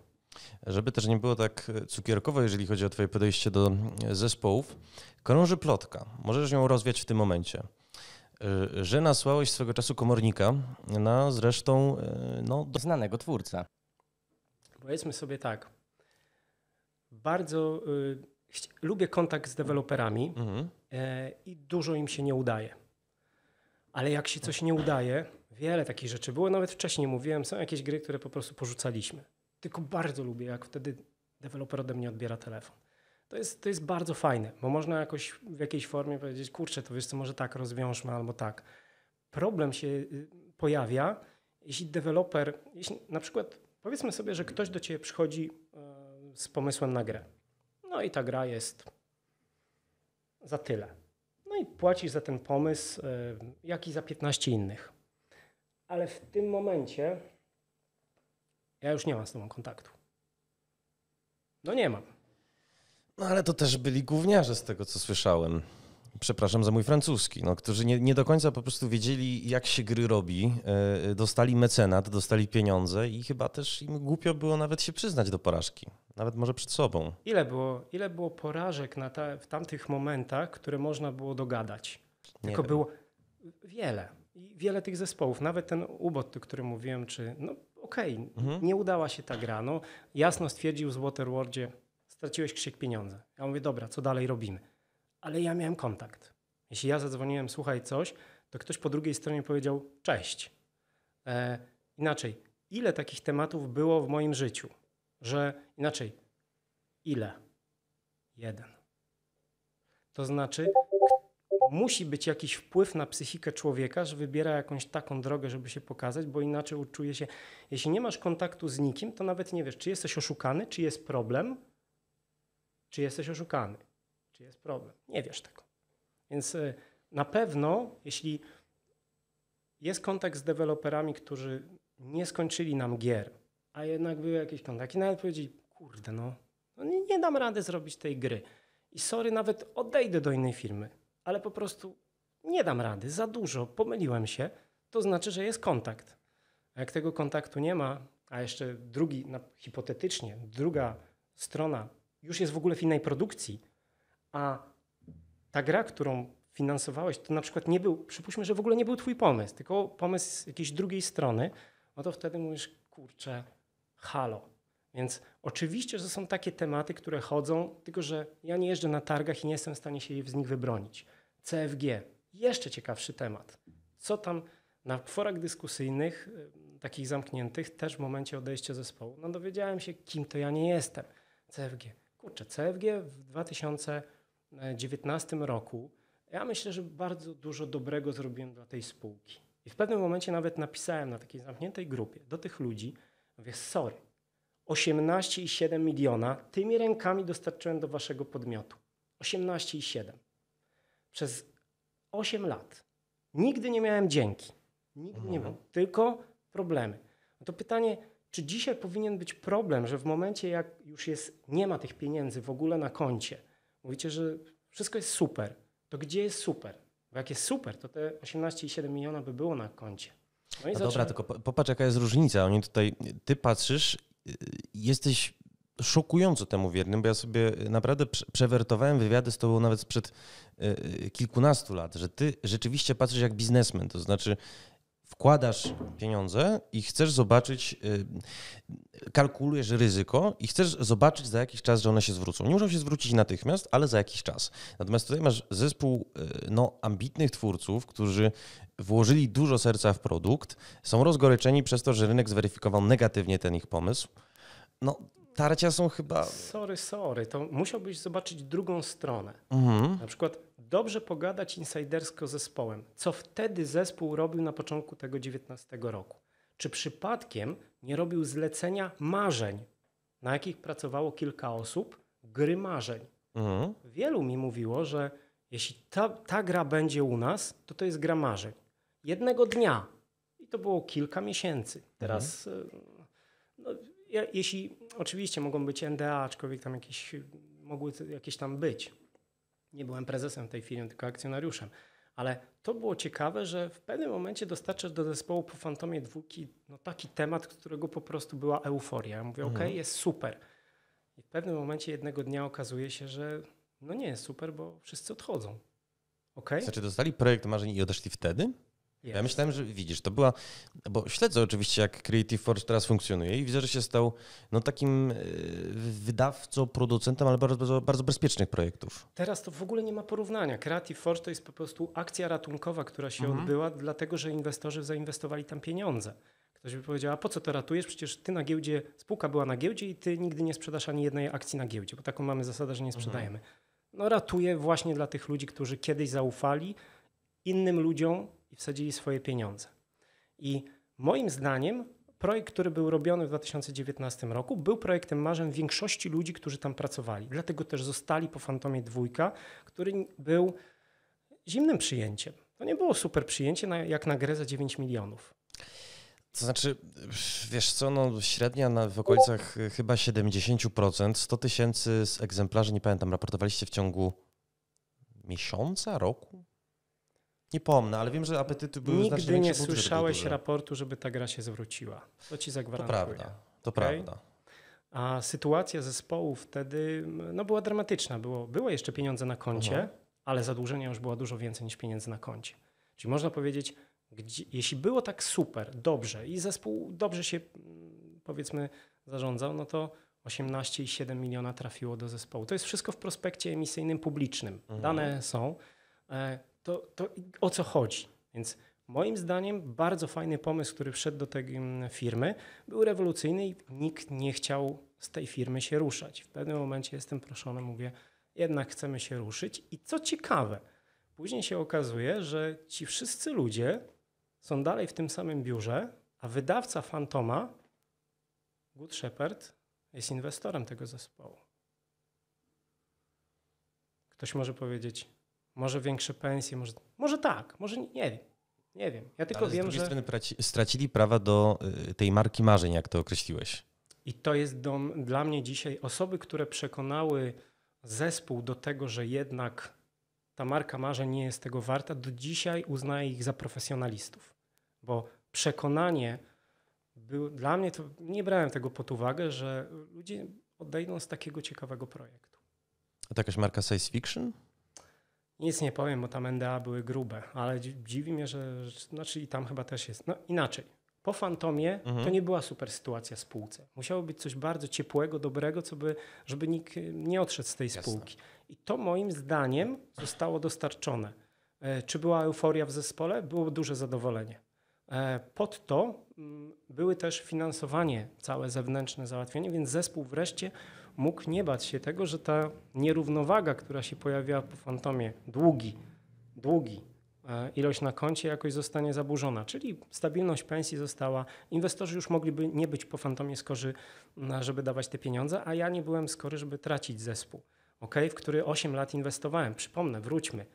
Żeby też nie było tak e, cukierkowo, jeżeli chodzi o Twoje podejście do e, zespołów, krąży plotka, możesz ją rozwiać w tym momencie, e, że nasłałeś swego czasu komornika na zresztą no, do... znanego twórca. Powiedzmy sobie tak, bardzo y, lubię kontakt z deweloperami mhm. E, i dużo im się nie udaje. Ale jak się coś nie udaje, wiele takich rzeczy było, nawet wcześniej mówiłem, są jakieś gry, które po prostu porzucaliśmy. Tylko bardzo lubię, jak wtedy deweloper ode mnie odbiera telefon. To jest, to jest bardzo fajne, bo można jakoś w jakiejś formie powiedzieć, kurczę, to wiesz co, może tak rozwiążmy albo tak. Problem się y, pojawia, jeśli deweloper, jeśli na przykład powiedzmy sobie, że ktoś do ciebie przychodzi e, z pomysłem na grę. No i ta gra jest za tyle. No i płacisz za ten pomysł, e, jak i za 15 innych. Ale w tym momencie ja już nie mam z tobą kontaktu. No nie mam. No ale to też byli gówniarze z tego, co słyszałem przepraszam za mój francuski, no, którzy nie, nie do końca po prostu wiedzieli, jak się gry robi. E, e, dostali mecenat, dostali pieniądze i chyba też im głupio było nawet się przyznać do porażki, nawet może przed sobą. Ile było, ile było porażek na ta, w tamtych momentach, które można było dogadać? Tylko było wiele. I wiele tych zespołów, nawet ten ubot, o którym mówiłem, czy no okej, okay, mhm. nie udała się ta gra. No, jasno stwierdził z Waterworldzie, straciłeś krzyk pieniądze. Ja mówię, dobra, co dalej robimy? ale ja miałem kontakt. Jeśli ja zadzwoniłem, słuchaj coś, to ktoś po drugiej stronie powiedział cześć. E, inaczej, ile takich tematów było w moim życiu, że inaczej, ile? Jeden. To znaczy, musi być jakiś wpływ na psychikę człowieka, że wybiera jakąś taką drogę, żeby się pokazać, bo inaczej uczuje się. Jeśli nie masz kontaktu z nikim, to nawet nie wiesz, czy jesteś oszukany, czy jest problem, czy jesteś oszukany czy jest problem. Nie wiesz tego. Więc y, na pewno, jeśli jest kontakt z deweloperami, którzy nie skończyli nam gier, a jednak były jakieś kontakty, nawet powiedzieli, kurde, no, no nie, nie dam rady zrobić tej gry. I sorry, nawet odejdę do innej firmy, ale po prostu nie dam rady, za dużo, pomyliłem się, to znaczy, że jest kontakt. A jak tego kontaktu nie ma, a jeszcze drugi, hipotetycznie, druga strona już jest w ogóle w innej produkcji, a ta gra, którą finansowałeś, to na przykład nie był, przypuśćmy, że w ogóle nie był twój pomysł, tylko pomysł jakiejś drugiej strony, no to wtedy mówisz, kurczę, halo. Więc oczywiście, że są takie tematy, które chodzą, tylko że ja nie jeżdżę na targach i nie jestem w stanie się z nich wybronić. CFG, jeszcze ciekawszy temat. Co tam na forach dyskusyjnych, y, takich zamkniętych, też w momencie odejścia zespołu, no dowiedziałem się, kim to ja nie jestem. CFG. Kurczę, CFG w 2000 2019 roku ja myślę, że bardzo dużo dobrego zrobiłem dla tej spółki. I w pewnym momencie nawet napisałem na takiej zamkniętej grupie do tych ludzi, mówię, sorry, 18,7 miliona tymi rękami dostarczyłem do waszego podmiotu. 18,7. Przez 8 lat nigdy nie miałem dzięki. Nigdy nie mhm. miałem, tylko problemy. No to pytanie, czy dzisiaj powinien być problem, że w momencie jak już jest, nie ma tych pieniędzy w ogóle na koncie, Mówicie, że wszystko jest super. To gdzie jest super? Bo jak jest super, to te 18,7 miliona by było na koncie. No, no dobra, tylko popatrz jaka jest różnica. Oni tutaj, ty patrzysz, y, jesteś szokująco temu wiernym, bo ja sobie naprawdę przewertowałem wywiady z tobą nawet sprzed y, y, kilkunastu lat, że ty rzeczywiście patrzysz jak biznesmen, to znaczy wkładasz pieniądze i chcesz zobaczyć, y, kalkulujesz ryzyko i chcesz zobaczyć za jakiś czas, że one się zwrócą. Nie muszą się zwrócić natychmiast, ale za jakiś czas. Natomiast tutaj masz zespół y, no, ambitnych twórców, którzy włożyli dużo serca w produkt, są rozgoryczeni przez to, że rynek zweryfikował negatywnie ten ich pomysł. No, tarcia są chyba. Sorry, sorry, to musiałbyś zobaczyć drugą stronę. Mhm. Na przykład dobrze pogadać insidersko z zespołem. Co wtedy zespół robił na początku tego 19 roku? Czy przypadkiem nie robił zlecenia marzeń, na jakich pracowało kilka osób, gry marzeń? Mhm. Wielu mi mówiło, że jeśli ta, ta gra będzie u nas, to to jest gra marzeń. Jednego dnia. I to było kilka miesięcy. Teraz mhm. Y, jeśli oczywiście mogą być NDA, aczkolwiek tam jakieś mogły jakieś tam być. Nie byłem prezesem tej firmy, tylko akcjonariuszem. Ale to było ciekawe, że w pewnym momencie dostarczasz do zespołu po Fantomie dwójki no, taki temat, którego po prostu była euforia. Ja mówię, mhm. okej, okay, jest super. I w pewnym momencie jednego dnia okazuje się, że no nie jest super, bo wszyscy odchodzą. Okay? Znaczy dostali projekt marzeń i odeszli wtedy? Jest. Ja myślałem, że widzisz, to była, bo śledzę oczywiście, jak Creative Forge teraz funkcjonuje i widzę, że się stał no, takim e, wydawcą, producentem, ale bardzo, bardzo bezpiecznych projektów. Teraz to w ogóle nie ma porównania. Creative Forge to jest po prostu akcja ratunkowa, która się mhm. odbyła, dlatego że inwestorzy zainwestowali tam pieniądze. Ktoś by powiedział, a po co to ratujesz? Przecież ty na giełdzie, spółka była na giełdzie i ty nigdy nie sprzedasz ani jednej akcji na giełdzie, bo taką mamy zasadę, że nie mhm. sprzedajemy. Mhm. No ratuje właśnie dla tych ludzi, którzy kiedyś zaufali innym ludziom, i wsadzili swoje pieniądze. I moim zdaniem projekt, który był robiony w 2019 roku, był projektem marzeń większości ludzi, którzy tam pracowali. Dlatego też zostali po Fantomie Dwójka, który był zimnym przyjęciem. To nie było super przyjęcie na, jak na grę za 9 milionów. To znaczy, wiesz co, no, średnia na, w okolicach y, chyba 70%, 100 tysięcy z egzemplarzy, nie pamiętam, raportowaliście w ciągu miesiąca, roku? Nie pomnę, ale wiem, że apetyty były Nigdy znacznie większe. Nigdy nie słyszałeś raportu, żeby ta gra się zwróciła. To ci zagwarantuję. To prawda, to okay? prawda. A sytuacja zespołu wtedy no, była dramatyczna. Było, było jeszcze pieniądze na koncie, mhm. ale zadłużenia już było dużo więcej niż pieniędzy na koncie. Czyli można powiedzieć, gdzie, jeśli było tak super, dobrze i zespół dobrze się mm, powiedzmy zarządzał, no to 18,7 miliona trafiło do zespołu. To jest wszystko w prospekcie emisyjnym publicznym. Mhm. Dane są. E, to, to o co chodzi? Więc moim zdaniem bardzo fajny pomysł, który wszedł do tej mm, firmy, był rewolucyjny i nikt nie chciał z tej firmy się ruszać. W pewnym momencie jestem proszony, mówię, jednak chcemy się ruszyć. I co ciekawe, później się okazuje, że ci wszyscy ludzie są dalej w tym samym biurze, a wydawca Fantoma, Good Shepherd, jest inwestorem tego zespołu. Ktoś może powiedzieć, może większe pensje, może, może tak, może nie, nie wiem. Nie wiem. Ja tylko wiem, że. Z drugiej strony stracili prawa do y, tej marki marzeń, jak to określiłeś. I to jest dom dla mnie dzisiaj osoby, które przekonały zespół do tego, że jednak ta marka marzeń nie jest tego warta, do dzisiaj uznaję ich za profesjonalistów. Bo przekonanie był, dla mnie to nie brałem tego pod uwagę, że ludzie odejdą z takiego ciekawego projektu. A to jakaś marka science fiction? Nic nie powiem, bo tam NDA były grube, ale dziwi mnie, że, że znaczy i tam chyba też jest. No inaczej. Po Fantomie mhm. to nie była super sytuacja spółce. Musiało być coś bardzo ciepłego, dobrego, co by, żeby nikt y, nie odszedł z tej Jasne. spółki. I to moim zdaniem zostało dostarczone. E, czy była euforia w zespole? Było duże zadowolenie. E, pod to mm, były też finansowanie, całe zewnętrzne załatwienie, więc zespół wreszcie mógł nie bać się tego, że ta nierównowaga, która się pojawiała po fantomie, długi, długi, e, ilość na koncie jakoś zostanie zaburzona, czyli stabilność pensji została, inwestorzy już mogliby nie być po fantomie skorzy, żeby dawać te pieniądze, a ja nie byłem skory, żeby tracić zespół, okay? w który 8 lat inwestowałem. Przypomnę, wróćmy,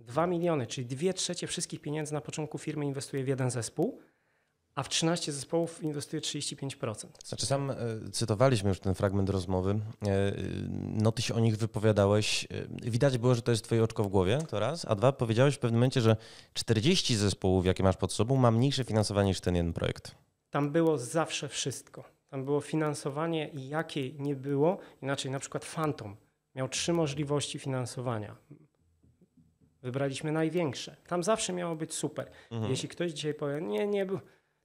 2 miliony, czyli 2 trzecie wszystkich pieniędzy na początku firmy inwestuje w jeden zespół, a w 13 zespołów inwestuje 35%. Znaczy sam e, cytowaliśmy już ten fragment rozmowy, e, no ty się o nich wypowiadałeś, e, widać było, że to jest twoje oczko w głowie, to raz, a dwa, powiedziałeś w pewnym momencie, że 40 zespołów, jakie masz pod sobą, ma mniejsze finansowanie niż ten jeden projekt. Tam było zawsze wszystko. Tam było finansowanie i jakie nie było, inaczej na przykład Phantom miał trzy możliwości finansowania. Wybraliśmy największe. Tam zawsze miało być super. Mhm. Jeśli ktoś dzisiaj powie, nie, nie, był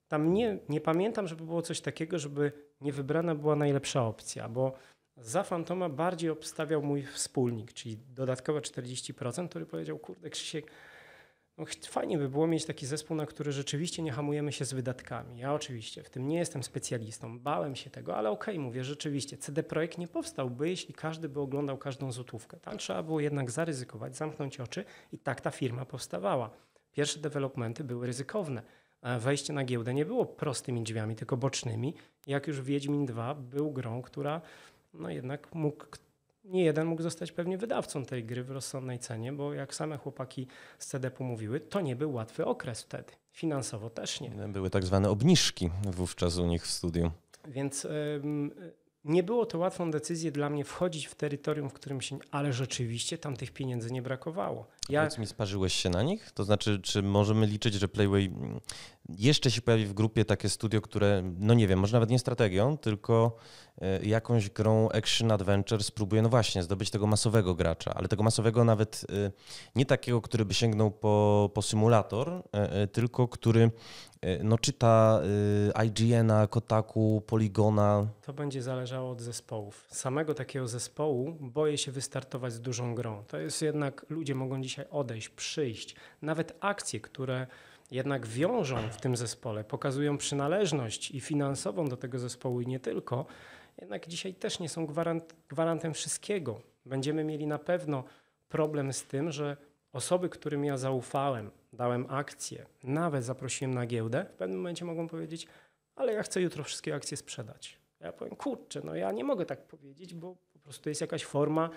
tam nie, nie pamiętam, żeby było coś takiego, żeby niewybrana była najlepsza opcja, bo za Fantoma bardziej obstawiał mój wspólnik, czyli dodatkowe 40%, który powiedział, kurde Krzysiek, no, fajnie by było mieć taki zespół, na który rzeczywiście nie hamujemy się z wydatkami. Ja oczywiście w tym nie jestem specjalistą, bałem się tego, ale okej, okay, mówię, rzeczywiście CD Projekt nie powstałby, jeśli każdy by oglądał każdą złotówkę. Tam trzeba było jednak zaryzykować, zamknąć oczy i tak ta firma powstawała. Pierwsze dewelopmenty były ryzykowne wejście na giełdę nie było prostymi drzwiami, tylko bocznymi. Jak już Wiedźmin 2 był grą, która no jednak mógł, nie jeden mógł zostać pewnie wydawcą tej gry w rozsądnej cenie, bo jak same chłopaki z CDP mówiły, to nie był łatwy okres wtedy. Finansowo też nie. Były tak zwane obniżki wówczas u nich w studiu. Więc nie było to łatwą decyzję dla mnie wchodzić w terytorium, w którym się. Ale rzeczywiście tam tych pieniędzy nie brakowało. Ja... Powiedz mi, sparzyłeś się na nich? To znaczy, czy możemy liczyć, że Playway mm, jeszcze się pojawi w grupie takie studio, które, no nie wiem, może nawet nie strategią, tylko e, jakąś grą action adventure spróbuje, no właśnie, zdobyć tego masowego gracza, ale tego masowego nawet e, nie takiego, który by sięgnął po, po symulator, e, tylko który E, no, czyta y, IGN-a, Kotaku, Poligona. To będzie zależało od zespołów. Samego takiego zespołu boję się wystartować z dużą grą. To jest jednak, ludzie mogą dzisiaj odejść, przyjść. Nawet akcje, które jednak wiążą w tym zespole, pokazują przynależność i finansową do tego zespołu i nie tylko, jednak dzisiaj też nie są gwarant, gwarantem wszystkiego. Będziemy mieli na pewno problem z tym, że Osoby, którym ja zaufałem, dałem akcje, nawet zaprosiłem na giełdę, w pewnym momencie mogą powiedzieć, ale ja chcę jutro wszystkie akcje sprzedać. Ja powiem, kurczę, no ja nie mogę tak powiedzieć, bo po prostu to jest jakaś forma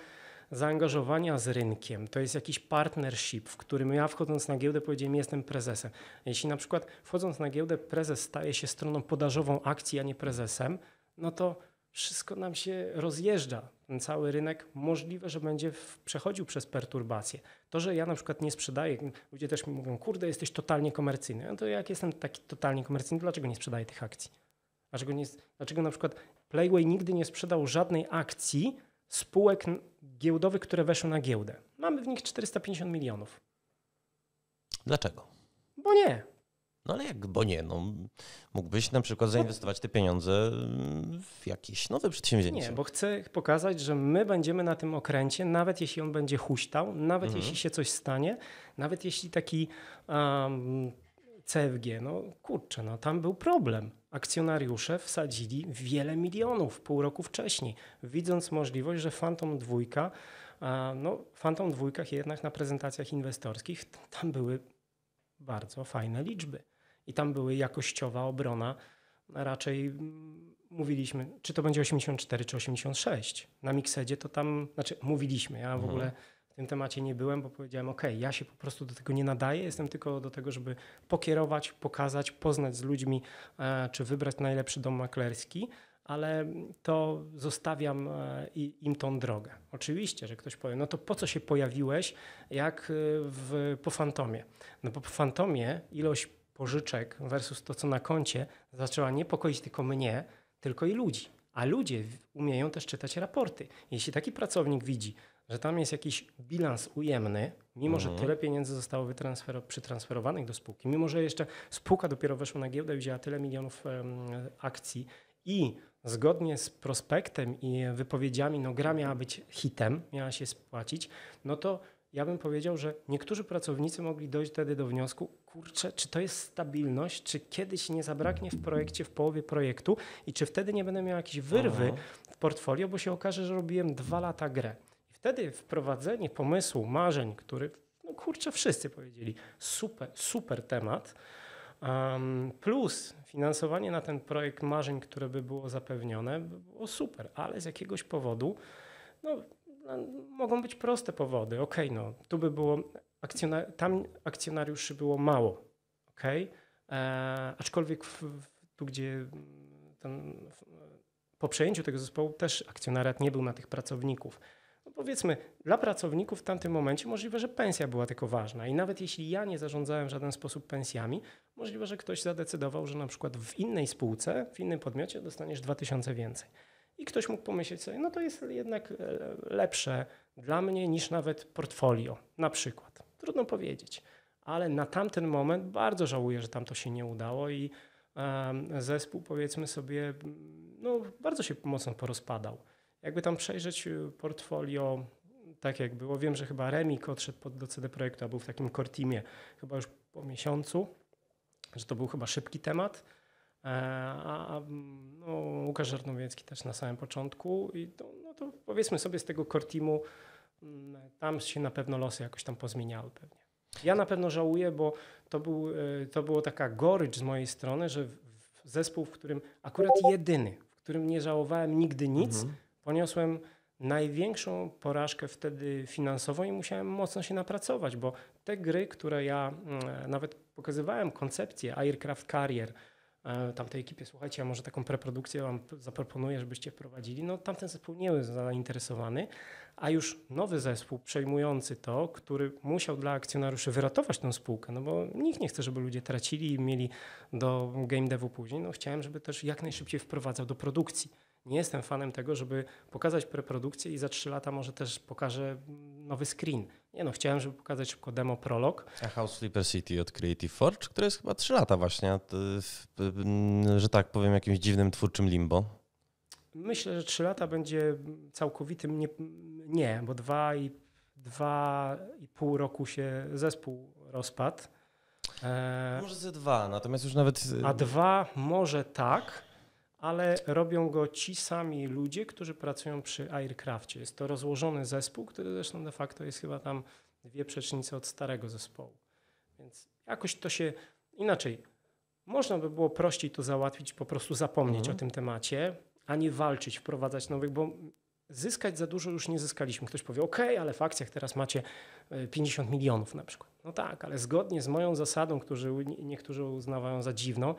zaangażowania z rynkiem. To jest jakiś partnership, w którym ja wchodząc na giełdę powiedziałem, jestem prezesem. Jeśli na przykład wchodząc na giełdę prezes staje się stroną podażową akcji, a nie prezesem, no to wszystko nam się rozjeżdża ten cały rynek możliwe, że będzie przechodził przez perturbacje. To, że ja na przykład nie sprzedaję, ludzie też mi mówią, kurde, jesteś totalnie komercyjny. No to jak jestem taki totalnie komercyjny, dlaczego nie sprzedaję tych akcji? Dlaczego, nie, dlaczego na przykład Playway nigdy nie sprzedał żadnej akcji spółek giełdowych, które weszły na giełdę? Mamy w nich 450 milionów. Dlaczego? Bo nie. No ale jak, bo nie, no, mógłbyś na przykład zainwestować te pieniądze mm, w jakieś nowe przedsięwzięcie. Nie, bo chcę pokazać, że my będziemy na tym okręcie, nawet jeśli on będzie huśtał, nawet mhm. jeśli się coś stanie, nawet jeśli taki um, CFG, no kurczę, no tam był problem. Akcjonariusze wsadzili wiele milionów pół roku wcześniej, widząc możliwość, że Phantom dwójka, e, no Phantom dwójkach jednak na prezentacjach inwestorskich tam były bardzo fajne liczby. I tam były jakościowa obrona. Raczej mm, mówiliśmy, czy to będzie 84 czy 86. Na Mixedzie to tam, znaczy mówiliśmy, ja w mhm. ogóle w tym temacie nie byłem, bo powiedziałem, ok, ja się po prostu do tego nie nadaję, jestem tylko do tego, żeby pokierować, pokazać, poznać z ludźmi, e, czy wybrać najlepszy dom maklerski ale to zostawiam e, im tą drogę. Oczywiście, że ktoś powie, no to po co się pojawiłeś jak e, w, po fantomie? No bo po fantomie ilość pożyczek versus to, co na koncie zaczęła niepokoić tylko mnie, tylko i ludzi. A ludzie umieją też czytać raporty. Jeśli taki pracownik widzi, że tam jest jakiś bilans ujemny, mimo mhm. że tyle pieniędzy zostało przytransferowanych do spółki, mimo że jeszcze spółka dopiero weszła na giełdę i wzięła tyle milionów akcji i zgodnie z prospektem i wypowiedziami, no gra miała być hitem, miała się spłacić, no to ja bym powiedział, że niektórzy pracownicy mogli dojść wtedy do wniosku, kurczę, czy to jest stabilność, czy kiedyś nie zabraknie w projekcie, w połowie projektu i czy wtedy nie będę miał jakiejś wyrwy Aha. w portfolio, bo się okaże, że robiłem dwa lata grę. I wtedy wprowadzenie pomysłu, marzeń, który, no kurczę, wszyscy powiedzieli, super, super temat, Plus finansowanie na ten projekt marzeń, które by było zapewnione, było super, ale z jakiegoś powodu, no, no mogą być proste powody. Ok, no, tu by było, tam akcjonariuszy było mało, ok, e, aczkolwiek w, w, tu, gdzie mm, ten, w, po przejęciu tego zespołu też akcjonariat nie był na tych pracowników powiedzmy, dla pracowników w tamtym momencie możliwe, że pensja była tylko ważna. I nawet jeśli ja nie zarządzałem w żaden sposób pensjami, możliwe, że ktoś zadecydował, że na przykład w innej spółce, w innym podmiocie dostaniesz 2000 więcej. I ktoś mógł pomyśleć sobie, no to jest jednak e, lepsze dla mnie niż nawet portfolio, na przykład. Trudno powiedzieć, ale na tamten moment bardzo żałuję, że tam to się nie udało i zespół, powiedzmy sobie, no, bardzo się mocno porozpadał jakby tam przejrzeć y, portfolio tak jak było. Wiem, że chyba Remik odszedł pod, do CD Projektu, a był w takim teamie chyba już po miesiącu, że to był chyba szybki temat. E, a, no, Łukasz Żarnowiecki też na samym początku i to, no to powiedzmy sobie z tego teamu, tam się na pewno losy jakoś tam pozmieniały pewnie. Ja na pewno żałuję, bo to, był, e, to było taka gorycz z mojej strony, że w, w zespół, w którym akurat jedyny, w którym nie żałowałem nigdy nic, mhm poniosłem największą porażkę wtedy finansową i musiałem mocno się napracować, bo te gry, które ja mm, nawet pokazywałem koncepcję Aircraft Carrier, e, tamtej ekipie, słuchajcie, a może taką preprodukcję wam zaproponuję, żebyście wprowadzili. No tamten zespół nie był zainteresowany, a już nowy zespół przejmujący to, który musiał dla akcjonariuszy wyratować tę spółkę, no bo nikt nie chce, żeby ludzie tracili i mieli do game devu później. No chciałem, żeby też jak najszybciej wprowadzał do produkcji nie jestem fanem tego, żeby pokazać preprodukcję i za 3 lata może też pokażę nowy screen. Nie no, chciałem, żeby pokazać szybko demo prolog. A House Flipper City od Creative Forge, które jest chyba 3 lata właśnie, mm, że tak powiem, jakimś dziwnym twórczym limbo. Myślę, że 3 lata będzie całkowitym nie, nie bo 2 i, dwa i pół roku się zespół rozpadł. E, może ze dwa, natomiast już nawet. A dwa może tak, ale robią go ci sami ludzie, którzy pracują przy Aircraftie. Jest to rozłożony zespół, który zresztą de facto jest chyba tam dwie przecznice od starego zespołu. Więc jakoś to się inaczej. Można by było prościej to załatwić, po prostu zapomnieć mhm. o tym temacie, a nie walczyć, wprowadzać nowych, bo zyskać za dużo już nie zyskaliśmy. Ktoś powie, OK, ale w akcjach teraz macie 50 e, milionów na przykład. No tak, ale zgodnie z moją zasadą, którą niektórzy uznawają za dziwną,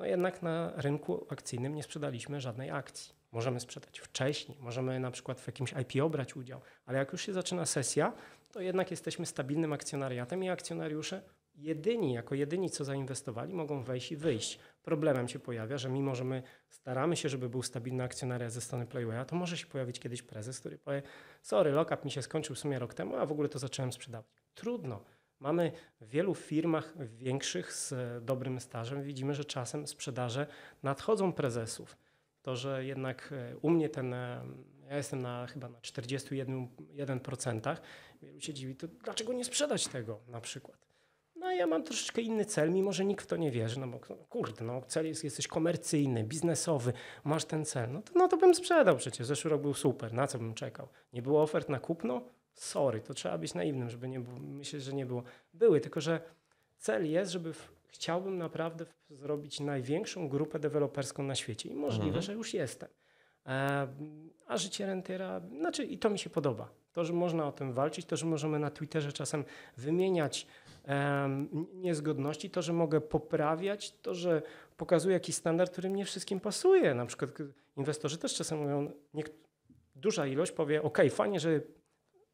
no jednak na rynku akcyjnym nie sprzedaliśmy żadnej akcji. Możemy sprzedać wcześniej, możemy na przykład w jakimś IPO brać udział, ale jak już się zaczyna sesja, to jednak jesteśmy stabilnym akcjonariatem i akcjonariusze jedyni, jako jedyni, co zainwestowali, mogą wejść i wyjść. Problemem się pojawia, że mimo, że my staramy się, żeby był stabilny akcjonariat ze strony Playwaya, to może się pojawić kiedyś prezes, który powie, sorry, lockup mi się skończył w sumie rok temu, a w ogóle to zacząłem sprzedawać. Trudno. Mamy w wielu firmach większych z e, dobrym stażem, widzimy, że czasem sprzedaże nadchodzą prezesów. To, że jednak e, u mnie ten, e, ja jestem na chyba na 41%, wielu się dziwi, to dlaczego nie sprzedać tego na przykład? No ja mam troszeczkę inny cel, mimo że nikt w to nie wierzy, no bo kurde, no cel jest, jesteś komercyjny, biznesowy, masz ten cel, no to, no to bym sprzedał przecież, zeszły rok był super, na co bym czekał? Nie było ofert na kupno? Sorry, to trzeba być naiwnym, żeby nie było. Myślę, że nie było. Były, tylko że cel jest, żeby w, chciałbym naprawdę zrobić największą grupę deweloperską na świecie i możliwe, mhm. że już jestem. E, a życie rentiera, znaczy i to mi się podoba. To, że można o tym walczyć, to, że możemy na Twitterze czasem wymieniać niezgodności, to, że mogę poprawiać, to, że pokazuję jakiś standard, który mnie wszystkim pasuje. Na przykład inwestorzy też czasem mówią, duża ilość powie, ok, fajnie, że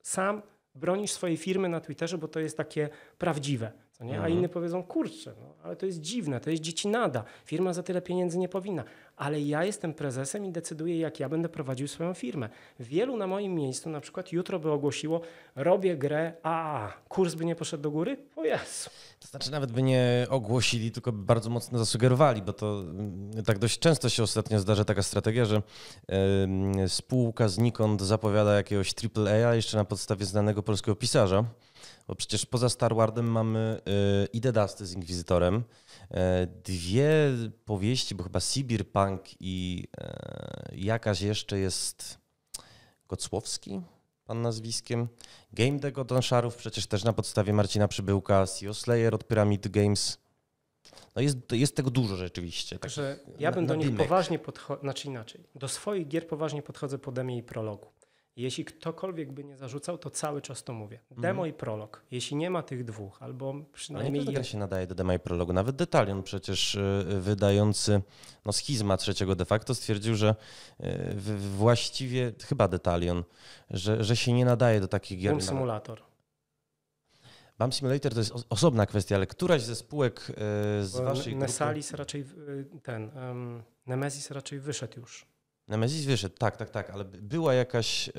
sam bronisz swojej firmy na Twitterze, bo to jest takie prawdziwe. Co nie? A mhm. inni powiedzą, kurczę, no, ale to jest dziwne, to jest dziecinada, firma za tyle pieniędzy nie powinna. Ale ja jestem prezesem i decyduję, jak ja będę prowadził swoją firmę. Wielu na moim miejscu na przykład jutro by ogłosiło, robię grę a kurs by nie poszedł do góry? O Jezu. To znaczy nawet by nie ogłosili, tylko bardzo mocno zasugerowali, bo to mm, tak dość często się ostatnio zdarza taka strategia, że yy, spółka znikąd zapowiada jakiegoś AAA jeszcze na podstawie znanego polskiego pisarza, bo przecież poza Star Warsem mamy y, Dusty z Inkwizytorem, y, dwie powieści, bo chyba Sibir Punk i y, jakaś jeszcze jest Kocłowski, pan nazwiskiem. Game Deck od Onszarów przecież też na podstawie Marcina Przybyłka, CEO Slayer od Pyramid Games. No jest, jest tego dużo rzeczywiście. Tak Także tak, ja bym do nich poważnie podchodził, znaczy inaczej. Do swoich gier poważnie podchodzę po demie i prologu. Jeśli ktokolwiek by nie zarzucał, to cały czas to mówię. Mhm. Demo mm. i prolog. Jeśli nie ma tych dwóch, albo przynajmniej... Ale nie się nadaje do demo i prologu. Nawet Detalion przecież y, y, wydający no, schizma trzeciego de facto stwierdził, że y, właściwie, chyba Detalion, że, że się nie nadaje do takich gier. Bam Simulator. BAM Simulator to jest osobna kwestia, ale któraś ze spółek z waszych waszej Nesalis grupy... raczej ten, um, Nemesis raczej wyszedł już. Nemezis wyszedł, tak, tak, tak, ale była jakaś... E,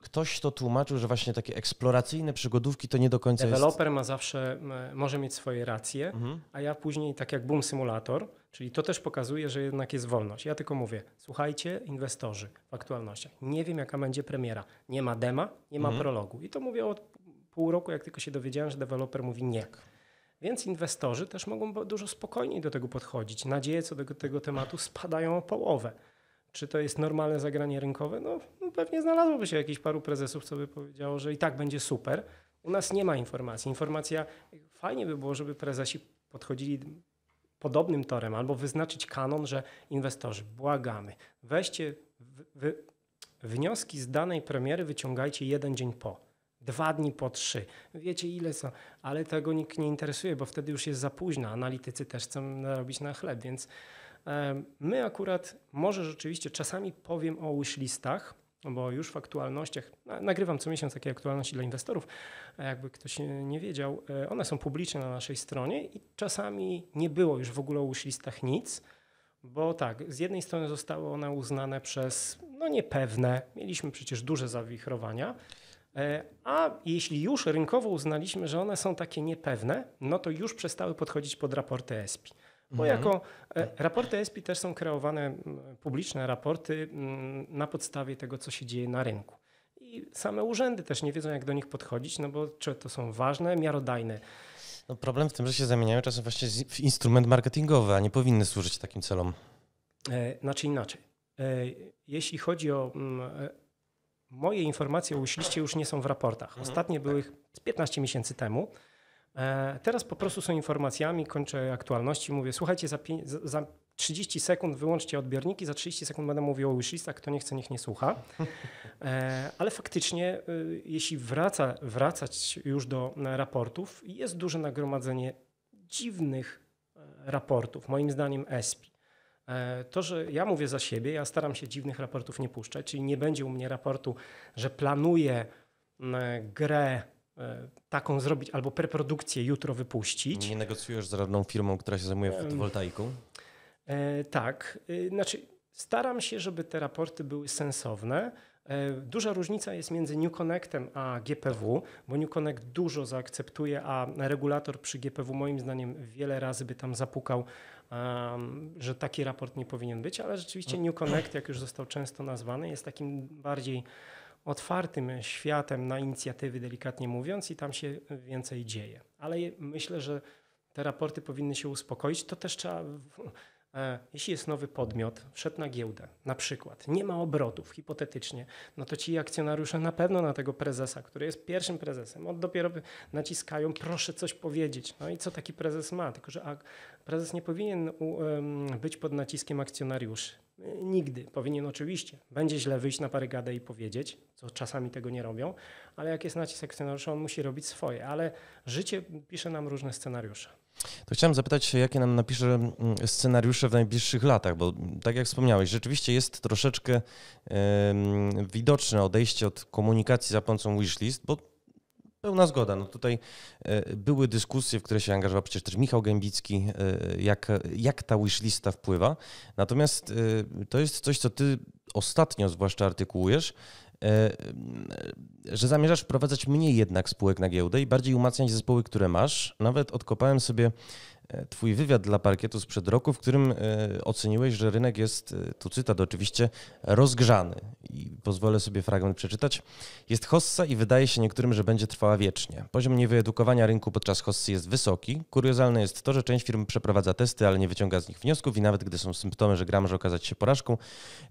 ktoś to tłumaczył, że właśnie takie eksploracyjne przygodówki to nie do końca Developer jest... ma zawsze, może mieć swoje racje, mhm. a ja później, tak jak Boom Simulator, czyli to też pokazuje, że jednak jest wolność. Ja tylko mówię, słuchajcie inwestorzy w aktualnościach, nie wiem jaka będzie premiera, nie ma dema, nie ma mhm. prologu. I to mówię od pół roku, jak tylko się dowiedziałem, że deweloper mówi nie. Tak. Więc inwestorzy też mogą dużo spokojniej do tego podchodzić. Nadzieje co do tego tematu spadają o połowę. Czy to jest normalne zagranie rynkowe? No, no pewnie znalazłoby się jakiś paru prezesów, co by powiedziało, że i tak będzie super. U nas nie ma informacji. Informacja, fajnie by było, żeby prezesi podchodzili podobnym torem albo wyznaczyć kanon, że inwestorzy, błagamy, weźcie wnioski z danej premiery, wyciągajcie jeden dzień po. Dwa dni po trzy. Wiecie ile co, ale tego nikt nie interesuje, bo wtedy już jest za późno. Analitycy też chcą narobić na chleb, więc My akurat, może rzeczywiście czasami powiem o wishlistach, bo już w aktualnościach, nagrywam co miesiąc takie aktualności dla inwestorów, jakby ktoś nie wiedział, e, one są publiczne na naszej stronie i czasami nie było już w ogóle o wishlistach nic, bo tak, z jednej strony zostały one uznane przez no niepewne, mieliśmy przecież duże zawichrowania, e, a jeśli już rynkowo uznaliśmy, że one są takie niepewne, no to już przestały podchodzić pod raporty ESPI. Bo mhm. jako e, raporty ESPI też są kreowane, publiczne raporty na podstawie tego, co się dzieje na rynku. I same urzędy też nie wiedzą, jak do nich podchodzić, no bo czy to są ważne, miarodajne. No problem w tym, że się zamieniają czasem właśnie w instrument marketingowy, a nie powinny służyć takim celom. E, znaczy inaczej. E, jeśli chodzi o moje informacje o już nie są w raportach. Mhm. Ostatnie były tak. z 15 miesięcy temu. E, teraz po prostu są informacjami, kończę aktualności, mówię, słuchajcie, za, za 30 sekund wyłączcie odbiorniki, za 30 sekund będę mówił o wishlistach, kto nie chce, niech nie słucha. E, ale faktycznie, y, jeśli wraca, wracać już do e, raportów, jest duże nagromadzenie dziwnych raportów, moim zdaniem ESPI. To, że ja mówię za siebie, ja staram się dziwnych raportów nie puszczać, czyli nie będzie u mnie raportu, że planuję grę E, taką zrobić albo preprodukcję jutro wypuścić. Nie negocjujesz z żadną firmą, która się zajmuje fotowoltaiką? E, tak. E, znaczy, staram się, żeby te raporty były sensowne. Duża różnica jest między New Connectem a GPW, bo New Connect dużo zaakceptuje, a regulator przy GPW moim zdaniem wiele razy by tam zapukał, że taki raport nie powinien być, ale rzeczywiście New Connect, jak już został często nazwany, jest takim bardziej otwartym światem na inicjatywy, delikatnie mówiąc, i tam się więcej dzieje. Ale myślę, że te raporty powinny się uspokoić. To też trzeba, e, jeśli jest nowy podmiot, wszedł na giełdę, na przykład, nie ma obrotów hipotetycznie, no to ci akcjonariusze na pewno na tego prezesa, który jest pierwszym prezesem, on dopiero naciskają, proszę coś powiedzieć. No i co taki prezes ma? Tylko, że prezes nie powinien być pod naciskiem akcjonariuszy. E, nigdy. Powinien oczywiście. Będzie źle wyjść na parygadę i powiedzieć, co czasami tego nie robią, ale jak jest nacisk akcjonariusza, on musi robić swoje. Ale życie pisze nam różne scenariusze. To chciałem zapytać, się, jakie nam napisze mm, scenariusze w najbliższych latach, bo tak jak wspomniałeś, rzeczywiście jest troszeczkę yy, widoczne odejście od komunikacji za pomocą wishlist, bo Pełna zgoda. No tutaj e, były dyskusje, w które się angażował przecież też Michał Gębicki, e, jak, jak ta wishlista wpływa. Natomiast e, to jest coś, co ty ostatnio zwłaszcza artykułujesz, że zamierzasz wprowadzać mniej jednak spółek na giełdę i bardziej umacniać zespoły, które masz. Nawet odkopałem sobie Twój wywiad dla parkietu sprzed roku, w którym e, oceniłeś, że rynek jest, e, tu cytat oczywiście, rozgrzany. I pozwolę sobie fragment przeczytać. Jest hossa i wydaje się niektórym, że będzie trwała wiecznie. Poziom niewyedukowania rynku podczas hossy jest wysoki. Kuriozalne jest to, że część firm przeprowadza testy, ale nie wyciąga z nich wniosków i nawet gdy są symptomy, że gra może okazać się porażką,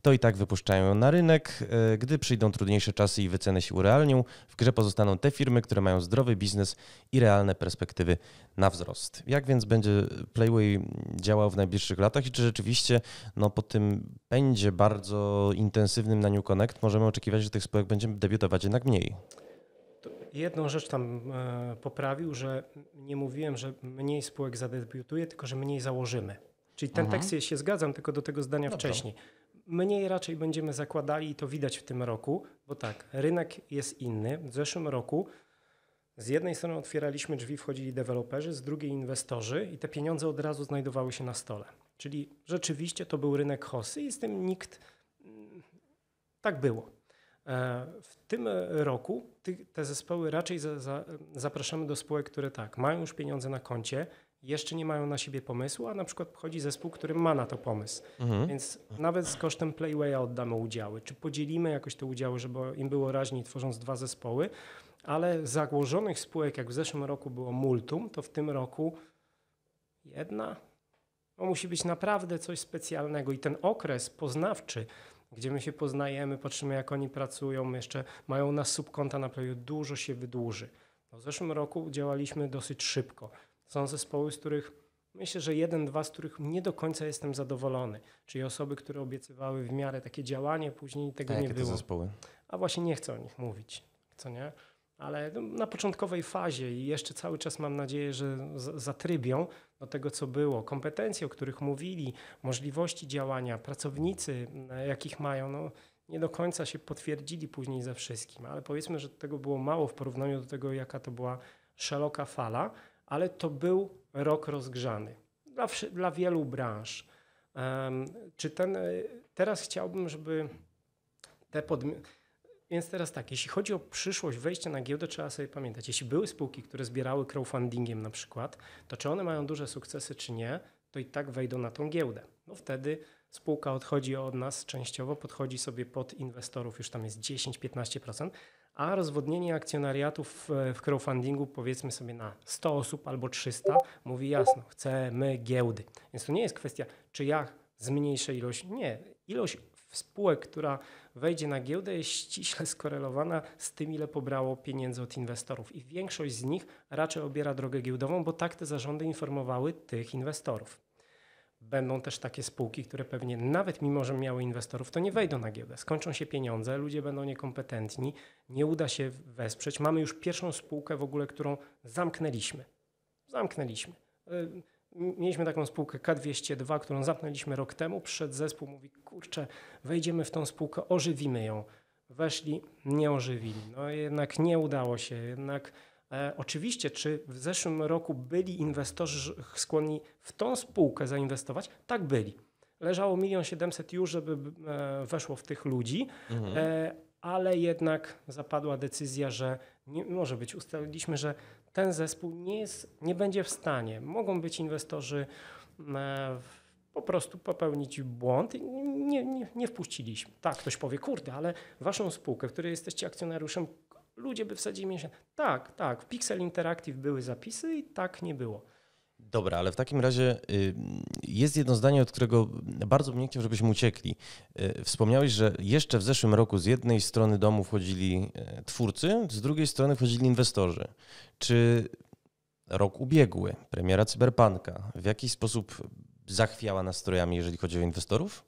to i tak wypuszczają ją na rynek. E, gdy przyjdą trudniejsze czasy i wyceny się urealnią, w grze pozostaną te firmy, które mają zdrowy biznes i realne perspektywy na wzrost. Jak więc będzie Playway działał w najbliższych latach i czy rzeczywiście no, po tym będzie bardzo intensywnym na New Connect możemy oczekiwać, że tych spółek będzie debiutować jednak mniej? Jedną rzecz tam e, poprawił, że nie mówiłem, że mniej spółek zadebiutuje, tylko że mniej założymy. Czyli ten mhm. tekst się zgadzam, tylko do tego zdania wcześniej. Mniej raczej będziemy zakładali i to widać w tym roku, bo tak, rynek jest inny. W zeszłym roku z jednej strony otwieraliśmy drzwi, wchodzili deweloperzy, z drugiej inwestorzy i te pieniądze od razu znajdowały się na stole. Czyli rzeczywiście to był rynek hossy i z tym nikt. Mm, tak było. E, w tym roku te zespoły raczej zapraszamy do spółek, które tak, mają już pieniądze na koncie, jeszcze nie mają na siebie pomysłu, a na przykład wchodzi zespół, który ma na to pomysł. Mhm. Więc nawet z kosztem Playwaya oddamy udziały, czy podzielimy jakoś te udziały, żeby im było raźniej, tworząc dwa zespoły, ale zagłożonych spółek, jak w zeszłym roku było multum, to w tym roku jedna. No, musi być naprawdę coś specjalnego i ten okres poznawczy, gdzie my się poznajemy, patrzymy jak oni pracują, jeszcze mają nas subkonta na pewno dużo się wydłuży. No, w zeszłym roku działaliśmy dosyć szybko. Są zespoły, z których myślę, że jeden, dwa, z których nie do końca jestem zadowolony. Czyli osoby, które obiecywały w miarę takie działanie, później tego A nie jakie było. To zespoły? A właśnie nie chcę o nich mówić, co nie? ale na początkowej fazie i jeszcze cały czas mam nadzieję, że zatrybią do tego, co było. Kompetencje, o których mówili, możliwości działania, pracownicy, jakich mają, no, nie do końca się potwierdzili później ze wszystkim, ale powiedzmy, że tego było mało w porównaniu do tego, jaka to była szeroka fala, ale to był rok rozgrzany dla, dla wielu branż. Um, czy ten, e, teraz chciałbym, żeby te podmioty więc teraz tak, jeśli chodzi o przyszłość wejścia na giełdę, trzeba sobie pamiętać, jeśli były spółki, które zbierały crowdfundingiem na przykład, to czy one mają duże sukcesy, czy nie, to i tak wejdą na tą giełdę. No wtedy spółka odchodzi od nas częściowo, podchodzi sobie pod inwestorów, już tam jest 10-15%, a rozwodnienie akcjonariatów w crowdfundingu powiedzmy sobie na 100 osób albo 300 mówi jasno, chcemy giełdy. Więc to nie jest kwestia, czy ja zmniejszę ilość, nie, ilość spółek, która wejdzie na giełdę, jest ściśle skorelowana z tym, ile pobrało pieniędzy od inwestorów. I większość z nich raczej obiera drogę giełdową, bo tak te zarządy informowały tych inwestorów. Będą też takie spółki, które pewnie nawet mimo, że miały inwestorów, to nie wejdą na giełdę. Skończą się pieniądze, ludzie będą niekompetentni, nie uda się wesprzeć. Mamy już pierwszą spółkę w ogóle, którą zamknęliśmy. Zamknęliśmy. Y, mieliśmy taką spółkę K202, którą zapnęliśmy rok temu. Przed zespół mówi, kurczę, wejdziemy w tą spółkę, ożywimy ją. Weszli, nie ożywili. No jednak nie udało się. Jednak e, oczywiście, czy w zeszłym roku byli inwestorzy skłonni w tą spółkę zainwestować? Tak byli. Leżało milion siedemset już, żeby e, weszło w tych ludzi, mhm. e, ale jednak zapadła decyzja, że nie może być. Ustaliliśmy, że ten zespół nie, jest, nie będzie w stanie. Mogą być inwestorzy e, po prostu popełnić błąd i nie, nie, nie wpuściliśmy. Tak, ktoś powie, kurde, ale waszą spółkę, w której jesteście akcjonariuszem, ludzie by wsadzili miesiąc. Tak, tak, w Pixel Interactive były zapisy i tak nie było. Dobra, ale w takim razie y, jest jedno zdanie, od którego bardzo mnie chciał, żebyśmy uciekli. Y, wspomniałeś, że jeszcze w zeszłym roku z jednej strony domu wchodzili e, twórcy, z drugiej strony wchodzili inwestorzy. Czy rok ubiegły, premiera Cyberpunka, w jakiś sposób zachwiała nastrojami, jeżeli chodzi o inwestorów?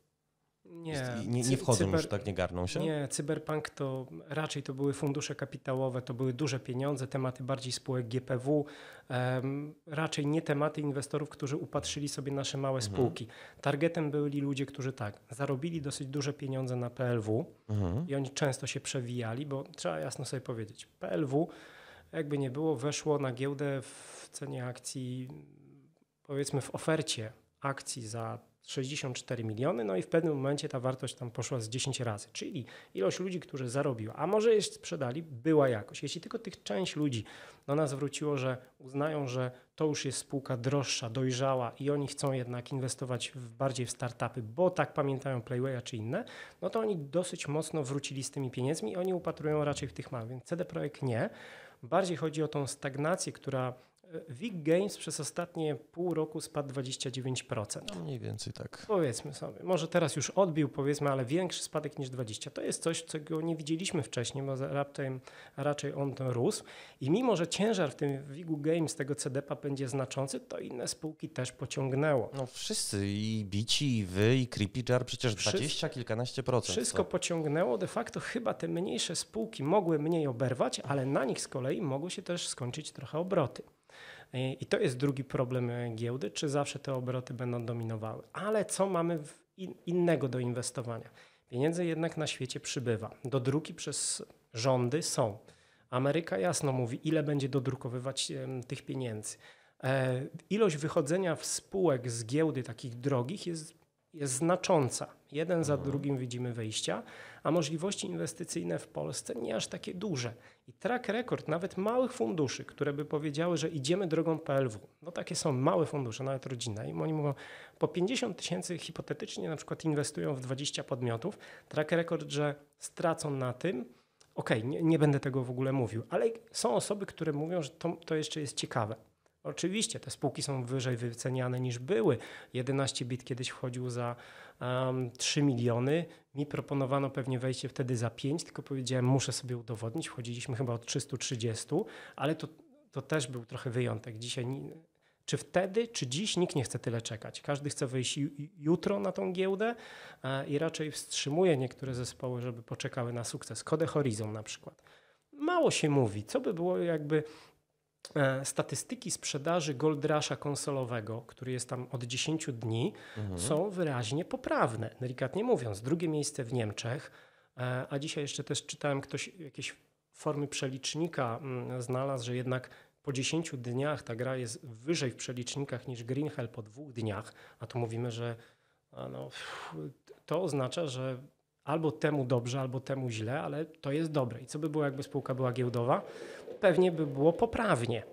Nie, nie, nie wchodzą cyber, już tak, nie garną się? Nie, cyberpunk to raczej to były fundusze kapitałowe, to były duże pieniądze, tematy bardziej spółek GPW, um, raczej nie tematy inwestorów, którzy upatrzyli sobie nasze małe mhm. spółki. Targetem byli ludzie, którzy tak, zarobili dosyć duże pieniądze na PLW mhm. i oni często się przewijali, bo trzeba jasno sobie powiedzieć, PLW jakby nie było, weszło na giełdę w cenie akcji, powiedzmy w ofercie akcji za 64 miliony, no i w pewnym momencie ta wartość tam poszła z 10 razy, czyli ilość ludzi, którzy zarobiły, a może jeszcze sprzedali, była jakoś. Jeśli tylko tych część ludzi do nas wróciło, że uznają, że to już jest spółka droższa, dojrzała i oni chcą jednak inwestować w, bardziej w startupy, bo tak pamiętają Playwaya czy inne, no to oni dosyć mocno wrócili z tymi pieniędzmi i oni upatrują raczej w tych małych, więc CD Projekt nie. Bardziej chodzi o tą stagnację, która WIG Games przez ostatnie pół roku spadł 29%. No mniej więcej tak. Powiedzmy sobie. Może teraz już odbił, powiedzmy, ale większy spadek niż 20%. To jest coś, czego nie widzieliśmy wcześniej, bo raptem, raczej on ten rósł. I mimo, że ciężar w tym WIG Games tego CDP-a będzie znaczący, to inne spółki też pociągnęło. No wszyscy, i Bici, i Wy, i Creepy Jar, przecież 20 kilkanaście procent. Wszystko to. pociągnęło. De facto chyba te mniejsze spółki mogły mniej oberwać, ale na nich z kolei mogły się też skończyć trochę obroty. E, I to jest drugi problem e, giełdy, czy zawsze te obroty będą dominowały. Ale co mamy innego do inwestowania? Pieniędzy jednak na świecie przybywa. do Dodruki przez rządy są. Ameryka jasno mówi, ile będzie dodrukowywać tych pieniędzy. E, ilość wychodzenia w spółek z giełdy takich drogich jest, jest znacząca. Jeden za drugim widzimy wejścia, a możliwości inwestycyjne w Polsce nie aż takie duże. I track record nawet małych funduszy, które by powiedziały, że idziemy drogą PLW. No takie są małe fundusze, nawet rodzina. I oni mówią, po 50 tysięcy hipotetycznie na przykład inwestują w 20 podmiotów. Track record, że stracą na tym, OK, nie, nie, będę tego w ogóle mówił, ale są osoby, które mówią, że to, to jeszcze jest ciekawe. Oczywiście te spółki są wyżej wyceniane niż były. 11 bit kiedyś wchodził za um, 3 miliony. Mi proponowano pewnie wejście wtedy za 5, tylko powiedziałem, muszę sobie udowodnić. Wchodziliśmy chyba od 330, ale to, to też był trochę wyjątek. Dzisiaj czy wtedy, czy dziś nikt nie chce tyle czekać. Każdy chce wejść jutro na tą giełdę e, i raczej wstrzymuje niektóre zespoły, żeby poczekały na sukces. Kode Horizon na przykład. Mało się mówi. Co by było, jakby E, statystyki sprzedaży Gold Rusha konsolowego, który jest tam od 10 dni, mhm. są wyraźnie poprawne, delikatnie mówiąc. Drugie miejsce w Niemczech, e, a dzisiaj jeszcze też czytałem, ktoś jakieś formy przelicznika mm, znalazł, że jednak po 10 dniach ta gra jest wyżej w przelicznikach niż Green Hell po dwóch dniach, a tu mówimy, że no, to oznacza, że albo temu dobrze, albo temu źle, ale to jest dobre. I co by było, jakby spółka była giełdowa? Pewnie by było poprawnie.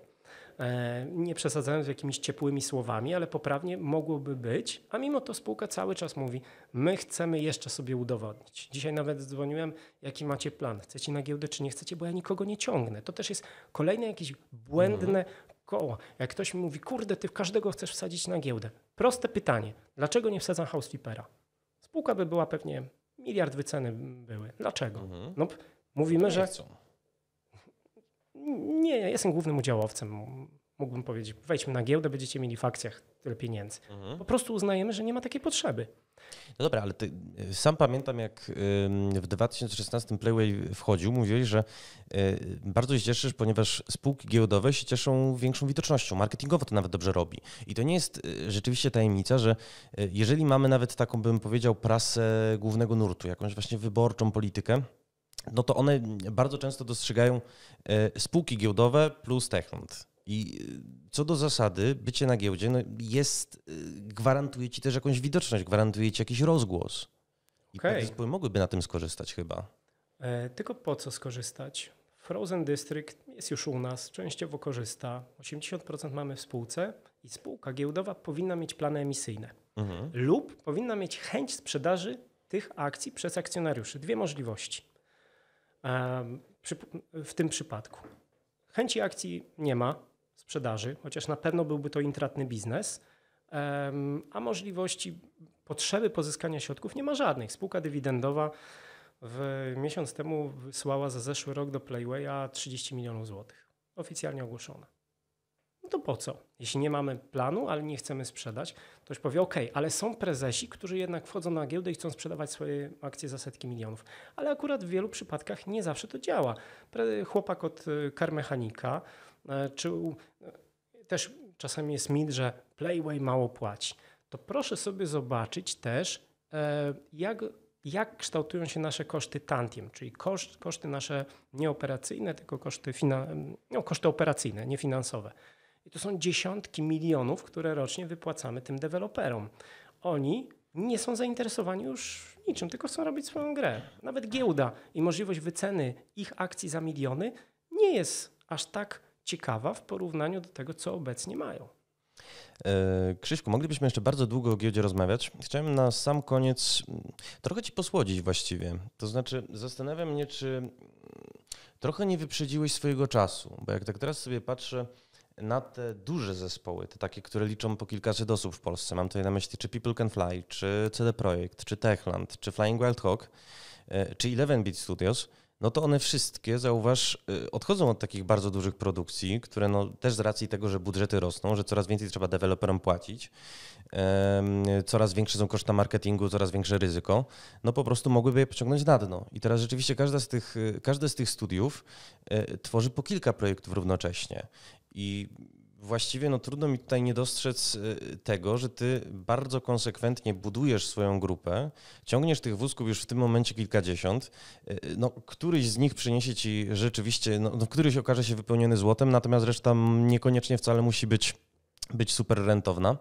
E, nie przesadzając jakimiś ciepłymi słowami, ale poprawnie mogłoby być, a mimo to spółka cały czas mówi: My chcemy jeszcze sobie udowodnić. Dzisiaj nawet dzwoniłem, jaki macie plan. Chcecie na giełdę, czy nie chcecie, bo ja nikogo nie ciągnę. To też jest kolejne jakieś błędne mhm. koło. Jak ktoś mi mówi: Kurde, ty każdego chcesz wsadzić na giełdę. Proste pytanie: dlaczego nie wsadzam housekeepera? Spółka by była pewnie miliard wyceny były. Dlaczego? Mhm. No, mówimy, nie że. Chcą. Nie, ja jestem głównym udziałowcem mógłbym powiedzieć, wejdźmy na giełdę, będziecie mieli w akcjach tyle pieniędzy. Mhm. Po prostu uznajemy, że nie ma takiej potrzeby. No dobra, ale ty, sam pamiętam, jak w 2016 Playway wchodził, mówili, że y, bardzo się cieszysz, ponieważ spółki giełdowe się cieszą większą widocznością. Marketingowo to nawet dobrze robi. I to nie jest y, rzeczywiście tajemnica, że y, jeżeli mamy nawet taką, bym powiedział, prasę głównego nurtu, jakąś właśnie wyborczą politykę, no to one bardzo często dostrzegają spółki giełdowe plus techland. I y, co do zasady, bycie na giełdzie no jest, y, gwarantuje ci też jakąś widoczność, gwarantuje ci jakiś rozgłos. I okay. zespoły mogłyby na tym skorzystać chyba. E, tylko po co skorzystać? Frozen District jest już u nas, częściowo korzysta. 80% mamy w spółce i spółka giełdowa powinna mieć plany emisyjne mhm. lub powinna mieć chęć sprzedaży tych akcji przez akcjonariuszy. Dwie możliwości e, przy, w tym przypadku. Chęci akcji nie ma, sprzedaży, chociaż na pewno byłby to intratny biznes, a możliwości potrzeby pozyskania środków nie ma żadnych. Spółka dywidendowa w, miesiąc temu wysłała za zeszły rok do Playwaya 30 milionów złotych, oficjalnie ogłoszone. No to po co? Jeśli nie mamy planu, ale nie chcemy sprzedać, ktoś powie, ok, ale są prezesi, którzy jednak wchodzą na giełdę i chcą sprzedawać swoje akcje za setki milionów. Ale akurat w wielu przypadkach nie zawsze to działa. Chłopak od y, karmechanika, mechanika E, czy e, też czasami jest mit, że Playway mało płaci, to proszę sobie zobaczyć też, e, jak, jak kształtują się nasze koszty tantiem, czyli koszt, koszty nasze nieoperacyjne, tylko koszty, no, koszty operacyjne, nie finansowe. I to są dziesiątki milionów, które rocznie wypłacamy tym deweloperom. Oni nie są zainteresowani już niczym, tylko chcą robić swoją grę. Nawet giełda i możliwość wyceny ich akcji za miliony nie jest aż tak ciekawa w porównaniu do tego, co obecnie mają. E, Krzyśku, moglibyśmy jeszcze bardzo długo o giełdzie rozmawiać. Chciałem na sam koniec mm, trochę Ci posłodzić właściwie. To znaczy, zastanawiam mnie, czy mm, trochę nie wyprzedziłeś swojego czasu, bo jak tak teraz sobie patrzę na te duże zespoły, te takie, które liczą po kilkaset osób w Polsce, mam tutaj na myśli czy People Can Fly, czy CD Projekt, czy Techland, czy Flying Wild Hawk, e, czy Eleven Beat Studios – no to one wszystkie, zauważ, y, odchodzą od takich bardzo dużych produkcji, które no, też z racji tego, że budżety rosną, że coraz więcej trzeba deweloperom płacić, coraz większe są koszta marketingu, coraz większe ryzyko, no po prostu mogłyby je pociągnąć na dno. I teraz rzeczywiście każda z tych, y, każde z tych studiów y, tworzy po kilka projektów równocześnie. I Właściwie no, trudno mi tutaj nie dostrzec y, tego, że ty bardzo konsekwentnie budujesz swoją grupę, ciągniesz tych wózków już w tym momencie kilkadziesiąt. Y, no, któryś z nich przyniesie ci rzeczywiście, no, no, któryś okaże się wypełniony złotem, natomiast reszta niekoniecznie wcale musi być, być super rentowna.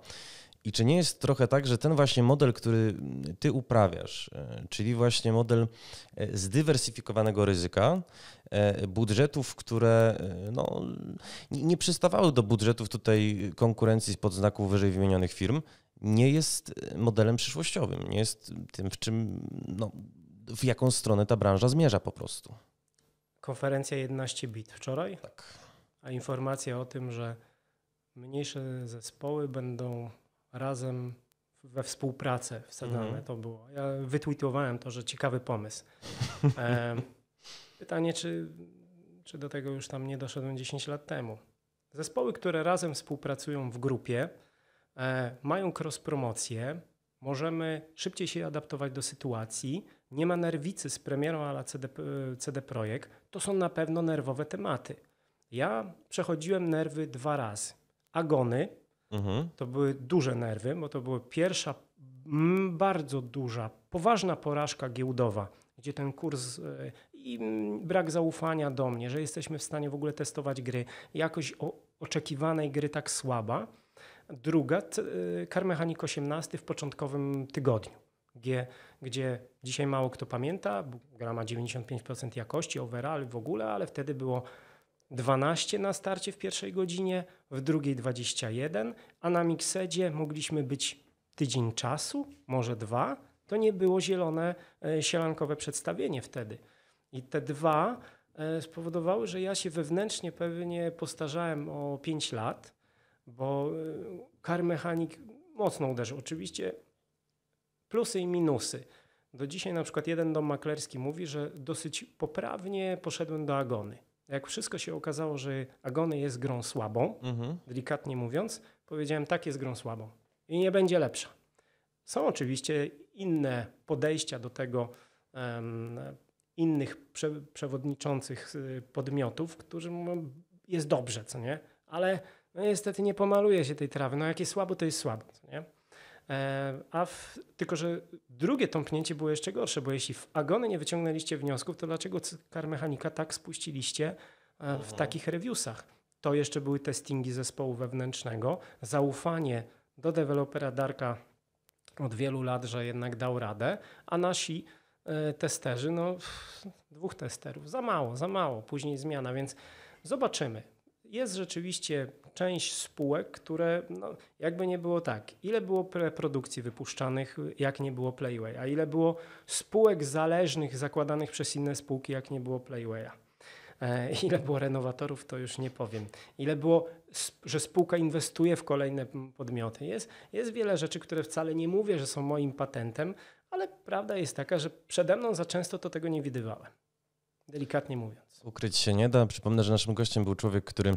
I czy nie jest trochę tak, że ten właśnie model, który ty uprawiasz, e, czyli właśnie model e, zdywersyfikowanego ryzyka, e, budżetów, które no, nie przystawały do budżetów tutaj konkurencji spod znaków wyżej wymienionych firm, nie jest modelem przyszłościowym, nie jest tym, w czym, no, w jaką stronę ta branża zmierza po prostu. Konferencja 11 bit wczoraj? Tak. A informacja o tym, że mniejsze zespoły będą razem we współpracę wsadzane mm -hmm. to było. Ja wytwitowałem to, że ciekawy pomysł. E, pytanie, czy, czy do tego już tam nie doszedłem 10 lat temu. Zespoły, które razem współpracują w grupie, e, mają cross-promocję, możemy szybciej się adaptować do sytuacji, nie ma nerwicy z premierą ala CD, e, CD Projekt, to są na pewno nerwowe tematy. Ja przechodziłem nerwy dwa razy. Agony, Mhm. To były duże nerwy, bo to była pierwsza bardzo duża, poważna porażka giełdowa, gdzie ten kurs e, i brak zaufania do mnie, że jesteśmy w stanie w ogóle testować gry, jakość o, oczekiwanej gry tak słaba. Druga, e, Karmechanik 18 w początkowym tygodniu. gdzie dzisiaj mało kto pamięta, gra ma 95% jakości, overall w ogóle, ale wtedy było 12 na starcie w pierwszej godzinie, w drugiej 21, a na miksedzie mogliśmy być tydzień czasu, może dwa. To nie było zielone e, sielankowe przedstawienie wtedy. I te dwa e, spowodowały, że ja się wewnętrznie pewnie postarzałem o 5 lat, bo e, kar mechanik mocno uderzył. Oczywiście plusy i minusy. Do dzisiaj na przykład jeden dom maklerski mówi, że dosyć poprawnie poszedłem do agony jak wszystko się okazało, że Agony jest grą słabą, mhm. delikatnie mówiąc, powiedziałem, tak jest grą słabą i nie będzie lepsza. Są oczywiście inne podejścia do tego um, innych prze, przewodniczących y, podmiotów, którzy mówią, jest dobrze, co nie? Ale no niestety nie pomaluje się tej trawy. No jakie słabo, to jest słabo, co nie? E, a w, tylko, że drugie tąpnięcie było jeszcze gorsze, bo jeśli w Agony nie wyciągnęliście wniosków, to dlaczego Car Mechanika tak spuściliście e, w mhm. takich reviewsach? To jeszcze były testingi zespołu wewnętrznego, zaufanie do dewelopera Darka od wielu lat, że jednak dał radę, a nasi e, testerzy, no dwóch testerów, za mało, za mało, później zmiana, więc zobaczymy. Jest rzeczywiście część spółek, które no, jakby nie było tak. Ile było preprodukcji wypuszczanych, jak nie było Playway, a ile było spółek zależnych zakładanych przez inne spółki, jak nie było Playwaya. E, ile było renowatorów, to już nie powiem. Ile było, że spółka inwestuje w kolejne podmioty. Jest, jest wiele rzeczy, które wcale nie mówię, że są moim patentem, ale prawda jest taka, że przede mną za często to tego nie widywałem. Delikatnie mówiąc. Ukryć się nie da. Przypomnę, że naszym gościem był człowiek, który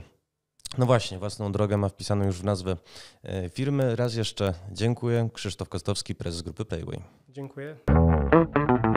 no właśnie, własną drogę ma wpisaną już w nazwę e, firmy. Raz jeszcze dziękuję. Krzysztof Kostowski, prezes grupy Playway. Dziękuję.